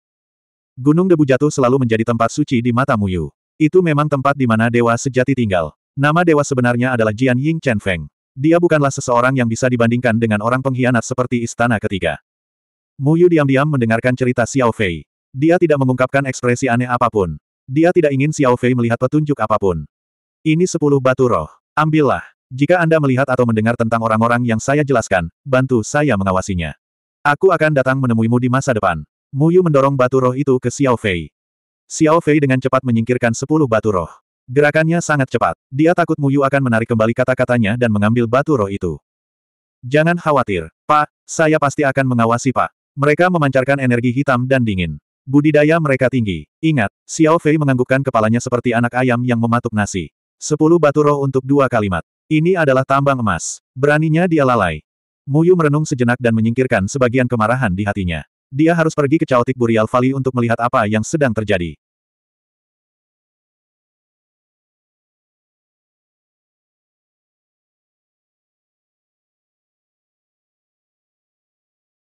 Gunung Debu Jatuh selalu menjadi tempat suci di mata Muyu. Itu memang tempat di mana dewa sejati tinggal. Nama dewa sebenarnya adalah Jian Ying Chen Feng. Dia bukanlah seseorang yang bisa dibandingkan dengan orang pengkhianat seperti istana ketiga. Mu Yu diam-diam mendengarkan cerita Xiao Fei. Dia tidak mengungkapkan ekspresi aneh apapun. Dia tidak ingin Xiao Fei melihat petunjuk apapun. Ini sepuluh batu roh. Ambillah. Jika Anda melihat atau mendengar tentang orang-orang yang saya jelaskan, bantu saya mengawasinya. Aku akan datang menemuimu di masa depan. Mu Yu mendorong batu roh itu ke Xiao Fei. Xiao Fei dengan cepat menyingkirkan sepuluh batu roh. Gerakannya sangat cepat. Dia takut Muyu akan menarik kembali kata-katanya dan mengambil batu roh itu. Jangan khawatir, Pak. Saya pasti akan mengawasi Pak. Mereka memancarkan energi hitam dan dingin. Budidaya mereka tinggi. Ingat, Xiao Fei menganggukkan kepalanya seperti anak ayam yang mematuk nasi. Sepuluh batu roh untuk dua kalimat. Ini adalah tambang emas. Beraninya dia lalai. Muyu merenung sejenak dan menyingkirkan sebagian kemarahan di hatinya. Dia harus pergi ke Chaotic Burial Valley untuk melihat apa yang sedang terjadi.